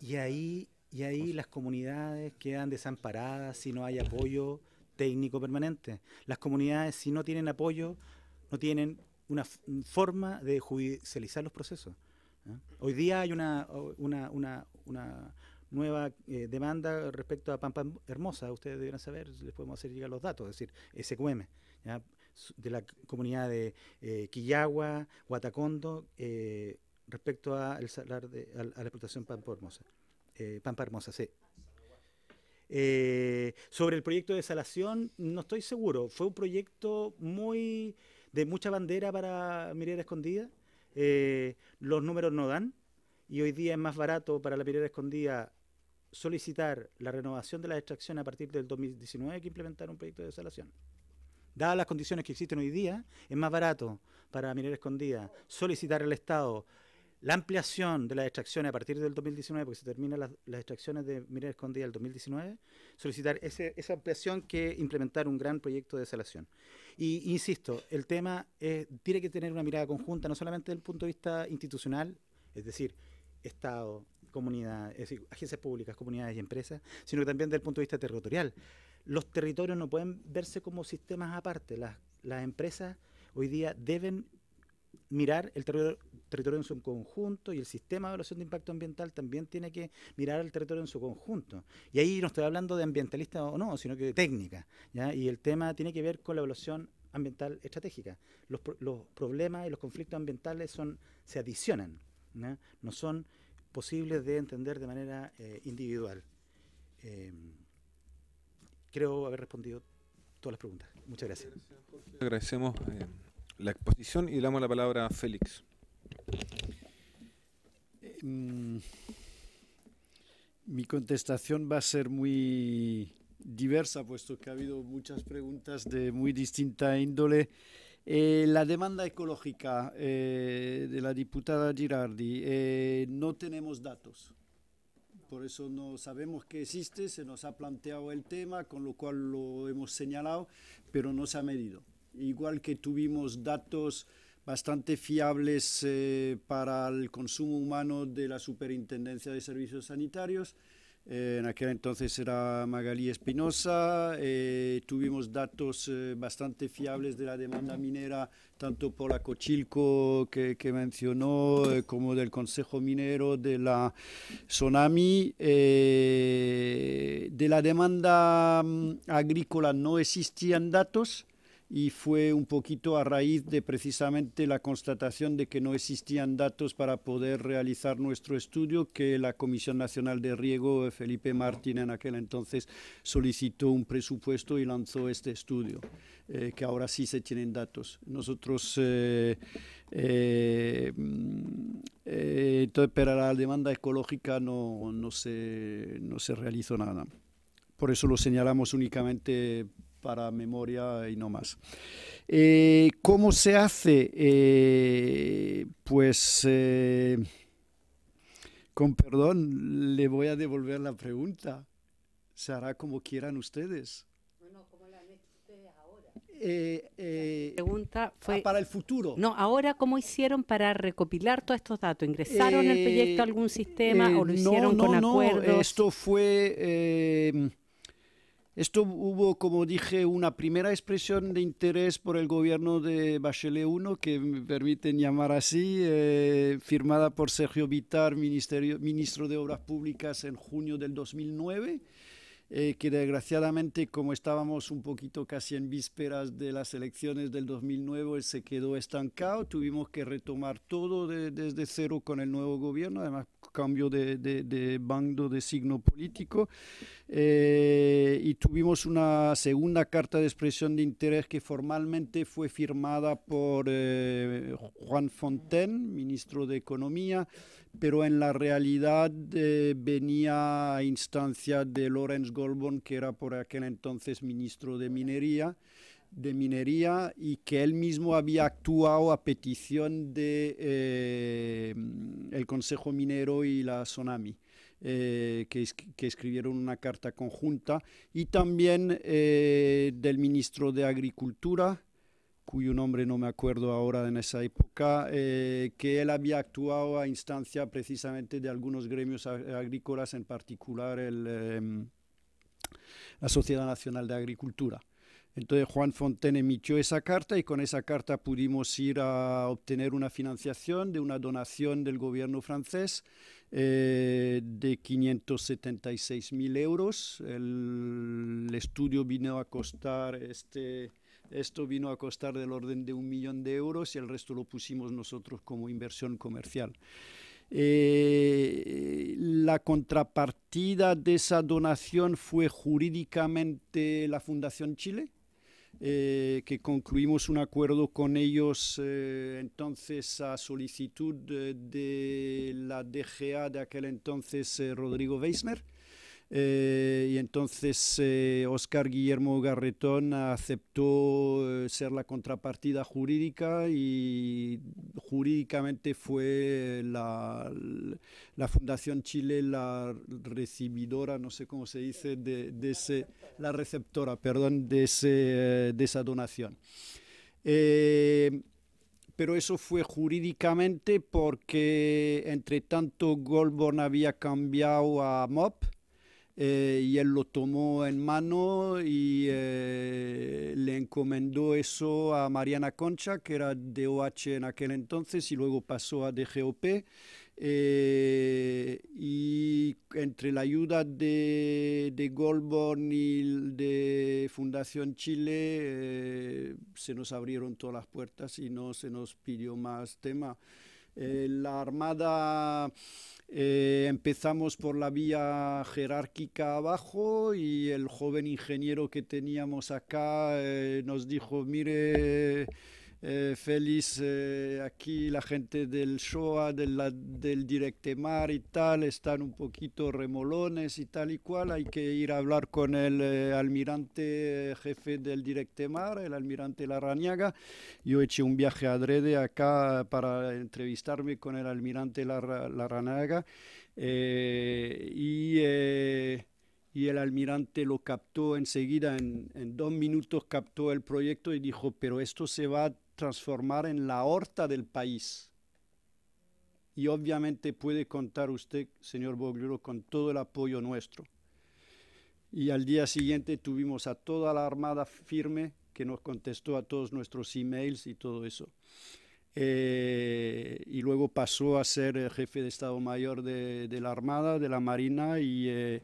Y ahí, y ahí las comunidades quedan desamparadas si no hay apoyo técnico permanente. Las comunidades, si no tienen apoyo, no tienen una forma de judicializar los procesos. ¿eh? Hoy día hay una, una nueva eh, demanda respecto a Pampa Hermosa. Ustedes deberían saber, les podemos hacer llegar los datos, es decir, SQM, de la comunidad de eh, Quillagua, Huatacondo, eh, respecto a, el de, la explotación Pampa Hermosa. Pampa Hermosa, sí. sobre el proyecto de salación, no estoy seguro. Fue un proyecto muy de mucha bandera para Mirera Escondida. los números no dan y hoy día es más barato para la Mirera escondida solicitar la renovación de la extracción a partir del 2019 que implementar un proyecto de desalación. Dadas las condiciones que existen hoy día, es más barato para Minera Escondida solicitar al Estado la ampliación de la extracción a partir del 2019, porque se terminan las, extracciones de Minera Escondida el 2019, solicitar esa ampliación que implementar un gran proyecto de desalación. Y insisto, el tema tiene que tener una mirada conjunta, no solamente desde el punto de vista institucional, es decir, Estado, comunidades, es agencias públicas, comunidades y empresas, sino que también desde el punto de vista territorial. Los territorios no pueden verse como sistemas aparte. Las, empresas hoy día deben mirar el territorio, en su conjunto y el sistema de evaluación de impacto ambiental también tiene que mirar el territorio en su conjunto. Y ahí no estoy hablando de ambientalista o no, sino que de técnica. ¿ya? Y el tema tiene que ver con la evaluación ambiental estratégica. Los, problemas y los conflictos ambientales son, se adicionan, no son posibles de entender de manera eh, individual. Em, creo haber respondido todas las preguntas. Muchas gracias. Agradecemos eh, la exposición y le damos la palabra a Félix. Em, mi contestación va a ser muy diversa, puesto que ha habido muchas preguntas de muy distinta índole. Eh, la demanda ecológica eh, de la diputada Girardi, eh, no tenemos datos. Por eso no sabemos que existe, se nos ha planteado el tema, con lo cual lo hemos señalado, pero no se ha medido. Igual que tuvimos datos bastante fiables para el consumo humano de la Superintendencia de Servicios Sanitarios, eh, en aquel entonces era Magalí Espinosa. Eh, tuvimos datos eh, bastante fiables de la demanda minera, tanto por la Cochilco que, que mencionó, como del Consejo Minero, de la Sonami. de la demanda mm, agrícola no existían datos y fue un poquito a raíz de precisamente la constatación de que no existían datos para poder realizar nuestro estudio que la Comisión Nacional de Riego, Felipe Martín en aquel entonces, solicitó un presupuesto y lanzó este estudio, eh, que ahora sí se tienen datos. Nosotros, eh, eh, mm, entonces, eh, para la demanda ecológica no, no, se, no se realizó nada. Por eso lo señalamos únicamente para memoria y no más. Eh, ¿Cómo se hace? Eh, pues, eh, con perdón, le voy a devolver la pregunta. Se hará como quieran ustedes. Bueno, como la han hecho ustedes ahora. pregunta fue ah, para el futuro. No, ahora cómo hicieron para recopilar todos estos datos. ¿Ingresaron el proyecto algún sistema o lo hicieron no, no, con no, Esto fue esto hubo, como dije, una primera expresión de interés por el gobierno de Bachelet I, que me permiten llamar así, eh, firmada por Sergio Vitar, ministro de Obras Públicas, en junio del 2009. Eh, que desgraciadamente como estábamos un poquito casi en vísperas de las elecciones del 2009, se quedó estancado, tuvimos que retomar todo desde cero con el nuevo gobierno, además cambio de, de, bando de signo político, eh, y tuvimos una segunda carta de expresión de interés que formalmente fue firmada por eh, Juan Fontaine, ministro de Economía, pero en la realidad eh, venía a instancia de Lawrence Goldborn, que era por aquel entonces ministro de Minería, de minería y que él mismo había actuado a petición de eh, el Consejo Minero y la Sonami, eh, que, escribieron una carta conjunta, y también del ministro de Agricultura, cuyo nombre no me acuerdo ahora en esa época, eh, que él había actuado a instancia precisamente de algunos gremios agrícolas, en particular em, la Sociedad Nacional de Agricultura. Entonces Juan Fontaine emitió esa carta y con esa carta pudimos ir a obtener una financiación de una donación del gobierno francés eh, de de 576.000 euros. el estudio vino a costar este esto vino a costar del orden de un millón de euros y el resto lo pusimos nosotros como inversión comercial. Eh, la contrapartida de esa donación fue jurídicamente la Fundación Chile, eh, que concluimos un acuerdo con ellos eh, entonces a solicitud de, la DGA de aquel entonces, Rodrigo Weismer. Eh, y entonces Oscar eh, Guillermo Garretón aceptó eh, ser la contrapartida jurídica y jurídicamente fue la, la, Fundación Chile la recibidora, no sé cómo se dice, de, ese, la receptora, perdón, de, ese, de esa donación pero eso fue jurídicamente porque entre tanto Goldborn había cambiado a MOP eh, y él lo tomó en mano y eh, le encomendó eso a Mariana Concha, que era de OH en aquel entonces, y luego pasó a DGOP. Eh, y entre la ayuda de, de Goldborn y de Fundación Chile se nos abrieron todas las puertas y no se nos pidió más tema. la Armada eh, empezamos por la vía jerárquica abajo y el joven ingeniero que teníamos acá eh, nos dijo, mire... Eh, feliz eh, aquí la gente del Shoah, del del Directemar y tal, están un poquito remolones y tal y cual. Hay que ir a hablar con el eh, almirante jefe del Directemar, el almirante Larrañaga. Yo eché un viaje a adrede acá para entrevistarme con el almirante Larrañaga y y el almirante lo captó enseguida, en, en, dos minutos captó el proyecto y dijo, pero esto se va transformar en la horta del país. Y obviamente puede contar usted, señor Bogluro con todo el apoyo nuestro. Y al día siguiente tuvimos a toda la Armada firme que nos contestó a todos nuestros emails y todo eso. Eh, y luego pasó a ser jefe de Estado Mayor de, la Armada, de la Marina, y, eh,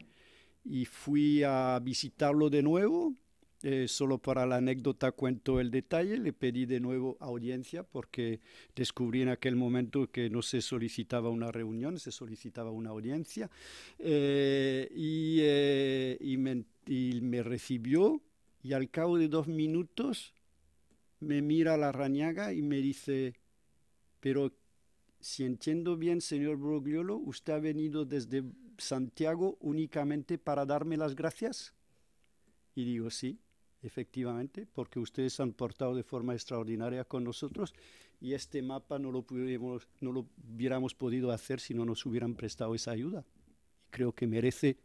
y fui a visitarlo de nuevo eh, solo para la anécdota cuento el detalle. Le pedí de nuevo audiencia porque descubrí en aquel momento que no se solicitaba una reunión, se solicitaba una audiencia. Eh, eh, y, me, y, me, recibió y al cabo de dos minutos me mira la rañaga y me dice, pero si entiendo bien, señor Brogliolo, usted ha venido desde Santiago únicamente para darme las gracias. Y digo, sí, efectivamente, porque ustedes han portado de forma extraordinaria con nosotros y este mapa no lo, no lo hubiéramos podido hacer si no nos hubieran prestado esa ayuda. Y creo que merece,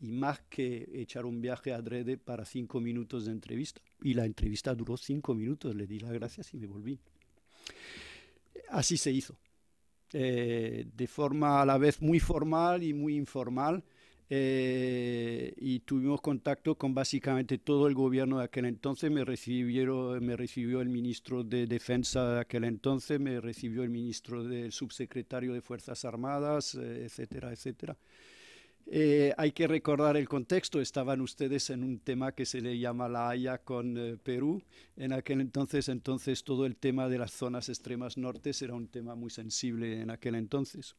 y más que echar un viaje a Drede para cinco minutos de entrevista. Y la entrevista duró cinco minutos, le di las gracias y me volví. Así se hizo, eh, de forma a la vez muy formal y muy informal. Eh, y tuvimos contacto con básicamente todo el gobierno de aquel entonces. Me, recibieron, me recibió el ministro de Defensa de aquel entonces, me recibió el ministro del subsecretario de Fuerzas Armadas, eh, etcétera, etcétera. Eh, hay que recordar el contexto. Estaban ustedes en un tema que se le llama la Haya con Perú. En aquel entonces, entonces todo el tema de las zonas extremas norte era un tema muy sensible en aquel entonces.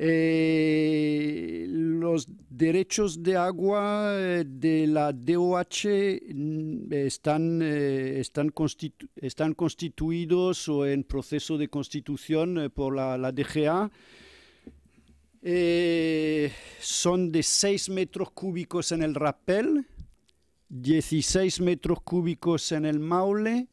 Eh, los derechos de agua eh, de la DOH mm, eh, están, constituidos o en proceso de constitución por la, DGA. son de 6 metros cúbicos en el Rappel, 16 metros cúbicos en el Maule,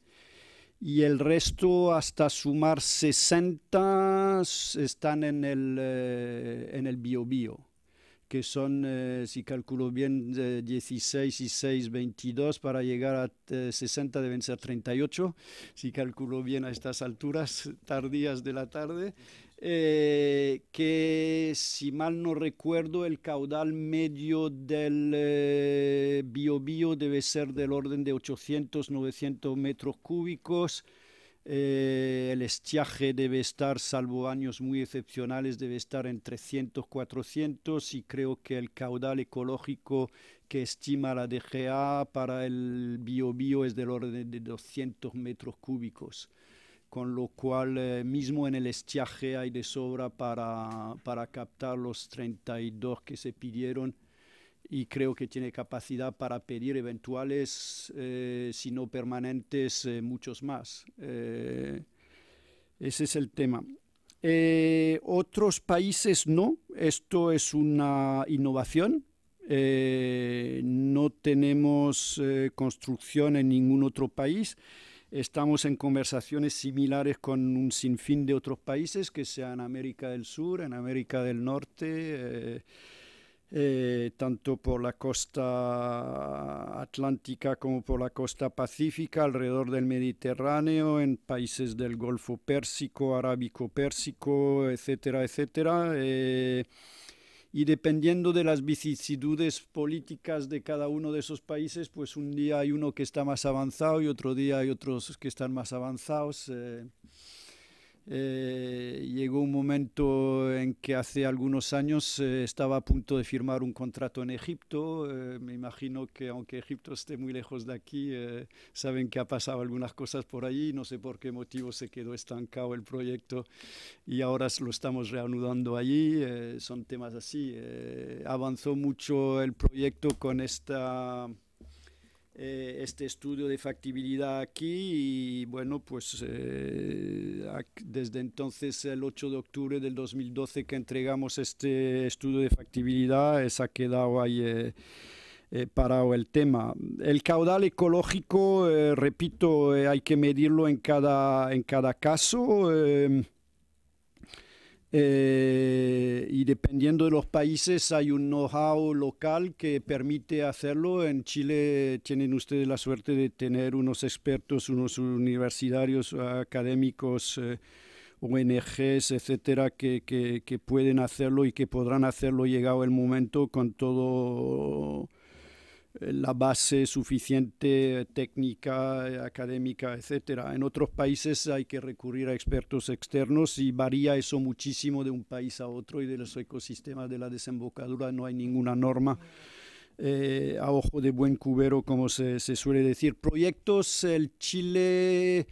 y el resto hasta sumar 60 están en el, eh, en el bio bio que son, eh, si calculo bien, 16 y 6, 22, para llegar a 60 eh, deben ser 38, si calculo bien a estas alturas tardías de la tarde. Eh, que si mal no recuerdo el caudal medio del eh, biobío debe ser del orden de 800-900 metros cúbicos. Eh, el estiaje debe estar, salvo años muy excepcionales, debe estar en 300, 400 y creo que el caudal ecológico que estima la DGA para el biobío es del orden de 200 metros cúbicos con lo cual eh, mismo en el estiaje hay de sobra para, para, captar los 32 que se pidieron y creo que tiene capacidad para pedir eventuales, eh, si no permanentes, eh, muchos más. Eh, ese es el tema. otros países no, esto es una innovación. no tenemos construcción en ningún otro país. Estamos en conversaciones similares con un sinfín de otros países, que sea en América del Sur, en América del Norte. Eh, eh, tanto por la costa atlántica como por la costa pacífica, alrededor del Mediterráneo, en países del Golfo Pérsico, Arábico Pérsico, etcétera, etcétera. Eh, y dependiendo de las vicisitudes políticas de cada uno de esos países, pues un día hay uno que está más avanzado y otro día hay otros que están más avanzados. Eh, eh, llegó un momento en que hace algunos años eh, estaba a punto de firmar un contrato en Egipto. Eh, me imagino que aunque Egipto esté muy lejos de aquí, saben que ha pasado algunas cosas por allí. No sé por qué motivo se quedó estancado el proyecto y ahora lo estamos reanudando allí. son temas así. avanzó mucho el proyecto con esta eh, este estudio de factibilidad aquí y bueno, pues eh, desde entonces el 8 de octubre del 2012 que entregamos este estudio de factibilidad se ha quedado ahí eh, parado el tema. El caudal ecológico, repito, hay que medirlo en cada, en cada caso. Eh, y dependiendo de los países hay un know-how local que permite hacerlo. En Chile tienen ustedes la suerte de tener unos expertos, unos universitarios académicos. Eh, ONGs, etcétera, que, que, pueden hacerlo y que podrán hacerlo llegado el momento con todo la base suficiente técnica, académica, etcétera. En otros países hay que recurrir a expertos externos y varía eso muchísimo de un país a otro y de los ecosistemas de la desembocadura no hay ninguna norma. Eh, a ojo de buen cubero, como se suele decir. Proyectos, el Chile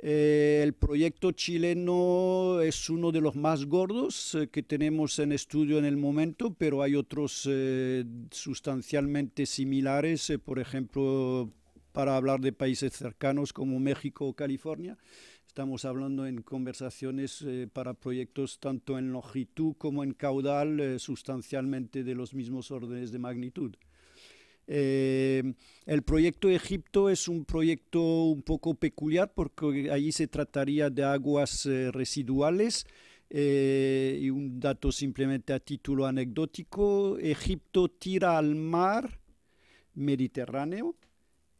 eh, el proyecto chileno es uno de los más gordos eh, que tenemos en estudio en el momento, pero hay otros eh, sustancialmente similares, por ejemplo, para hablar de países cercanos como México o California. Estamos hablando en conversaciones para proyectos tanto en longitud como en caudal, sustancialmente de los mismos órdenes de magnitud. Eh, el proyecto Egipto es un proyecto un poco peculiar porque allí se trataría de aguas eh, residuales. Eh, y un dato simplemente a título anecdótico, Egipto tira al mar Mediterráneo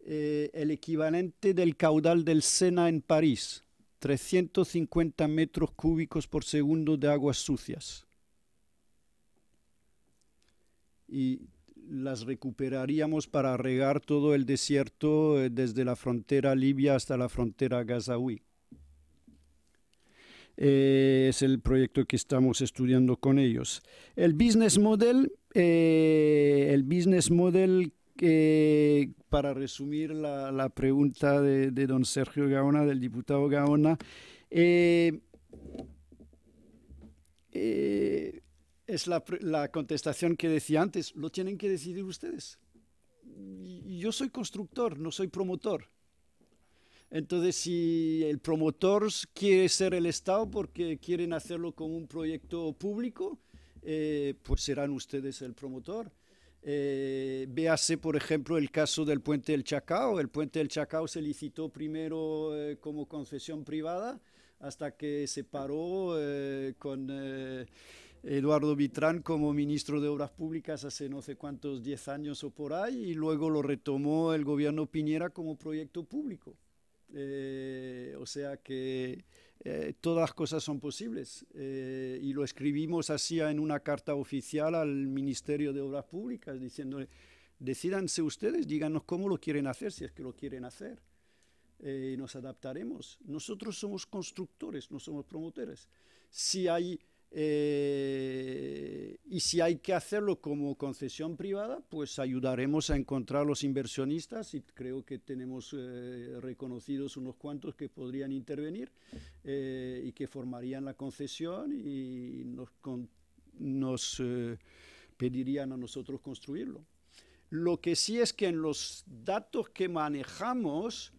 el equivalente del caudal del Sena en París, 350 metros cúbicos por segundo de aguas sucias. Y las recuperaríamos para regar todo el desierto eh, desde la frontera libia hasta la frontera gazawi. Eh, es el proyecto que estamos estudiando con ellos. El business model, eh, el business model que para resumir la, pregunta de, don Sergio Gaona, del diputado Gaona, es la, contestación que decía antes, lo tienen que decidir ustedes. Yo soy constructor, no soy promotor. Entonces, si el promotor quiere ser el Estado porque quieren hacerlo como un proyecto público, eh, pues serán ustedes el promotor. Eh, véase, por ejemplo, el caso del puente del Chacao. El puente del Chacao se licitó primero eh, como concesión privada hasta que se paró con Eduardo Vitrán como ministro de Obras Públicas hace no sé cuántos, 10 años o por ahí, y luego lo retomó el gobierno Piñera como proyecto público. Eh, o sea que eh, todas las cosas son posibles. Eh, y lo escribimos así en una carta oficial al Ministerio de Obras Públicas, diciéndole, decidanse ustedes, díganos cómo lo quieren hacer, si es que lo quieren hacer. y nos adaptaremos. Nosotros somos constructores, no somos promotores. Si hay eh, y si hay que hacerlo como concesión privada, pues ayudaremos a encontrar los inversionistas y creo que tenemos eh, reconocidos unos cuantos que podrían intervenir eh, y que formarían la concesión y nos, nos pedirían a nosotros construirlo. Lo que sí es que en los datos que manejamos,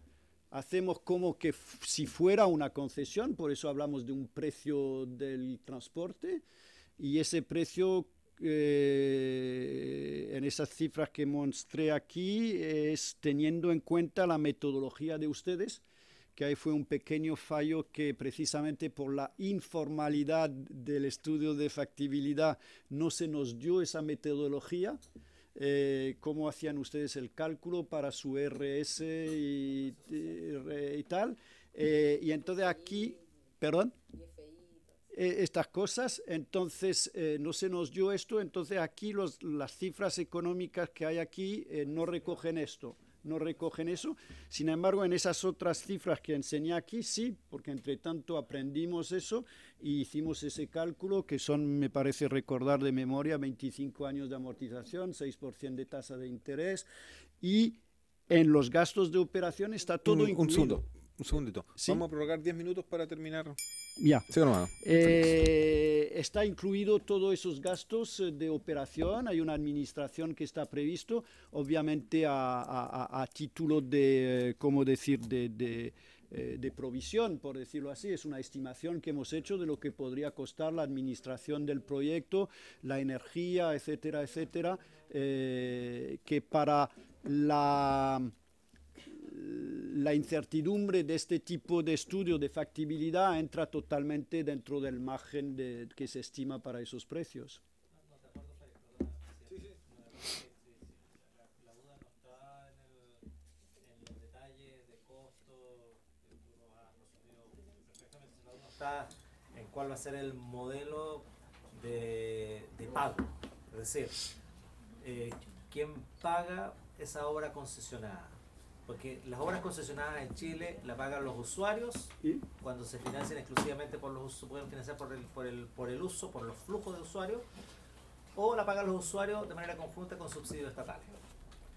hacemos como que si fuera una concesión, por eso hablamos de un precio del transporte, y ese precio eh, en esas cifras que mostré aquí es teniendo en cuenta la metodología de ustedes, que ahí fue un pequeño fallo que precisamente por la informalidad del estudio de factibilidad no se nos dio esa metodología. Eh, cómo hacían ustedes el cálculo para su RS eh, y, tal. Eh, y entonces aquí, perdón, estas cosas, entonces no se nos dio esto, entonces aquí los, las cifras económicas que hay aquí no recogen esto no recogen eso. Sin embargo, en esas otras cifras que enseñé aquí, sí, porque entre tanto aprendimos eso y e hicimos ese cálculo, que son, me parece recordar de memoria, 25 años de amortización, 6% de tasa de interés y en los gastos de operación está todo incluido. Un segundo, un segundito. Vamos a prorrogar 10 minutos para terminar. Ya. Eh, está incluido todos esos gastos eh, de operación, hay una administración que está previsto, obviamente a, título de, ¿cómo decir?, eh, de, provisión, por decirlo así. Es una estimación que hemos hecho de lo que podría costar la administración del proyecto, la energía, etcétera, etcétera, que para la la incertidumbre de este tipo de estudio de factibilidad entra totalmente dentro del margen que se estima para esos precios. en cuál va a ser el modelo de, de pago. Es decir, eh, ¿quién paga esa obra concesionada? Porque las obras concesionadas en Chile la pagan los usuarios cuando se financian exclusivamente por los pueden financiar por el, por el, por el uso, por los flujos de usuarios, o la pagan los usuarios de manera conjunta con subsidios estatales.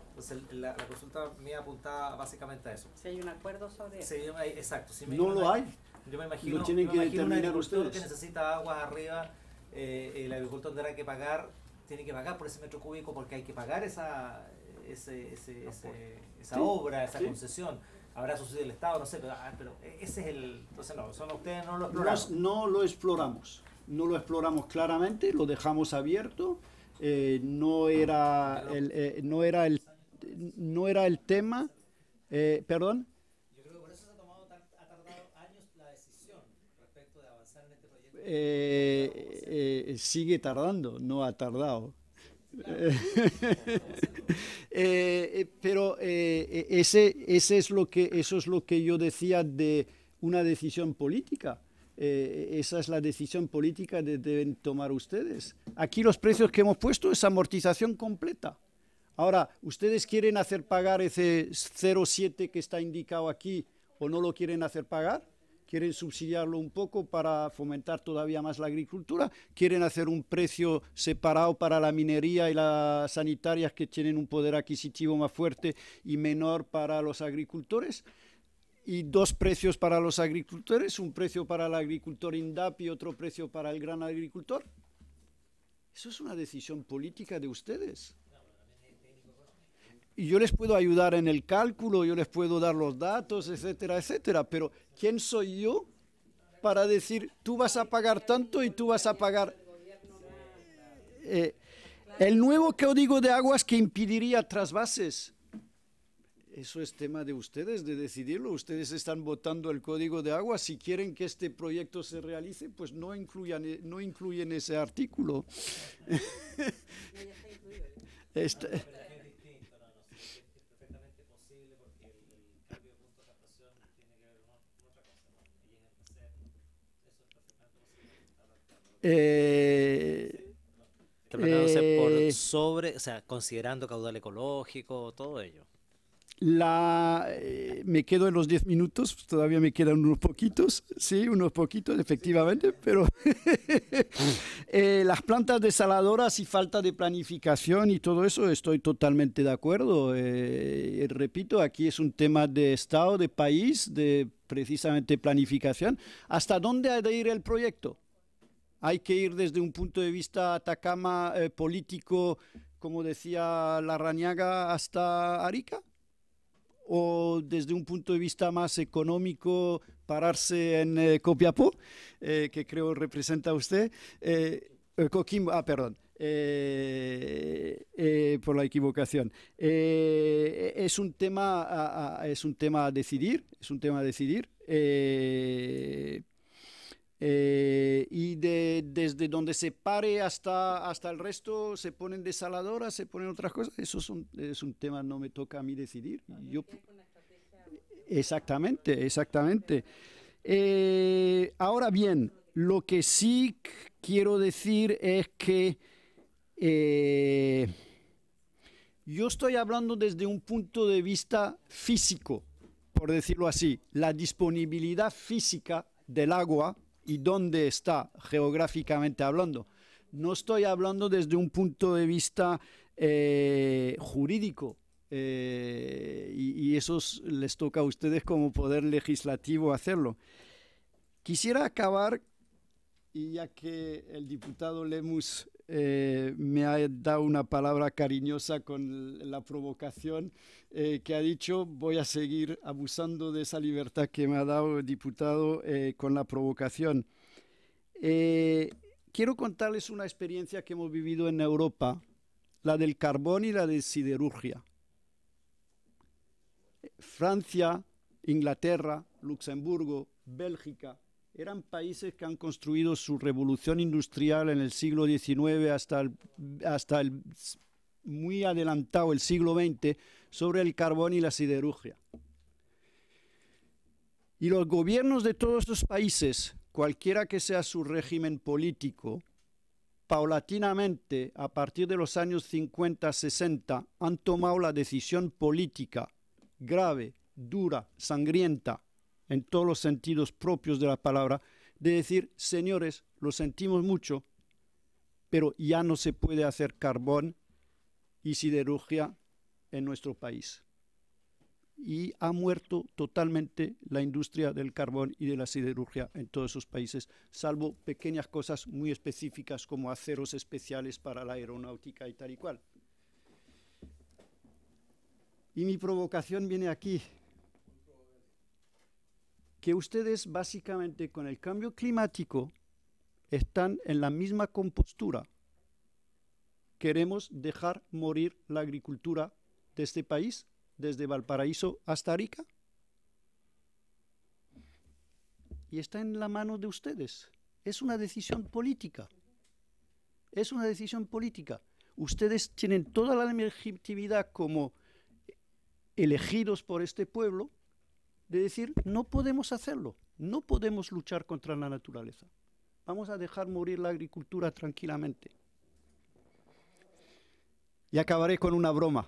Entonces la, consulta mía apuntaba básicamente a eso. Si hay un acuerdo sobre eso. exacto. no lo hay. Yo me imagino, lo tienen que imagino que necesita agua arriba, eh, el agricultor tendrá que pagar, tiene que pagar por ese metro cúbico porque hay que pagar esa, ese, ese, esa obra, esa concesión. Habrá sucedido el Estado, no sé, pero, ah, ese es el... Entonces no, son ustedes no lo exploramos No, lo exploramos, no lo exploramos claramente, lo dejamos abierto. Eh, no, era ah, el, eh, no, era el, no era el tema, eh, perdón, Eh, eh, sigue tardando, no ha tardado. Eh, eh, pero eh, ese, ese es lo que, eso es lo que yo decía de una decisión política. esa es la decisión política que de, deben tomar ustedes. Aquí los precios que hemos puesto es amortización completa. Ahora, ustedes quieren hacer pagar ese 0,7 que está indicado aquí o no lo quieren hacer pagar quieren subsidiarlo un poco para fomentar todavía más la agricultura, quieren hacer un precio separado para la minería y las sanitarias que tienen un poder adquisitivo más fuerte y menor para los agricultores y dos precios para los agricultores, un precio para el agricultor INDAP y otro precio para el gran agricultor. Eso es una decisión política de ustedes y yo les puedo ayudar en el cálculo, yo les puedo dar los datos, etcétera, etcétera, pero ¿quién soy yo para decir tú vas a pagar tanto y tú vas a pagar? Eh, el nuevo código de aguas que impediría trasvases. Eso es tema de ustedes, de decidirlo. Ustedes están votando el código de aguas. Si quieren que este proyecto se realice, pues no, incluyan, no incluyen ese artículo. no, Eh, eh, sobre, o sea, considerando caudal ecológico, todo ello. La, eh, me quedo en los 10 minutos, pues, todavía me quedan unos poquitos, sí, unos poquitos efectivamente, pero las plantas desaladoras y falta de planificación y todo eso, estoy totalmente de acuerdo. repito, aquí es un tema de Estado, de país, de precisamente planificación. ¿Hasta dónde ha de ir el proyecto? hay que ir desde un punto de vista atacama eh, político, como decía Larrañaga, hasta Arica? ¿O desde un punto de vista más económico, pararse en eh, Copiapó, eh, que creo representa usted? Coquimbo, ah, perdón. por la equivocación. es, un tema es un tema a decidir, es un tema a decidir, eh, y desde donde se pare hasta, hasta el resto se ponen desaladoras, se ponen otras cosas. Eso es un, tema, no me toca a mí decidir. Yo, exactamente, exactamente. Eh, ahora bien, lo que sí quiero decir es que eh, yo estoy hablando desde un punto de vista físico, por decirlo así. La disponibilidad física del agua y dónde está geográficamente hablando. No estoy hablando desde un punto de vista eh, jurídico, eh, y, eso les toca a ustedes como poder legislativo hacerlo. Quisiera acabar, y ya que el diputado Lemus eh, me ha dado una palabra cariñosa con la provocación eh, que ha dicho voy a seguir abusando de esa libertad que me ha dado el diputado eh, con la provocación. quiero contarles una experiencia que hemos vivido en Europa, la del carbón y la de siderurgia. Francia, Inglaterra, Luxemburgo, Bélgica, eran países que han construido su revolución industrial en el siglo XIX hasta el, hasta muy adelantado el siglo XX sobre el carbón y la siderurgia. Y los gobiernos de todos estos países, cualquiera que sea su régimen político, paulatinamente, a partir de los años 50-60, han tomado la decisión política grave, dura, sangrienta, en todos los sentidos propios de la palabra, de decir, señores, lo sentimos mucho, pero ya no se puede hacer carbón y siderurgia en nuestro país. Y ha muerto totalmente la industria del carbón y de la siderurgia en todos esos países, salvo pequeñas cosas muy específicas como aceros especiales para la aeronáutica y tal y cual. Y mi provocación viene aquí, que ustedes básicamente con el cambio climático están en la misma compostura. Queremos dejar morir la agricultura de este país, desde Valparaíso hasta Arica. Y está en la mano de ustedes. Es una decisión política. Es una decisión política. Ustedes tienen toda la legitimidad como elegidos por este pueblo de decir, no podemos hacerlo, no podemos luchar contra la naturaleza. Vamos a dejar morir la agricultura tranquilamente. Y acabaré con una broma.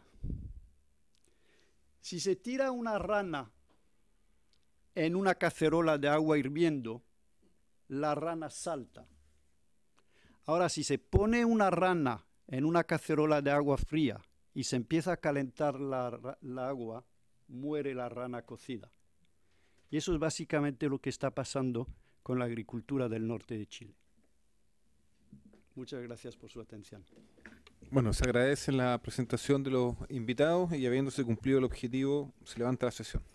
Si se tira una rana en una cacerola de agua hirviendo, la rana salta. Ahora, si se pone una rana en una cacerola de agua fría y se empieza a calentar la, la agua, muere la rana cocida. Y eso es básicamente lo que está pasando con la agricultura del norte de Chile. Muchas gracias por su atención. Bueno, se agradece la presentación de los invitados y habiéndose cumplido el objetivo, se levanta la sesión.